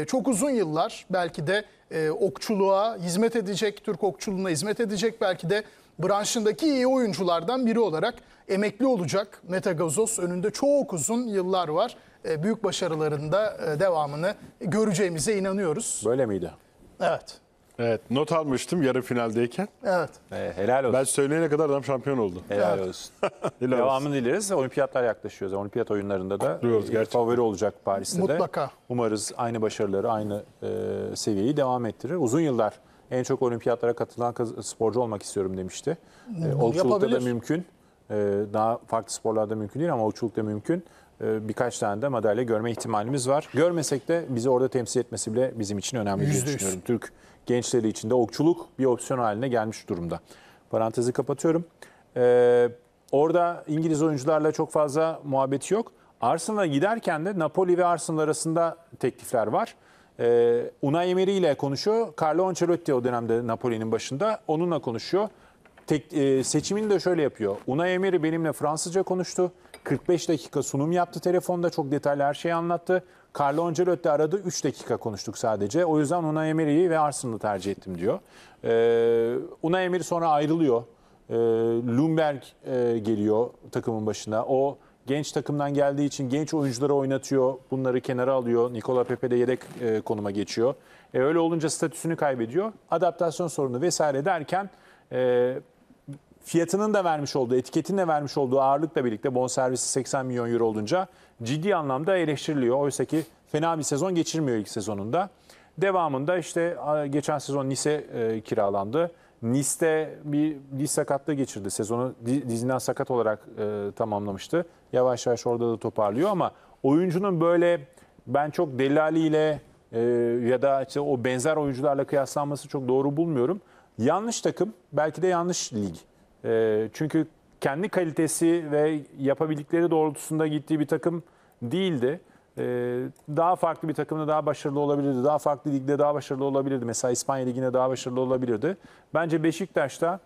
çok uzun yıllar belki de e, okçuluğa hizmet edecek, Türk okçuluğuna hizmet edecek belki de branşındaki iyi oyunculardan biri olarak emekli olacak. Metagazos önünde çok uzun yıllar var. E, büyük başarılarında e, devamını göreceğimize inanıyoruz. Böyle miydi? Evet. Evet not almıştım yarı finaldeyken. Evet. Ee, helal olsun. Ben söyleyene kadar adam şampiyon oldu. Helal Evet. olsun. Helal olsun. Devamını dileriz. Olimpiyatlar yaklaşıyor. Olimpiyat oyunlarında da Kutluyoruz e, favori olacak Paris'te de. Mutlaka. Umarız aynı başarıları, aynı e, seviyeyi devam ettirir. Uzun yıllar en çok olimpiyatlara katılan kız- sporcu olmak istiyorum demişti. E, okçulukta da mümkün. E, daha farklı sporlarda mümkün değil ama okçulukta mümkün. E, birkaç tane de madalya görme ihtimalimiz var. Görmesek de bizi orada temsil etmesi bile bizim için önemli diye Yüzde düşünüyorum. Türk gençleri için de okçuluk bir opsiyon haline gelmiş durumda. Parantezi kapatıyorum. Ee, orada İngiliz oyuncularla çok fazla muhabbeti yok. Arsenal'a giderken de Napoli ve Arsenal arasında teklifler var. Ee, Unai Emery ile konuşuyor. Carlo Ancelotti o dönemde Napoli'nin başında. Onunla konuşuyor. Tek, e, seçimini de şöyle yapıyor. Unai Emery benimle Fransızca konuştu. 45 dakika sunum yaptı telefonda. Çok detaylı her şeyi anlattı. Carlo Ancelotti aradı 3 dakika konuştuk sadece. O yüzden Unai Emery'i ve Arsenal'ı tercih ettim diyor. Ee, Unai Emery sonra ayrılıyor. Ee, Lumberg e, geliyor takımın başına. O genç takımdan geldiği için genç oyuncuları oynatıyor. Bunları kenara alıyor. Nikola Pepe de yedek e, konuma geçiyor. E, öyle olunca statüsünü kaybediyor. Adaptasyon sorunu vesaire derken e, fiyatının da vermiş olduğu, etiketin de vermiş olduğu ağırlıkla birlikte bonservisi 80 milyon euro olunca ciddi anlamda eleştiriliyor. Oysa ki fena bir sezon geçirmiyor ilk sezonunda. Devamında işte geçen sezon Nice e, kiralandı. Nice'de bir diz sakatlığı geçirdi. Sezonu dizinden sakat olarak e, tamamlamıştı. Yavaş yavaş orada da toparlıyor ama oyuncunun böyle ben çok delaliyle e, ya da işte o benzer oyuncularla kıyaslanması çok doğru bulmuyorum. Yanlış takım, belki de yanlış lig. E, çünkü kendi kalitesi ve yapabildikleri doğrultusunda gittiği bir takım değildi. E, daha farklı bir takımda daha başarılı olabilirdi. Daha farklı ligde daha başarılı olabilirdi. Mesela İspanya Ligi'nde daha başarılı olabilirdi. Bence Beşiktaş'ta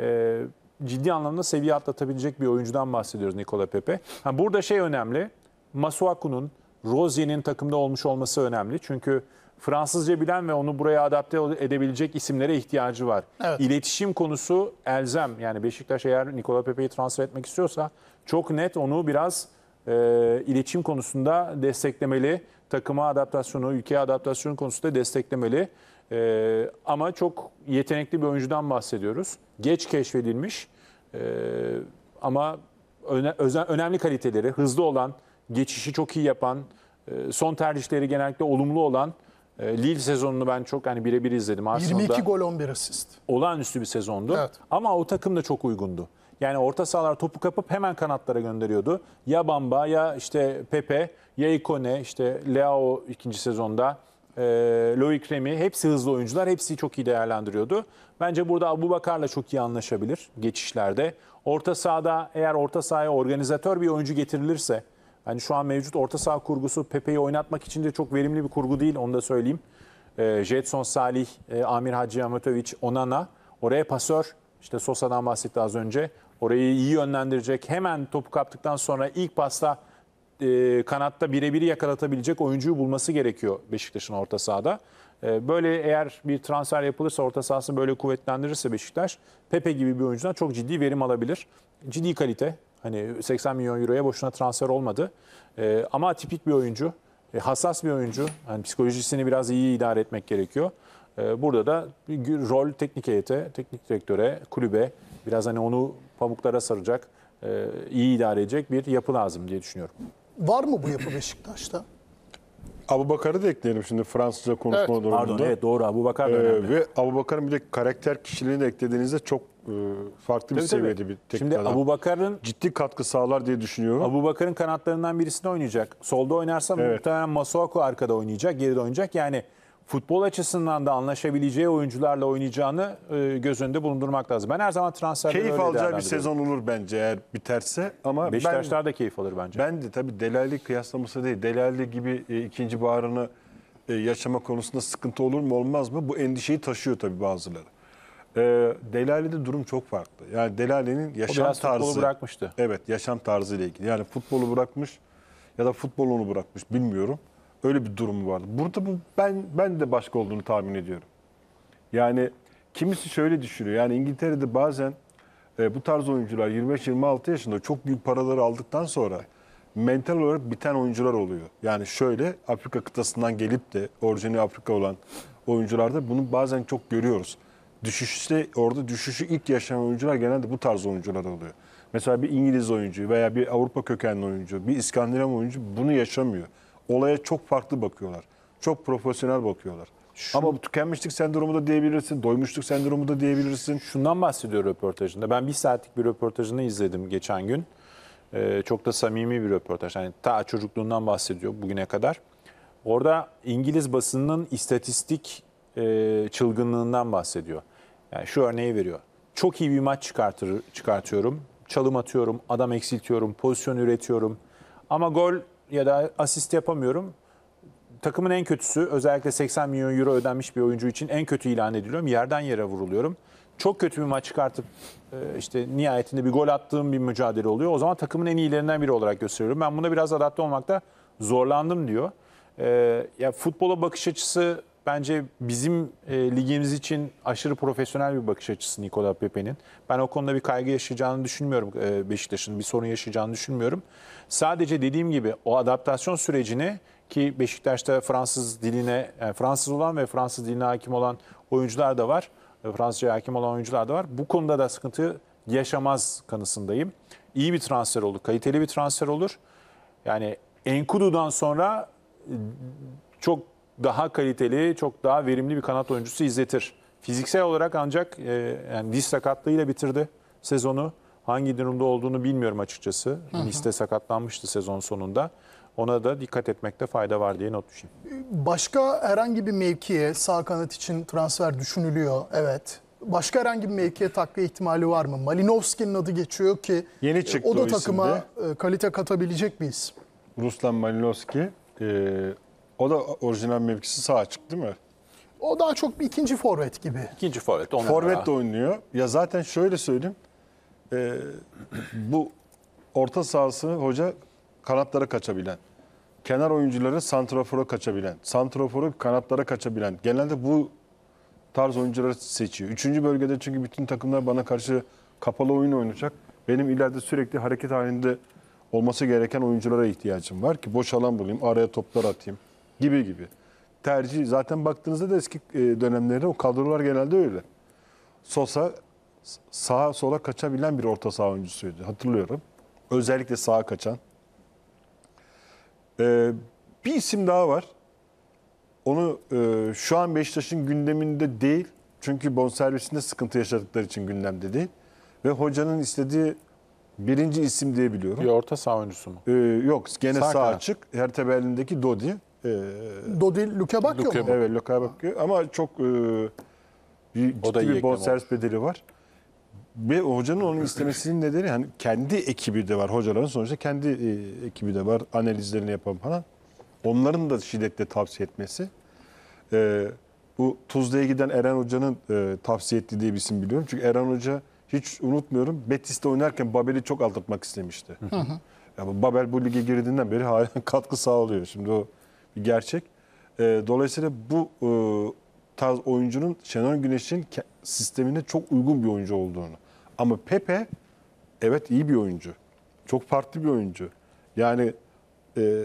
e, ciddi anlamda seviye atlatabilecek bir oyuncudan bahsediyoruz Nikola Pepe. Ha, burada şey önemli. Masuaku'nun, Rozier'in takımda olmuş olması önemli. Çünkü Fransızca bilen ve onu buraya adapte edebilecek isimlere ihtiyacı var. Evet. İletişim konusu elzem. Yani Beşiktaş eğer Nikola Pepe'yi transfer etmek istiyorsa çok net onu biraz e, iletişim konusunda desteklemeli. Takıma adaptasyonu, ülkeye adaptasyon konusunda desteklemeli. E, ama çok yetenekli bir oyuncudan bahsediyoruz. Geç keşfedilmiş e, ama öne, özen, önemli kaliteleri, hızlı olan, geçişi çok iyi yapan, e, son tercihleri genellikle olumlu olan ee, Lille sezonunu ben çok hani birebir izledim. Arsenal'da 22 gol 11 asist. Olağanüstü bir sezondu. Evet. Ama o takım da çok uygundu. Yani orta sahalar topu kapıp hemen kanatlara gönderiyordu. Ya Bamba ya işte Pepe ya Ikone işte Leao ikinci sezonda e, Loic Remy hepsi hızlı oyuncular. Hepsi çok iyi değerlendiriyordu. Bence burada Abu Bakar'la çok iyi anlaşabilir geçişlerde. Orta sahada eğer orta sahaya organizatör bir oyuncu getirilirse Hani şu an mevcut orta saha kurgusu Pepe'yi oynatmak için de çok verimli bir kurgu değil onu da söyleyeyim. E, Jetson Salih, e, Amir Hacı Ahmetoviç, Onana. Oraya pasör, işte Sosa'dan bahsetti az önce. Orayı iyi yönlendirecek. Hemen topu kaptıktan sonra ilk pasta e, kanatta birebir yakalatabilecek oyuncuyu bulması gerekiyor Beşiktaş'ın orta sahada. E, böyle eğer bir transfer yapılırsa, orta sahasını böyle kuvvetlendirirse Beşiktaş, Pepe gibi bir oyuncudan çok ciddi verim alabilir. Ciddi kalite, Hani 80 milyon euroya boşuna transfer olmadı. E, ama tipik bir oyuncu. E, hassas bir oyuncu. Hani psikolojisini biraz iyi idare etmek gerekiyor. E, burada da bir rol teknik heyete, teknik direktöre, kulübe biraz hani onu pamuklara saracak, e, iyi idare edecek bir yapı lazım diye düşünüyorum. Var mı bu yapı Beşiktaş'ta? Abu Bakar'ı da ekleyelim şimdi Fransızca konuşma evet. durumunda. Pardon evet doğru Abu Bakar da ee, önemli. ve Abu Bakar'ın bir de karakter kişiliğini de eklediğinizde çok e, farklı tabii bir seviyede tabii. bir teknik Şimdi adam. Abu Bakar'ın ciddi katkı sağlar diye düşünüyorum. Abu Bakar'ın kanatlarından birisini oynayacak. Solda oynarsa evet. muhtemelen Masuaku arkada oynayacak, geride oynayacak. Yani futbol açısından da anlaşabileceği oyuncularla oynayacağını e, göz önünde bulundurmak lazım. Ben her zaman transferde Keyif alacağı bir sezon olur bence eğer biterse ama Beşiktaşlar ben, da keyif alır bence. Ben de tabii Delali kıyaslaması değil. Delali gibi e, ikinci baharını e, yaşama konusunda sıkıntı olur mu olmaz mı? Bu endişeyi taşıyor tabii bazıları. E, ee, Delale'de durum çok farklı. Yani Delali'nin yaşam o tarzı. futbolu bırakmıştı. Evet yaşam tarzı ile ilgili. Yani futbolu bırakmış ya da futbol onu bırakmış bilmiyorum. Öyle bir durumu vardı. Burada bu, ben ben de başka olduğunu tahmin ediyorum. Yani kimisi şöyle düşünüyor. Yani İngiltere'de bazen e, bu tarz oyuncular 25-26 yaşında çok büyük paraları aldıktan sonra mental olarak biten oyuncular oluyor. Yani şöyle Afrika kıtasından gelip de orijini Afrika olan oyuncularda bunu bazen çok görüyoruz düşüşte orada düşüşü ilk yaşayan oyuncular genelde bu tarz oyuncular oluyor. Mesela bir İngiliz oyuncu veya bir Avrupa kökenli oyuncu, bir İskandinav oyuncu bunu yaşamıyor. Olaya çok farklı bakıyorlar. Çok profesyonel bakıyorlar. Şu, Ama bu tükenmişlik sendromu da diyebilirsin, doymuşluk sendromu da diyebilirsin. Şundan bahsediyor röportajında. Ben bir saatlik bir röportajını izledim geçen gün. Ee, çok da samimi bir röportaj. Yani ta çocukluğundan bahsediyor bugüne kadar. Orada İngiliz basınının istatistik e, çılgınlığından bahsediyor. Yani şu örneği veriyor. Çok iyi bir maç çıkartır, çıkartıyorum. Çalım atıyorum, adam eksiltiyorum, pozisyon üretiyorum. Ama gol ya da asist yapamıyorum. Takımın en kötüsü özellikle 80 milyon euro ödenmiş bir oyuncu için en kötü ilan ediliyorum. Yerden yere vuruluyorum. Çok kötü bir maç çıkartıp e, işte nihayetinde bir gol attığım bir mücadele oluyor. O zaman takımın en iyilerinden biri olarak gösteriyorum. Ben buna biraz adapte olmakta zorlandım diyor. E, ya futbola bakış açısı bence bizim e, ligimiz için aşırı profesyonel bir bakış açısı Nikola Pepe'nin. Ben o konuda bir kaygı yaşayacağını düşünmüyorum e, Beşiktaş'ın. Bir sorun yaşayacağını düşünmüyorum. Sadece dediğim gibi o adaptasyon sürecini ki Beşiktaş'ta Fransız diline yani e, Fransız olan ve Fransız diline hakim olan oyuncular da var. E, Fransızca hakim olan oyuncular da var. Bu konuda da sıkıntı yaşamaz kanısındayım. İyi bir transfer olur, kaliteli bir transfer olur. Yani Enkudu'dan sonra çok daha kaliteli, çok daha verimli bir kanat oyuncusu izletir. Fiziksel olarak ancak e, yani diz sakatlığıyla bitirdi sezonu. Hangi durumda olduğunu bilmiyorum açıkçası. Liste sakatlanmıştı sezon sonunda. Ona da dikkat etmekte fayda var diye not düşeyim. Başka herhangi bir mevkiye sağ kanat için transfer düşünülüyor. Evet. Başka herhangi bir mevkiye takviye ihtimali var mı? Malinovski'nin adı geçiyor ki Yeni e, çıktı o da o takıma isimde. E, kalite katabilecek miyiz? Ruslan Malinovski e, o da orijinal mevkisi sağ açık değil mi? O daha çok bir ikinci forvet gibi. İkinci forvet. Forvet de oynuyor. Ya zaten şöyle söyleyeyim. Ee, bu orta sahası hoca kanatlara kaçabilen. Kenar oyuncuları santrafora kaçabilen. Santrafora kanatlara kaçabilen. Genelde bu tarz oyuncuları seçiyor. Üçüncü bölgede çünkü bütün takımlar bana karşı kapalı oyun oynayacak. Benim ileride sürekli hareket halinde olması gereken oyunculara ihtiyacım var ki boş alan bulayım, araya toplar atayım gibi gibi. Tercih zaten baktığınızda da eski e, dönemlerde o kadrolar genelde öyle. Sosa sağa sola kaçabilen bir orta saha oyuncusuydu hatırlıyorum. Özellikle sağa kaçan. Ee, bir isim daha var. Onu e, şu an Beşiktaş'ın gündeminde değil. Çünkü bonservisinde sıkıntı yaşadıkları için gündemde değil. Ve hocanın istediği birinci isim diye biliyorum. Bir orta saha oyuncusu mu? Ee, yok gene sağ, sağ açık. Hertha Berlin'deki Dodi. E, Dodi Luke Bakio mu? Evet Luka Bakio ama çok e, bir o ciddi bir bonservis bedeli var. Ve hocanın onu istemesinin nedeni hani kendi ekibi de var. Hocaların sonuçta kendi e, ekibi de var. Analizlerini yapan falan. Onların da şiddetle tavsiye etmesi. E, bu Tuzla'ya giden Eren Hoca'nın e, tavsiye ettiği diye bir isim biliyorum. Çünkü Eren Hoca hiç unutmuyorum Betis'te oynarken Babel'i çok aldırtmak istemişti. Hı hı. Ama Babel bu lige girdiğinden beri hala katkı sağlıyor. Şimdi o bir gerçek. E, dolayısıyla bu e, tarz oyuncunun Şenol Güneş'in sistemine çok uygun bir oyuncu olduğunu. Ama Pepe evet iyi bir oyuncu. Çok farklı bir oyuncu. Yani e,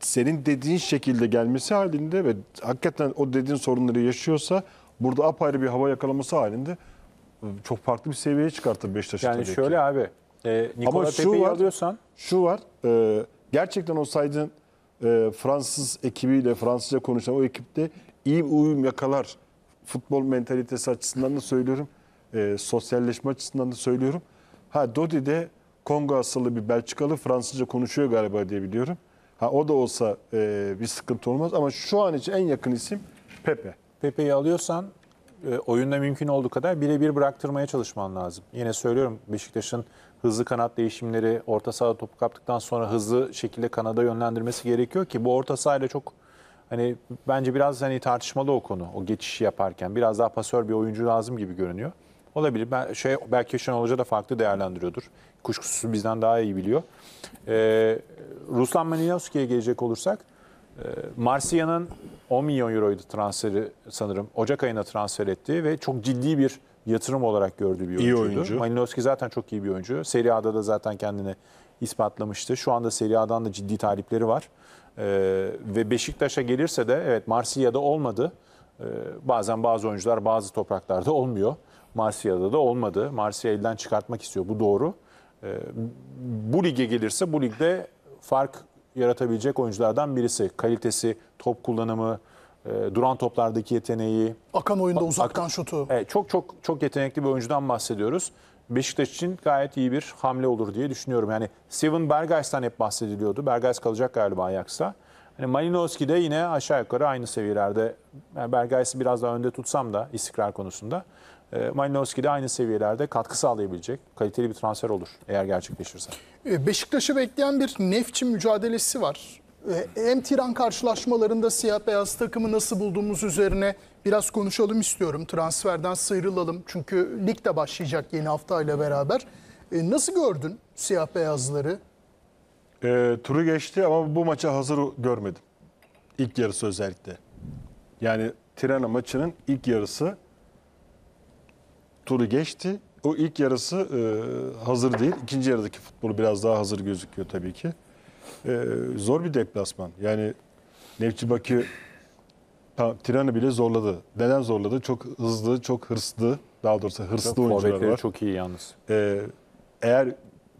senin dediğin şekilde gelmesi halinde ve hakikaten o dediğin sorunları yaşıyorsa burada apayrı bir hava yakalaması halinde e, çok farklı bir seviyeye çıkartır Beşiktaş'ı yani şöyle ki. abi e, Nikola Pepe'yi alıyorsan şu var e, gerçekten o e, Fransız ekibiyle Fransızca konuşan o ekipte iyi uyum yakalar. Futbol mentalitesi açısından da söylüyorum. E, sosyalleşme açısından da söylüyorum. Ha Dodi de Kongo asıllı bir Belçikalı Fransızca konuşuyor galiba diye biliyorum. Ha o da olsa e, bir sıkıntı olmaz ama şu an için en yakın isim Pepe. Pepe'yi alıyorsan e, oyunda mümkün olduğu kadar birebir bıraktırmaya çalışman lazım. Yine söylüyorum Beşiktaş'ın hızlı kanat değişimleri, orta saha topu kaptıktan sonra hızlı şekilde kanada yönlendirmesi gerekiyor ki bu orta sahayla çok hani bence biraz hani tartışmalı o konu. O geçişi yaparken biraz daha pasör bir oyuncu lazım gibi görünüyor. Olabilir. Ben şey belki Şenol Hoca da farklı değerlendiriyordur. Kuşkusuz bizden daha iyi biliyor. Ee, Ruslan Malinovski'ye gelecek olursak e, Marsilya'nın 10 milyon euroydu transferi sanırım. Ocak ayına transfer ettiği ve çok ciddi bir yatırım olarak gördüğü bir oyuncuydu. oyuncu. Malinowski zaten çok iyi bir oyuncu. Serie A'da da zaten kendini ispatlamıştı. Şu anda Serie A'dan da ciddi talipleri var. Ee, ve Beşiktaş'a gelirse de evet Marsilya'da olmadı. Ee, bazen bazı oyuncular bazı topraklarda olmuyor. Marsilya'da da olmadı. Marsilya elden çıkartmak istiyor. Bu doğru. Ee, bu lige gelirse bu ligde fark yaratabilecek oyunculardan birisi. Kalitesi, top kullanımı, e, duran toplardaki yeteneği. Akan oyunda uzaktan ak, şutu. Evet, çok çok çok yetenekli bir oyuncudan bahsediyoruz. Beşiktaş için gayet iyi bir hamle olur diye düşünüyorum. Yani Steven Bergays'tan hep bahsediliyordu. Bergays kalacak galiba Ajax'ta. Hani Malinowski de yine aşağı yukarı aynı seviyelerde. Yani Bergays'ı biraz daha önde tutsam da istikrar konusunda. E, Malinowski de aynı seviyelerde katkı sağlayabilecek. Kaliteli bir transfer olur eğer gerçekleşirse. E, Beşiktaş'ı bekleyen bir Nefçi mücadelesi var. E, hem Tiran karşılaşmalarında siyah beyaz takımı nasıl bulduğumuz üzerine biraz konuşalım istiyorum. Transferden sıyrılalım çünkü lig de başlayacak yeni haftayla beraber. E, nasıl gördün siyah beyazları? E, turu geçti ama bu maça hazır görmedim. İlk yarısı özellikle. Yani Tirana maçının ilk yarısı turu geçti. O ilk yarısı e, hazır değil. İkinci yarıdaki futbolu biraz daha hazır gözüküyor tabii ki e, zor bir deplasman. Yani Nefçi tam, Tiran'ı bile zorladı. Neden zorladı? Çok hızlı, çok hırslı. Daha doğrusu hırslı oyuncular var. çok iyi yalnız. E, eğer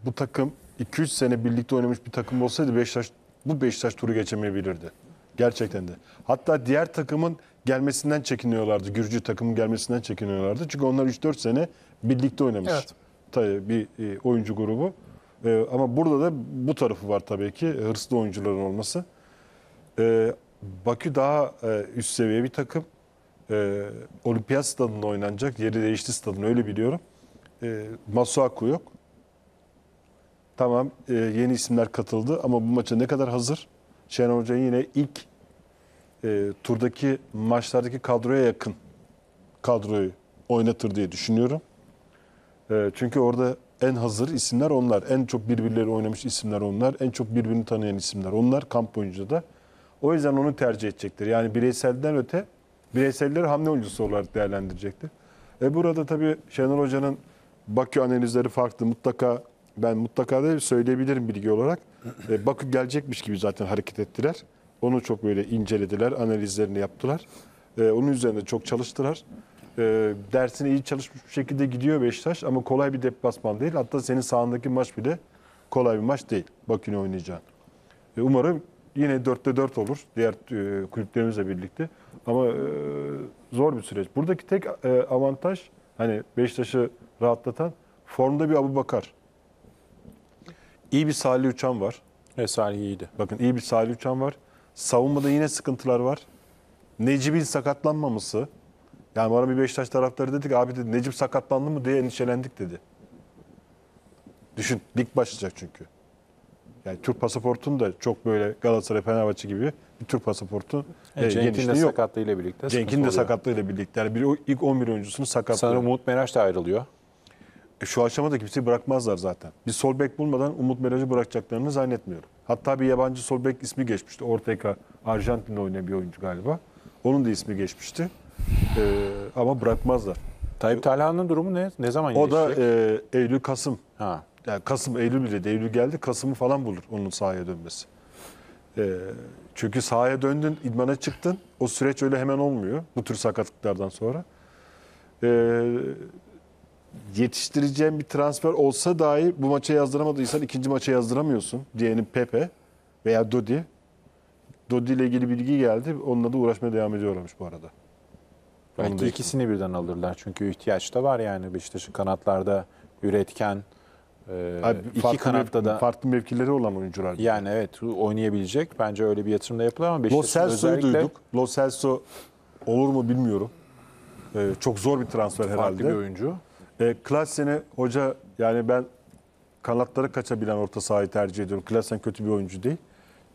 bu takım 2-3 sene birlikte oynamış bir takım olsaydı Beşiktaş bu Beşiktaş turu geçemeyebilirdi. Gerçekten de. Hatta diğer takımın gelmesinden çekiniyorlardı. Gürcü takımın gelmesinden çekiniyorlardı. Çünkü onlar 3-4 sene birlikte oynamış. Evet. Tabii bir e, oyuncu grubu. E, ama burada da bu tarafı var tabii ki hırslı oyuncuların olması. E, Bakü daha e, üst seviye bir takım. E, olimpiyat stadında oynanacak. Yeri değişti stadını öyle biliyorum. E, Masuaku yok. Tamam e, yeni isimler katıldı ama bu maça ne kadar hazır? Şenol Hoca yine ilk e, turdaki maçlardaki kadroya yakın kadroyu oynatır diye düşünüyorum. E, çünkü orada en hazır isimler onlar. En çok birbirleri oynamış isimler onlar. En çok birbirini tanıyan isimler onlar kamp boyunca da. O yüzden onu tercih edecektir. Yani bireyselden öte bireyselleri hamle oyuncusu olarak değerlendirecektir. E burada tabii Şenol Hoca'nın Bakü analizleri farklı. Mutlaka ben mutlaka da söyleyebilirim bilgi olarak. E, Bakü gelecekmiş gibi zaten hareket ettiler. Onu çok böyle incelediler, analizlerini yaptılar. E, onun üzerinde çok çalıştılar. E, dersine iyi çalışmış bir şekilde gidiyor Beşiktaş ama kolay bir deplasman değil. Hatta senin sağındaki maç bile kolay bir maç değil. bakın oynayacağın. E, umarım yine 4'te 4 olur diğer e, kulüplerimizle birlikte. Ama e, zor bir süreç. Buradaki tek e, avantaj hani Beşiktaş'ı rahatlatan formda bir Abu Bakar. İyi bir Salih Uçan var. Evet Salih iyiydi. Bakın iyi bir Salih Uçan var. Savunmada yine sıkıntılar var. Necib'in sakatlanmaması, yani bana bir Beşiktaş taraftarı dedi ki abi dedi Necip sakatlandı mı diye endişelendik dedi. Düşün lig başlayacak çünkü. Yani Türk pasaportun da çok böyle Galatasaray Fenerbahçe gibi bir Türk pasaportu e, e, Cenk'in de yok. ile birlikte. Cenk'in de ile birlikte. Yani bir, ilk 11 oyuncusunun sakatlığı. Sanırım Umut Meraş da ayrılıyor. E, şu aşamada kimseyi bırakmazlar zaten. Bir sol bek bulmadan Umut Meraş'ı bırakacaklarını zannetmiyorum. Hatta bir yabancı sol bek ismi geçmişti. Ortega Arjantin'de oynayan bir oyuncu galiba. Onun da ismi geçmişti. E, ama bırakmazlar. Tayyip Talha'nın durumu ne? Ne zaman O da e, Eylül-Kasım. Ha. Yani Kasım, Eylül bile değil, Eylül geldi. Kasım'ı falan bulur onun sahaya dönmesi. E, çünkü sahaya döndün, idmana çıktın. O süreç öyle hemen olmuyor. Bu tür sakatlıklardan sonra. E, ee, yetiştireceğin bir transfer olsa dahi bu maça yazdıramadıysan ikinci maça yazdıramıyorsun. Diyelim Pepe veya Dodi. Dodi ile ilgili bilgi geldi. Onunla da uğraşmaya devam ediyorlarmış bu arada. Belki Onu ikisini birden alırlar. Çünkü ihtiyaç da var yani Beşiktaş'ın kanatlarda üretken e, Abi, iki kanatta da farklı mevkileri olan oyuncular. Yani evet oynayabilecek. Bence öyle bir yatırım da yapılır ama Beşiktaş'ın Lo Celso'yu özellikle... duyduk. Lo Celso olur mu bilmiyorum. Ee, çok zor bir transfer farklı herhalde. Farklı bir oyuncu. E, Klassen'i hoca yani ben kanatları kaçabilen orta sahayı tercih ediyorum. Klassen kötü bir oyuncu değil.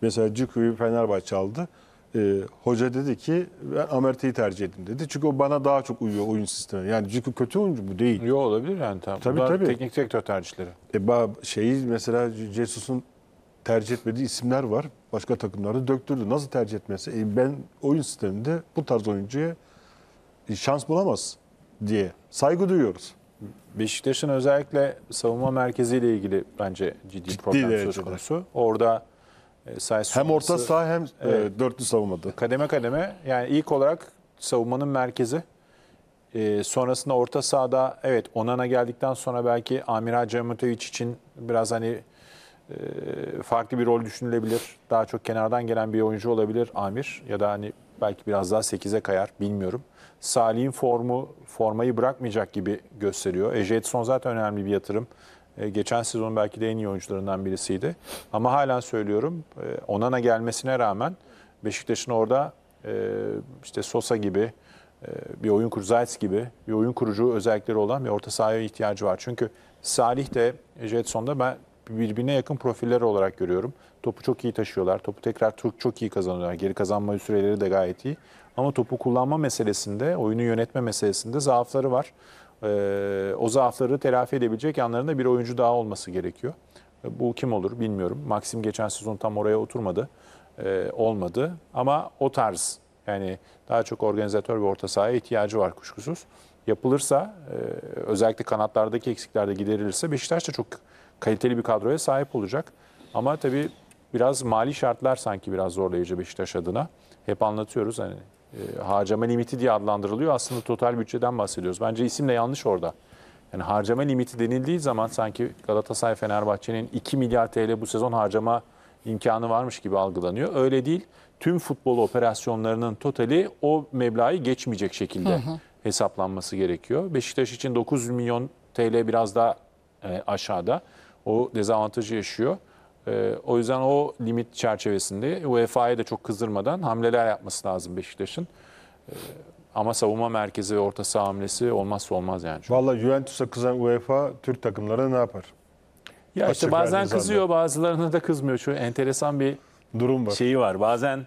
Mesela Ciku'yu Fenerbahçe aldı e, hoca dedi ki ben Amerte'yi tercih edin dedi. Çünkü o bana daha çok uyuyor oyun sistemine. Yani çünkü kötü oyuncu bu değil. Yok olabilir yani tamam. Tabii Bunlar tabii. Teknik direktör tercihleri. E, ba, şeyi mesela Jesus'un tercih etmediği isimler var. Başka takımlarda döktürdü. Nasıl tercih etmesi? E, ben oyun sisteminde bu tarz oyuncuya e, şans bulamaz diye saygı duyuyoruz. Beşiktaş'ın özellikle savunma merkeziyle ilgili bence ciddi, ciddi problem söz konusu. Orada e, hem orta saha hem evet, dörtlü savunmadı. Kademe kademe yani ilk olarak savunmanın merkezi. E, sonrasında orta sahada evet Onana geldikten sonra belki Amira Cemutovic için biraz hani e, farklı bir rol düşünülebilir. Daha çok kenardan gelen bir oyuncu olabilir Amir ya da hani belki biraz daha 8'e kayar bilmiyorum. Salih'in formu formayı bırakmayacak gibi gösteriyor. Ejetson zaten önemli bir yatırım. E, geçen sezon belki de en iyi oyuncularından birisiydi. Ama halen söylüyorum e, Onana gelmesine rağmen Beşiktaş'ın orada e, işte Sosa gibi bir oyun kurucu, Zayt gibi bir oyun kurucu özellikleri olan bir orta sahaya ihtiyacı var. Çünkü Salih de Jetson'da ben birbirine yakın profiller olarak görüyorum. Topu çok iyi taşıyorlar. Topu tekrar Türk çok iyi kazanıyorlar. Geri kazanma süreleri de gayet iyi. Ama topu kullanma meselesinde, oyunu yönetme meselesinde zaafları var. Ee, o zaafları telafi edebilecek yanlarında bir oyuncu daha olması gerekiyor. Ee, bu kim olur bilmiyorum. Maxim geçen sezon tam oraya oturmadı. Ee, olmadı ama o tarz yani daha çok organizatör ve orta sahaya ihtiyacı var kuşkusuz. Yapılırsa e, özellikle kanatlardaki eksiklerde giderilirse Beşiktaş da çok kaliteli bir kadroya sahip olacak. Ama tabii biraz mali şartlar sanki biraz zorlayıcı Beşiktaş adına. Hep anlatıyoruz hani e, harcama limiti diye adlandırılıyor. Aslında total bütçeden bahsediyoruz. Bence isim de yanlış orada. Yani harcama limiti denildiği zaman sanki Galatasaray Fenerbahçe'nin 2 milyar TL bu sezon harcama imkanı varmış gibi algılanıyor. Öyle değil. Tüm futbol operasyonlarının totali o meblağı geçmeyecek şekilde hı hı. hesaplanması gerekiyor. Beşiktaş için 9 milyon TL biraz daha e, aşağıda. O dezavantajı yaşıyor. E, o yüzden o limit çerçevesinde UEFA'ya da çok kızdırmadan hamleler yapması lazım Beşiktaş'ın. E, ama savunma merkezi ve orta saha hamlesi olmazsa olmaz yani. Çünkü. Vallahi Juventus'a kızan UEFA Türk takımları ne yapar? Ya işte bazen kızıyor anda. bazılarına da kızmıyor. Şu enteresan bir durum var. Şeyi var. Bazen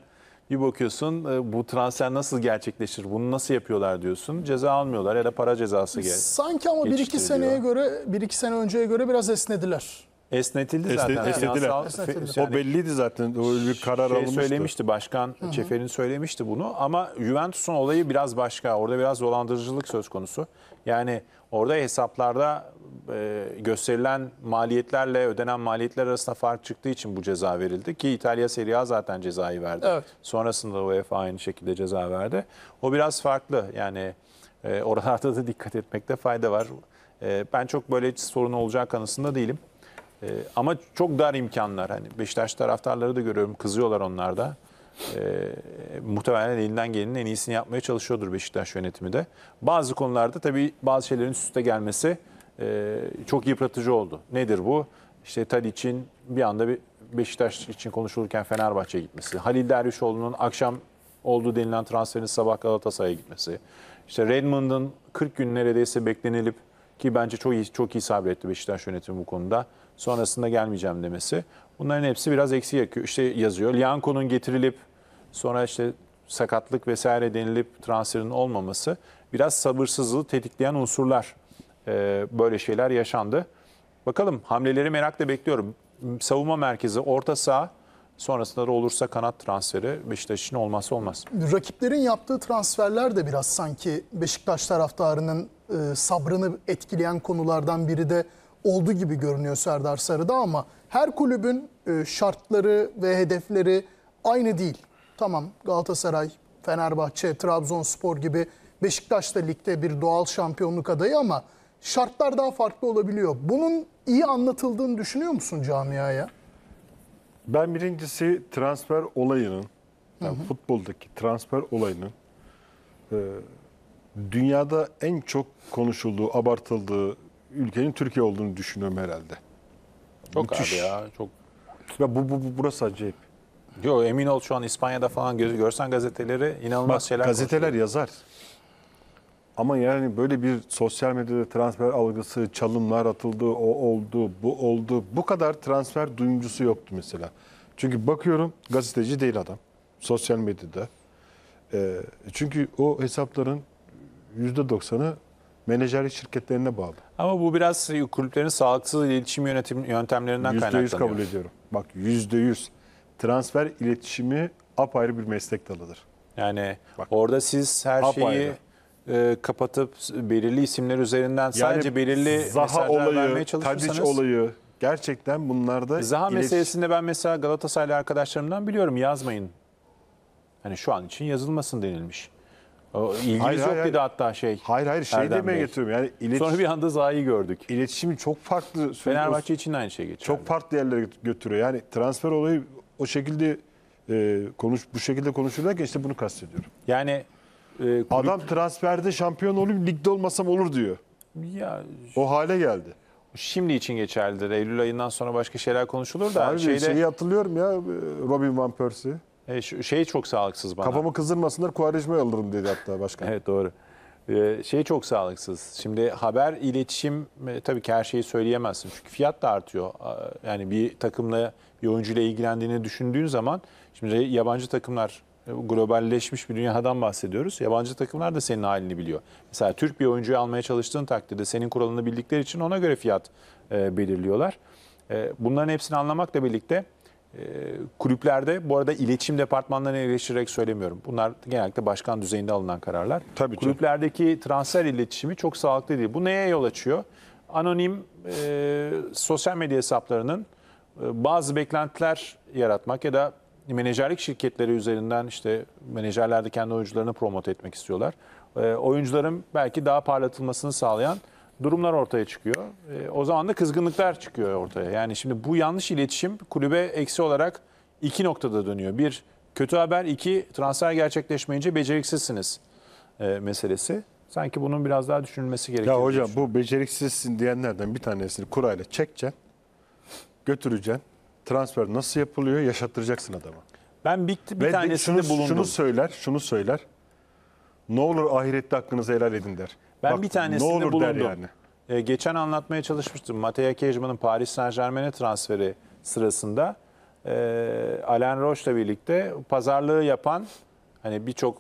bir bakıyorsun e, bu transfer nasıl gerçekleşir, bunu nasıl yapıyorlar diyorsun. Ceza almıyorlar ya da para cezası gel. Sanki ama 1-2 seneye göre, 1-2 sene önceye göre biraz esnediler. Esnetildi zaten. esnediler. Finansal- Esnetildi. O belliydi zaten. O öyle bir şey karar şey alınmıştı. söylemişti başkan Çefer'in söylemişti bunu ama Juventus'un olayı biraz başka. Orada biraz dolandırıcılık söz konusu. Yani orada hesaplarda e, gösterilen maliyetlerle ödenen maliyetler arasında fark çıktığı için bu ceza verildi ki İtalya Serie A zaten cezayı verdi. Evet. Sonrasında UEFA aynı şekilde ceza verdi. O biraz farklı. Yani e, oralarda da dikkat etmekte fayda var. E, ben çok böyle sorun olacak kanısında değilim. E, ama çok dar imkanlar. Hani Beşiktaş taraftarları da görüyorum kızıyorlar onlar da. E, muhtemelen elinden gelenin en iyisini yapmaya çalışıyordur Beşiktaş yönetimi de. Bazı konularda tabii bazı şeylerin üst üste gelmesi e, çok yıpratıcı oldu. Nedir bu? İşte için bir anda bir Beşiktaş için konuşulurken Fenerbahçe'ye gitmesi. Halil Dervişoğlu'nun akşam olduğu denilen transferin sabah Galatasaray'a gitmesi. İşte Redmond'un 40 gün neredeyse beklenilip ki bence çok iyi, çok iyi sabretti Beşiktaş yönetimi bu konuda sonrasında gelmeyeceğim demesi. Bunların hepsi biraz eksi yakıyor. İşte yazıyor. Lianco'nun getirilip sonra işte sakatlık vesaire denilip transferin olmaması biraz sabırsızlığı tetikleyen unsurlar. Ee, böyle şeyler yaşandı. Bakalım hamleleri merakla bekliyorum. Savunma merkezi, orta saha, sonrasında da olursa kanat transferi Beşiktaş için olmazsa olmaz. Rakiplerin yaptığı transferler de biraz sanki Beşiktaş taraftarının e, sabrını etkileyen konulardan biri de oldu gibi görünüyor Serdar Sarı'da ama her kulübün e, şartları ve hedefleri aynı değil. Tamam Galatasaray, Fenerbahçe, Trabzonspor gibi Beşiktaş da ligde bir doğal şampiyonluk adayı ama şartlar daha farklı olabiliyor. Bunun iyi anlatıldığını düşünüyor musun camiaya? Ben birincisi transfer olayının, yani hı hı. futboldaki transfer olayının e, dünyada en çok konuşulduğu, abartıldığı ülkenin Türkiye olduğunu düşünüyorum herhalde. Çok Müthiş. abi ya çok. Ya bu, bu, bu burası acayip. Yo emin ol şu an İspanya'da falan göz, görsen gazeteleri inanılmaz Bak, şeyler Gazeteler konuşuyor. yazar. Ama yani böyle bir sosyal medyada transfer algısı, çalımlar atıldı, o oldu, bu oldu. Bu kadar transfer duyumcusu yoktu mesela. Çünkü bakıyorum gazeteci değil adam. Sosyal medyada. E, çünkü o hesapların %90'ı menajerlik şirketlerine bağlı. Ama bu biraz kulüplerin sağlıksız iletişim yönetim yöntemlerinden %100 kaynaklanıyor. %100 kabul ediyorum. Bak %100. Transfer iletişimi apayrı bir meslek dalıdır. Yani Bak, orada siz her apayrı. şeyi e, kapatıp belirli isimler üzerinden yani sadece belirli Zaha mesajlar olayı, vermeye çalışırsanız... Tadic olayı, gerçekten bunlarda... Zaha iletişim... meselesinde ben mesela Galatasaraylı arkadaşlarımdan biliyorum yazmayın. Hani şu an için yazılmasın denilmiş. O, yok hayır, dedi hatta şey. Hayır hayır şey Erdem demeye Bey. getiriyorum. Yani iletişim, Sonra bir anda zayi gördük. İletişimin çok farklı. Fenerbahçe için aynı şey geçerli. Çok farklı yerlere götürüyor. Yani transfer olayı o şekilde e, konuş bu şekilde konuşurlarken işte bunu kastediyorum. Yani e, kulüp... adam transferde şampiyon olayım ligde olmasam olur diyor. Ya o hale geldi. Şimdi için geçerlidir. Eylül ayından sonra başka şeyler konuşulur da. Harbi şeyde... şeyi hatırlıyorum ya e, Robin Van Persie. E, şey çok sağlıksız bana. Kafamı kızdırmasınlar Kuvarecmi'yi alırım dedi hatta başkan. Evet doğru. Ee, şey çok sağlıksız. Şimdi haber, iletişim e, tabii ki her şeyi söyleyemezsin. Çünkü fiyat da artıyor. Aa, Yani bir takımla, bir oyuncuyla ilgilendiğini düşündüğün zaman şimdi yabancı takımlar e, globalleşmiş bir dünyadan bahsediyoruz. Yabancı takımlar da senin halini biliyor. Mesela Türk bir oyuncuyu almaya çalıştığın takdirde senin kuralını bildikleri için ona göre fiyat e, belirliyorlar. E, bunların hepsini anlamakla birlikte ee, kulüplerde bu arada iletişim departmanlarını eleştirerek söylemiyorum. Bunlar genellikle başkan düzeyinde alınan kararlar. Tabii ki. Kulüplerdeki transfer iletişimi çok sağlıklı değil. Bu neye yol açıyor? Anonim e, sosyal medya hesaplarının e, bazı beklentiler yaratmak ya da menajerlik şirketleri üzerinden işte menajerler de kendi oyuncularını promote etmek istiyorlar. E, oyuncuların belki daha parlatılmasını sağlayan durumlar ortaya çıkıyor. E, o zaman da kızgınlıklar çıkıyor ortaya. Yani şimdi bu yanlış iletişim kulübe eksi olarak iki noktada dönüyor. Bir, kötü haber. iki transfer gerçekleşmeyince beceriksizsiniz e, meselesi. Sanki bunun biraz daha düşünülmesi gerekiyor. Ya hocam bu beceriksizsin diyenlerden bir tanesini kurayla çekeceksin, götüreceksin. Transfer nasıl yapılıyor yaşattıracaksın adama. Ben bir, bir Ve şunu, bulundum. Şunu söyler, şunu söyler. Ne olur ahirette hakkınızı helal edin der. Ben Bak, bir tanesini ne olur bulundum. yani. Ee, geçen anlatmaya çalışmıştım. Mateo Kejman'ın Paris Saint Germain'e transferi sırasında e, Alain Roche'la birlikte pazarlığı yapan hani birçok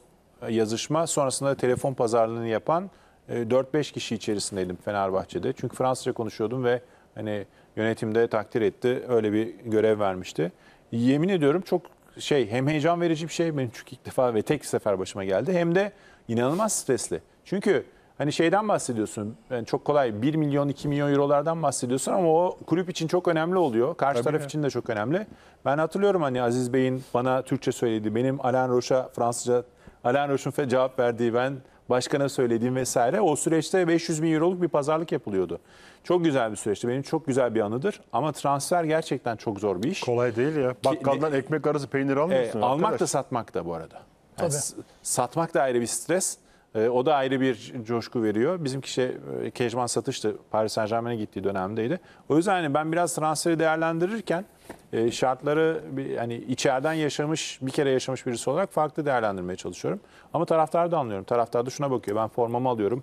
yazışma sonrasında telefon pazarlığını yapan e, 4-5 kişi içerisindeydim Fenerbahçe'de. Çünkü Fransızca konuşuyordum ve hani yönetimde takdir etti. Öyle bir görev vermişti. Yemin ediyorum çok şey hem heyecan verici bir şey benim çünkü ilk defa ve tek sefer başıma geldi hem de inanılmaz stresli. Çünkü hani şeyden bahsediyorsun. Yani çok kolay 1 milyon 2 milyon eurolardan bahsediyorsun ama o kulüp için çok önemli oluyor. Karşı Tabii taraf ya. için de çok önemli. Ben hatırlıyorum hani Aziz Bey'in bana Türkçe söylediği, benim Alain Roche'a Fransızca Alain Roche'un cevap verdiği, ben başkana söylediğim vesaire. O süreçte 500 bin euroluk bir pazarlık yapılıyordu. Çok güzel bir süreçti. Benim çok güzel bir anıdır. Ama transfer gerçekten çok zor bir iş. Kolay değil ya. Bakkaldan Ki, ekmek arası peynir e, almıyorsun. E, arkadaş. almak da satmak da bu arada. Yani Tabii. Satmak da ayrı bir stres. Ee, o da ayrı bir coşku veriyor. Bizimki şey e, Kejman Satış Paris Saint Germain'e gittiği dönemdeydi. O yüzden hani ben biraz transferi değerlendirirken e, şartları bir, hani içeriden yaşamış, bir kere yaşamış birisi olarak farklı değerlendirmeye çalışıyorum. Ama taraftarı da anlıyorum. Taraftar da şuna bakıyor. Ben formamı alıyorum,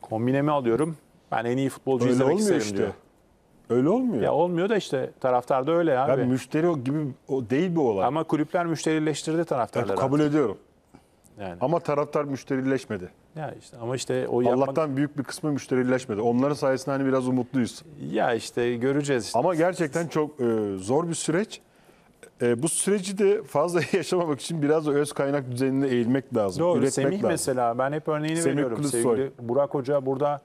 kombinemi alıyorum. Ben en iyi futbolcu Öyle izlemek isterim işte. diyor. Öyle olmuyor. Ya olmuyor da işte taraftar da öyle abi. Ya müşteri o gibi o değil bu olay. Ama kulüpler müşterileştirdi taraftarları. Evet, kabul artık. ediyorum. Yani. Ama taraftar müşterileşmedi. Ya işte ama işte o yapmak... Allah'tan büyük bir kısmı müşterileşmedi. Onların sayesinde hani biraz umutluyuz. Ya işte göreceğiz. Işte. Ama gerçekten çok e, zor bir süreç. E, bu süreci de fazla yaşamamak için biraz da öz kaynak düzenine eğilmek lazım. Doğru. Üretmek Semih lazım. mesela ben hep örneğini Semih veriyorum. Kılıçsoy. Sevgili Burak Hoca burada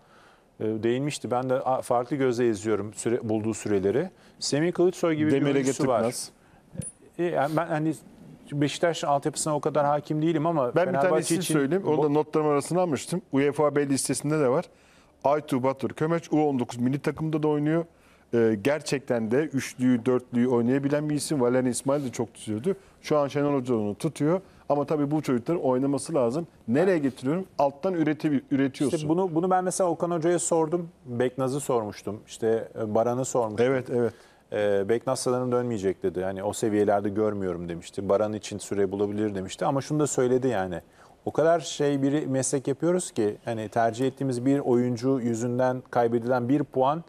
e, değinmişti. Ben de farklı gözle izliyorum süre, bulduğu süreleri. Semih Kılıçsoy gibi Demire bir oyuncusu var. E, e, yani ben hani Beşiktaş altyapısına o kadar hakim değilim ama Ben bir Fenerbahçe tanesini için... söyleyeyim. Onu da notlarım arasına almıştım. UEFA B listesinde de var. Aytu Batur Kömeç U19 milli takımda da oynuyor. Ee, gerçekten de üçlüyü, dörtlüyü oynayabilen bir isim. Valerian İsmail de çok tutuyordu. Şu an Şenol Hoca onu tutuyor. Ama tabii bu çocukların oynaması lazım. Nereye getiriyorum? Alttan üreti, üretiyorsun. İşte bunu, bunu ben mesela Okan Hoca'ya sordum. Beknaz'ı sormuştum. İşte e, Baran'ı sormuştum. Evet, evet. E, ee, Beknas sanırım dönmeyecek dedi. Yani o seviyelerde görmüyorum demişti. Baran için süre bulabilir demişti. Ama şunu da söyledi yani. O kadar şey bir meslek yapıyoruz ki hani tercih ettiğimiz bir oyuncu yüzünden kaybedilen bir puan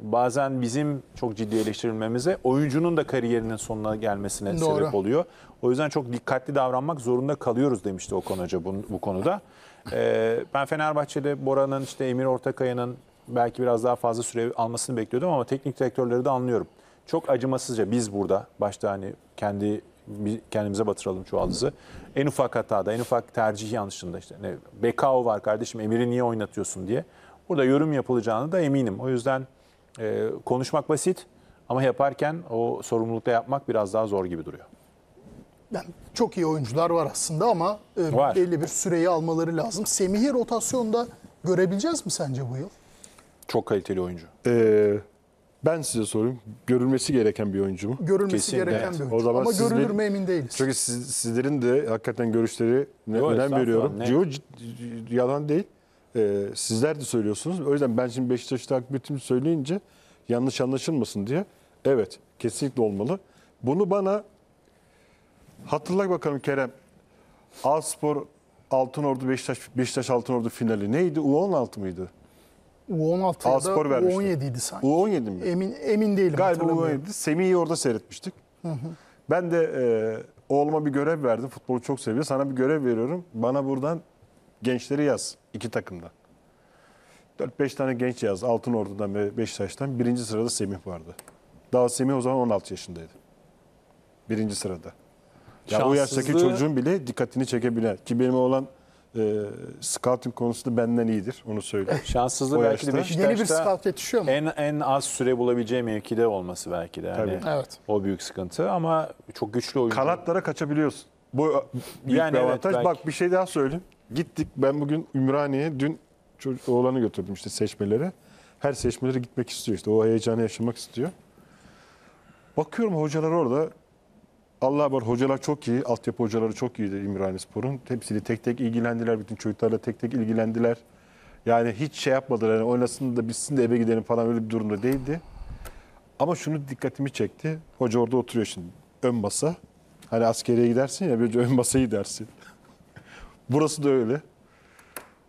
bazen bizim çok ciddi eleştirilmemize oyuncunun da kariyerinin sonuna gelmesine Doğru. sebep oluyor. O yüzden çok dikkatli davranmak zorunda kalıyoruz demişti o Hoca bu, bu konuda. Ee, ben Fenerbahçe'de Bora'nın işte Emir Ortakaya'nın belki biraz daha fazla süre almasını bekliyordum ama teknik direktörleri de anlıyorum çok acımasızca biz burada başta hani kendi kendimize batıralım çuvaldızı. En ufak hatada, en ufak tercih yanlışında işte ne Bekao var kardeşim Emir'i niye oynatıyorsun diye. Burada yorum yapılacağını da eminim. O yüzden e, konuşmak basit ama yaparken o sorumlulukta yapmak biraz daha zor gibi duruyor. Yani çok iyi oyuncular var aslında ama e, var. belli bir süreyi almaları lazım. Semih'i rotasyonda görebileceğiz mi sence bu yıl? Çok kaliteli oyuncu. Ee, ben size sorayım. Görülmesi gereken bir oyuncu mu? Görülmesi Kesinlikle. gereken bir oyuncu. O zaman Ama siz görülür mü emin değiliz. Çünkü siz, sizlerin de hakikaten görüşleri ne, önem veriyorum. Yo, yalan değil. Ee, sizler de söylüyorsunuz. O yüzden ben şimdi Beşiktaş bütün söyleyince yanlış anlaşılmasın diye. Evet kesinlikle olmalı. Bunu bana hatırla bakalım Kerem. Alspor Altınordu Beşiktaş Beşiktaş Altınordu finali neydi? U16 mıydı? U16 da Spor U17 idi sanki. U17 mi? Emin emin değilim. Galiba hatırlamıyorum. U17. Semih'i orada seyretmiştik. Hı hı. Ben de e, oğluma bir görev verdim. Futbolu çok seviyor. Sana bir görev veriyorum. Bana buradan gençleri yaz. iki takımda. 4-5 tane genç yaz. Altın Ordu'dan ve Beşiktaş'tan. Birinci sırada Semih vardı. Daha Semih o zaman 16 yaşındaydı. Birinci sırada. Ya yani o yaştaki çocuğun bile dikkatini çekebilen. Ki benim olan e, scouting konusunda benden iyidir. Onu söyleyeyim. Şanssızlığı belki de Beşiktaş'ta Yeni bir scout yetişiyor mu? en, en az süre bulabileceği mevkide olması belki de. Hani Tabii. Evet. O büyük sıkıntı ama çok güçlü oyuncu. Kalatlara kaçabiliyorsun. Bu e, büyük Yani bir evet, avantaj. belki. Bak bir şey daha söyleyeyim. Gittik ben bugün Ümraniye'ye dün çocuk, oğlanı götürdüm işte seçmelere. Her seçmelere gitmek istiyor işte. O heyecanı yaşamak istiyor. Bakıyorum hocalar orada Allah var hocalar çok iyi. Altyapı hocaları çok iyiydi İmrani Spor'un. Hepsini tek tek ilgilendiler. Bütün çocuklarla tek tek ilgilendiler. Yani hiç şey yapmadılar. Yani oynasın da bitsin de eve gidelim falan öyle bir durumda değildi. Ama şunu dikkatimi çekti. Hoca orada oturuyor şimdi. Ön masa. Hani askeriye gidersin ya böylece ön masayı dersin. Burası da öyle.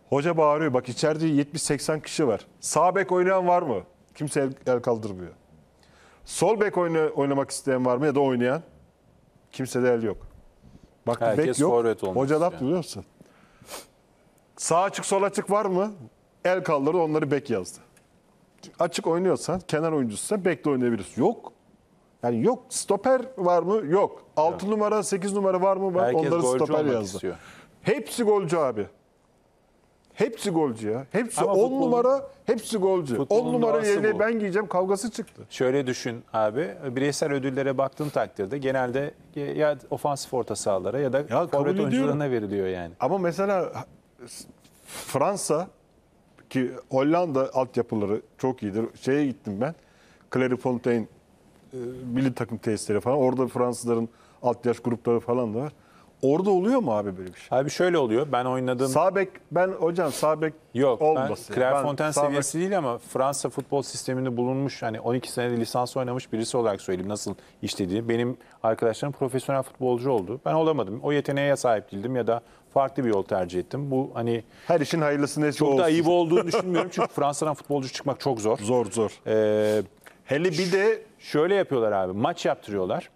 Hoca bağırıyor. Bak içeride 70-80 kişi var. Sağ bek oynayan var mı? Kimse el, el kaldırmıyor. Sol bek oyna, oynamak isteyen var mı ya da oynayan? Kimse de el yok. Bak Herkes bek yok. Hoca da yani. biliyor musun? Sağ açık sol açık var mı? El kaldırdı onları bek yazdı. Açık oynuyorsan, kenar oyuncusuysa bek de oynayabilirsin. Yok. Yani yok. Stoper var mı? Yok. 6 numara, 8 numara var mı? Var. Herkes Onları golcü stoper olmak yazdı. istiyor. Hepsi golcü abi. Hepsi golcü ya. Hepsi Ama 10 futbolun- numara, hepsi golcü. futbolun 10 numara doğası yerine ben giyeceğim kavgası çıktı. Şöyle düşün abi, bireysel ödüllere baktığın takdirde genelde ya ofansif orta sahalara ya da kabul forvet oyuncularına veriliyor yani. Ama mesela Fransa ki Hollanda altyapıları çok iyidir. Şeye gittim ben. Clairefontaine e, milli takım tesisleri falan. Orada Fransızların alt yaş grupları falan da var. Orada oluyor mu abi böyle bir şey? Abi şöyle oluyor. Ben oynadığım... sabek ben hocam sabek Yok, olmasın. Ben Clairefontaine ben, seviyesi bek... değil ama Fransa futbol sisteminde bulunmuş, hani 12 senede lisans oynamış birisi olarak söyleyeyim nasıl işlediğini. Benim arkadaşlarım profesyonel futbolcu oldu. Ben olamadım. O yeteneğe ya sahip değildim ya da farklı bir yol tercih ettim. Bu hani... Her işin hayırlısı neyse Çok olsun. da ayıp olduğunu düşünmüyorum çünkü Fransa'dan futbolcu çıkmak çok zor. Zor zor. Ee, Hele bir de... Şöyle yapıyorlar abi, maç yaptırıyorlar.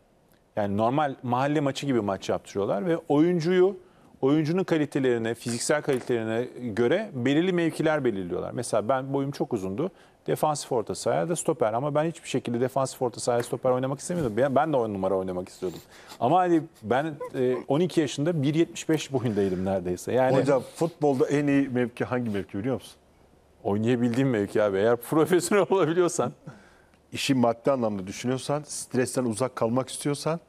Yani normal mahalle maçı gibi maç yaptırıyorlar ve oyuncuyu oyuncunun kalitelerine, fiziksel kalitelerine göre belirli mevkiler belirliyorlar. Mesela ben boyum çok uzundu. Defansif orta sahaya da stoper ama ben hiçbir şekilde defansif orta sahaya stoper oynamak istemiyordum. Ben, de 10 numara oynamak istiyordum. Ama hani ben 12 e, yaşında 1.75 boyundaydım neredeyse. Yani Hocam futbolda en iyi mevki hangi mevki biliyor musun? Oynayabildiğim mevki abi. Eğer profesyonel olabiliyorsan işi maddi anlamda düşünüyorsan, stresten uzak kalmak istiyorsan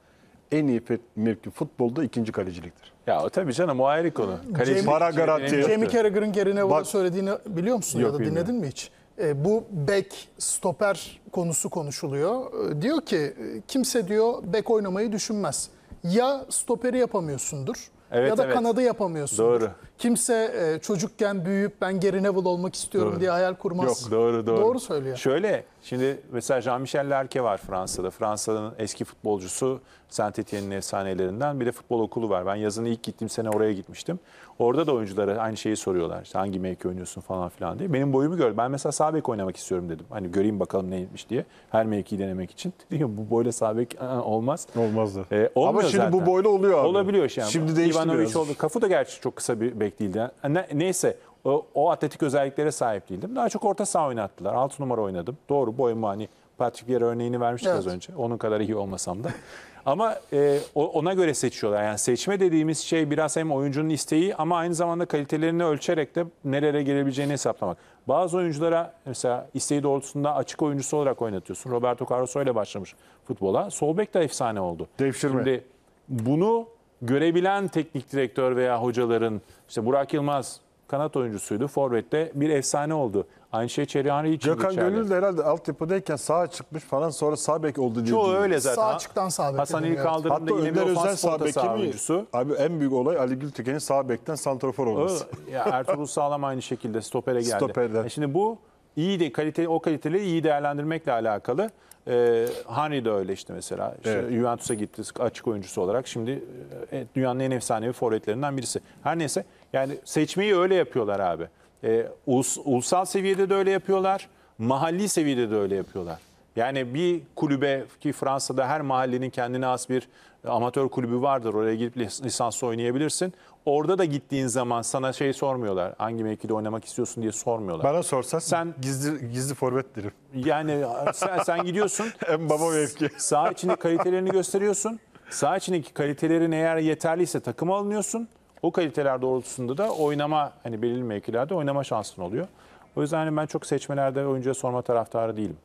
en iyi mevki futbolda ikinci kaleciliktir. Ya tabii canım o ayrı konu. Kaleci, para garanti. Jamie Carragher'ın Gary Bak, söylediğini biliyor musun yok, ya da bilmiyorum. dinledin mi hiç? E, bu bek stoper konusu konuşuluyor. E, diyor ki e, kimse diyor bek oynamayı düşünmez. Ya stoperi yapamıyorsundur Evet, ya da evet. kanadı yapamıyorsun. Doğru. Kimse e, çocukken büyüyüp ben geri Neville olmak istiyorum doğru. diye hayal kurmaz. Yok doğru doğru. Doğru söylüyor. Şöyle şimdi mesela Jean-Michel Larke var Fransa'da. Fransa'nın eski futbolcusu Saint-Étienne'in efsanelerinden bir de futbol okulu var. Ben yazın ilk gittiğim sene oraya gitmiştim. Orada da oyunculara aynı şeyi soruyorlar. İşte hangi mevki oynuyorsun falan filan diye. Benim boyumu gör. Ben mesela sağ bek oynamak istiyorum dedim. Hani göreyim bakalım neymiş diye. Her mevkiyi denemek için. diyor. bu boyla sağ bek ıı, ıı, olmaz. Olmazdı. E, Ama şimdi zaten. bu boyla oluyor abi. Olabiliyor şey. Şimdi değişti oldu. Kafu da gerçi çok kısa bir bek değildi. Ne, neyse o, o atletik özelliklere sahip değildim. Daha çok orta saha oynattılar. 6 numara oynadım. Doğru boyumu hani Patrick Vieira örneğini vermiştik evet. az önce. Onun kadar iyi olmasam da. Ama e, ona göre seçiyorlar. Yani seçme dediğimiz şey biraz hem oyuncunun isteği ama aynı zamanda kalitelerini ölçerek de nerelere gelebileceğini hesaplamak. Bazı oyunculara mesela isteği doğrultusunda açık oyuncusu olarak oynatıyorsun. Roberto Carlos ile başlamış futbola. Solbek de efsane oldu. Devşirme. Şimdi bunu görebilen teknik direktör veya hocaların işte Burak Yılmaz kanat oyuncusuydu. Forvet'te bir efsane oldu. Aynı şey Çerihani için Gökhan geçerli. Gönül de herhalde altyapıdayken sağa çıkmış falan sonra sağ bek oldu diye. Çoğu öyle zaten. Sağ açıktan sağ bek. Hasan İlk Kaldırım'da Hatta yine bir Özel sağ beki Oyuncusu. Abi en büyük olay Ali Gültekin'in sağ bekten santrafor olması. ya Ertuğrul Sağlam aynı şekilde stopere geldi. Stoperden. E şimdi bu iyi de kalite o kaliteli iyi değerlendirmekle alakalı. Ee, Henry de öyle işte mesela. İşte evet. Juventus'a gitti açık oyuncusu olarak. Şimdi e, dünyanın en efsanevi forvetlerinden birisi. Her neyse yani seçmeyi öyle yapıyorlar abi. E, ulus, ulusal seviyede de öyle yapıyorlar. Mahalli seviyede de öyle yapıyorlar. Yani bir kulübe ki Fransa'da her mahallenin kendine has bir amatör kulübü vardır. Oraya gidip lisans oynayabilirsin. Orada da gittiğin zaman sana şey sormuyorlar. Hangi mevkide oynamak istiyorsun diye sormuyorlar. Bana sorsa sen gizli gizli forvet derim. Yani sen, sen gidiyorsun. en baba mevki. Sağ içindeki kalitelerini gösteriyorsun. Sağ içindeki kalitelerin eğer yeterliyse takım alınıyorsun. O kaliteler doğrultusunda da oynama hani belirli mevkilerde oynama şansın oluyor. O yüzden hani ben çok seçmelerde oyuncuya sorma taraftarı değilim.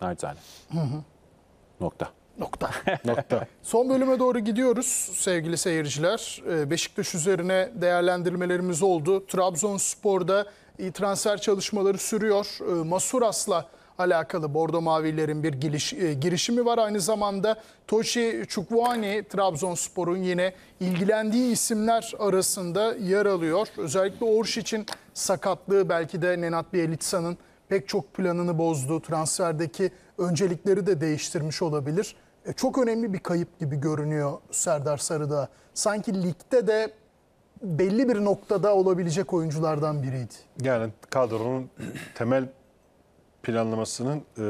Naçizane. Nokta. Nokta. Nokta. Son bölüme doğru gidiyoruz sevgili seyirciler. Ee, Beşiktaş üzerine değerlendirmelerimiz oldu. Trabzonspor'da e, transfer çalışmaları sürüyor. Ee, Masuras'la alakalı Bordo Mavilerin bir giriş, e, girişimi var. Aynı zamanda Toşi Çukvuani Trabzonspor'un yine ilgilendiği isimler arasında yer alıyor. Özellikle Orş için sakatlığı belki de Nenat Bielitsa'nın pek çok planını bozdu. Transferdeki öncelikleri de değiştirmiş olabilir. E, çok önemli bir kayıp gibi görünüyor Serdar Sarıda. Sanki ligde de belli bir noktada olabilecek oyunculardan biriydi. Yani kadronun temel planlamasının e,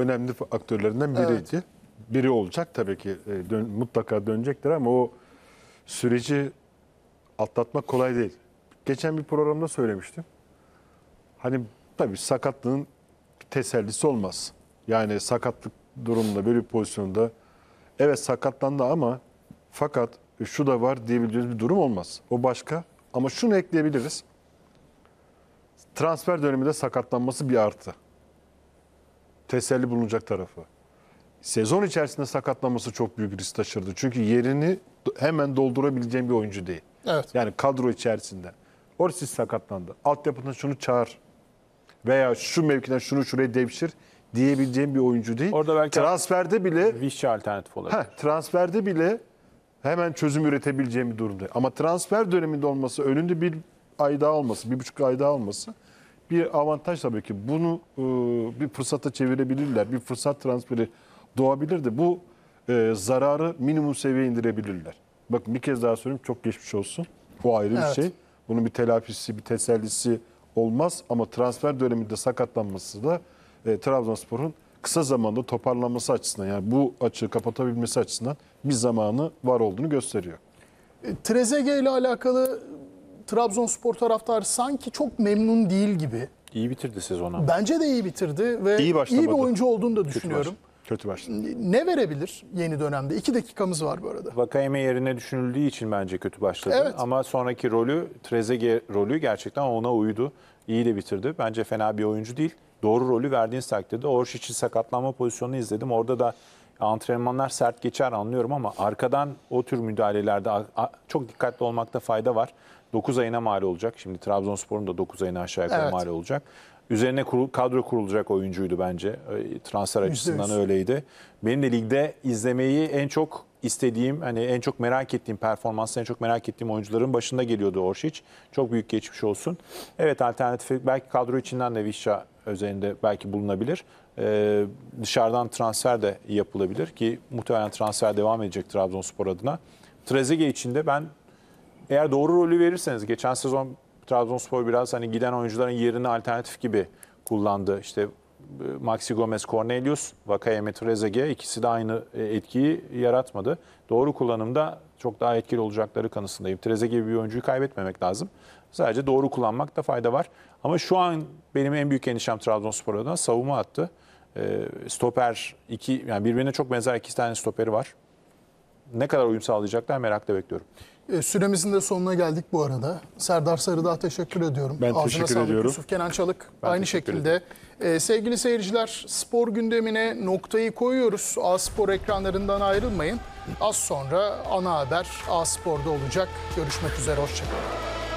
önemli aktörlerinden biriydi. Evet. Biri olacak tabii ki e, dön, mutlaka dönecektir ama o süreci atlatmak kolay değil. Geçen bir programda söylemiştim. Hani tabii sakatlığın tesellisi olmaz. Yani sakatlık durumunda böyle bir pozisyonda evet sakatlandı ama fakat e, şu da var diyebileceğimiz bir durum olmaz. O başka ama şunu ekleyebiliriz. Transfer döneminde sakatlanması bir artı teselli bulunacak tarafı. Sezon içerisinde sakatlaması çok büyük risk taşırdı. Çünkü yerini hemen doldurabileceğim bir oyuncu değil. Evet. Yani kadro içerisinde. Orsiz sakatlandı. Altyapıdan şunu çağır. Veya şu mevkiden şunu şuraya devşir diyebileceğim bir oyuncu değil. Orada belki transferde bile Vişçi alternatif olabilir. Heh, transferde bile hemen çözüm üretebileceğim bir durumda. Ama transfer döneminde olması, önünde bir ay daha olması, bir buçuk ay daha olması bir avantaj tabii ki. Bunu e, bir fırsata çevirebilirler. Bir fırsat transferi doğabilir de bu e, zararı minimum seviyeye indirebilirler. Bakın bir kez daha söyleyeyim çok geçmiş olsun. Bu ayrı evet. bir şey. Bunun bir telafisi, bir tesellisi olmaz ama transfer döneminde sakatlanması da e, Trabzonspor'un kısa zamanda toparlanması açısından yani bu açığı kapatabilmesi açısından bir zamanı var olduğunu gösteriyor. E, Trezege ile alakalı Trabzonspor taraftarı sanki çok memnun değil gibi. İyi bitirdi sezonu. Bence de iyi bitirdi ve iyi, iyi bir oyuncu olduğunu da düşünüyorum. Kötü başladı. Ne verebilir yeni dönemde? İki dakikamız var bu arada. Vakayeme yerine düşünüldüğü için bence kötü başladı. Evet. Ama sonraki rolü, Trezege rolü gerçekten ona uydu. İyi de bitirdi. Bence fena bir oyuncu değil. Doğru rolü verdiğin takdirde Orş için sakatlanma pozisyonunu izledim. Orada da antrenmanlar sert geçer anlıyorum ama arkadan o tür müdahalelerde çok dikkatli olmakta fayda var. 9 ayına mal olacak. Şimdi Trabzonspor'un da 9 ayına aşağı yukarı evet. mal olacak. Üzerine kurul, kadro kurulacak oyuncuydu bence. Ee, transfer açısından öyleydi. Benim de ligde izlemeyi en çok istediğim, hani en çok merak ettiğim performansı, en çok merak ettiğim oyuncuların başında geliyordu Orşic. Çok büyük geçmiş olsun. Evet alternatif, belki kadro içinden de Vişça üzerinde belki bulunabilir. Ee, dışarıdan transfer de yapılabilir ki muhtemelen transfer devam edecek Trabzonspor adına. Trezege için de ben eğer doğru rolü verirseniz geçen sezon Trabzonspor biraz hani giden oyuncuların yerini alternatif gibi kullandı. İşte e, Maxi Gomez, Cornelius, Vakayeme, Trezeguet ikisi de aynı e, etkiyi yaratmadı. Doğru kullanımda çok daha etkili olacakları kanısındayım. Trezeguet gibi bir oyuncuyu kaybetmemek lazım. Sadece doğru kullanmakta fayda var. Ama şu an benim en büyük endişem Trabzonspor adına savunma attı. E, stoper iki yani birbirine çok benzer iki tane stoperi var. Ne kadar uyum sağlayacaklar merakla bekliyorum. E, süremizin de sonuna geldik bu arada. Serdar Sarıdağ teşekkür ediyorum. Ben Ağzına teşekkür sağlık. ediyorum. Yusuf Kenan Çalık ben aynı şekilde. E, sevgili seyirciler spor gündemine noktayı koyuyoruz. A Spor ekranlarından ayrılmayın. Az sonra ana haber A Spor'da olacak. Görüşmek üzere, hoşçakalın.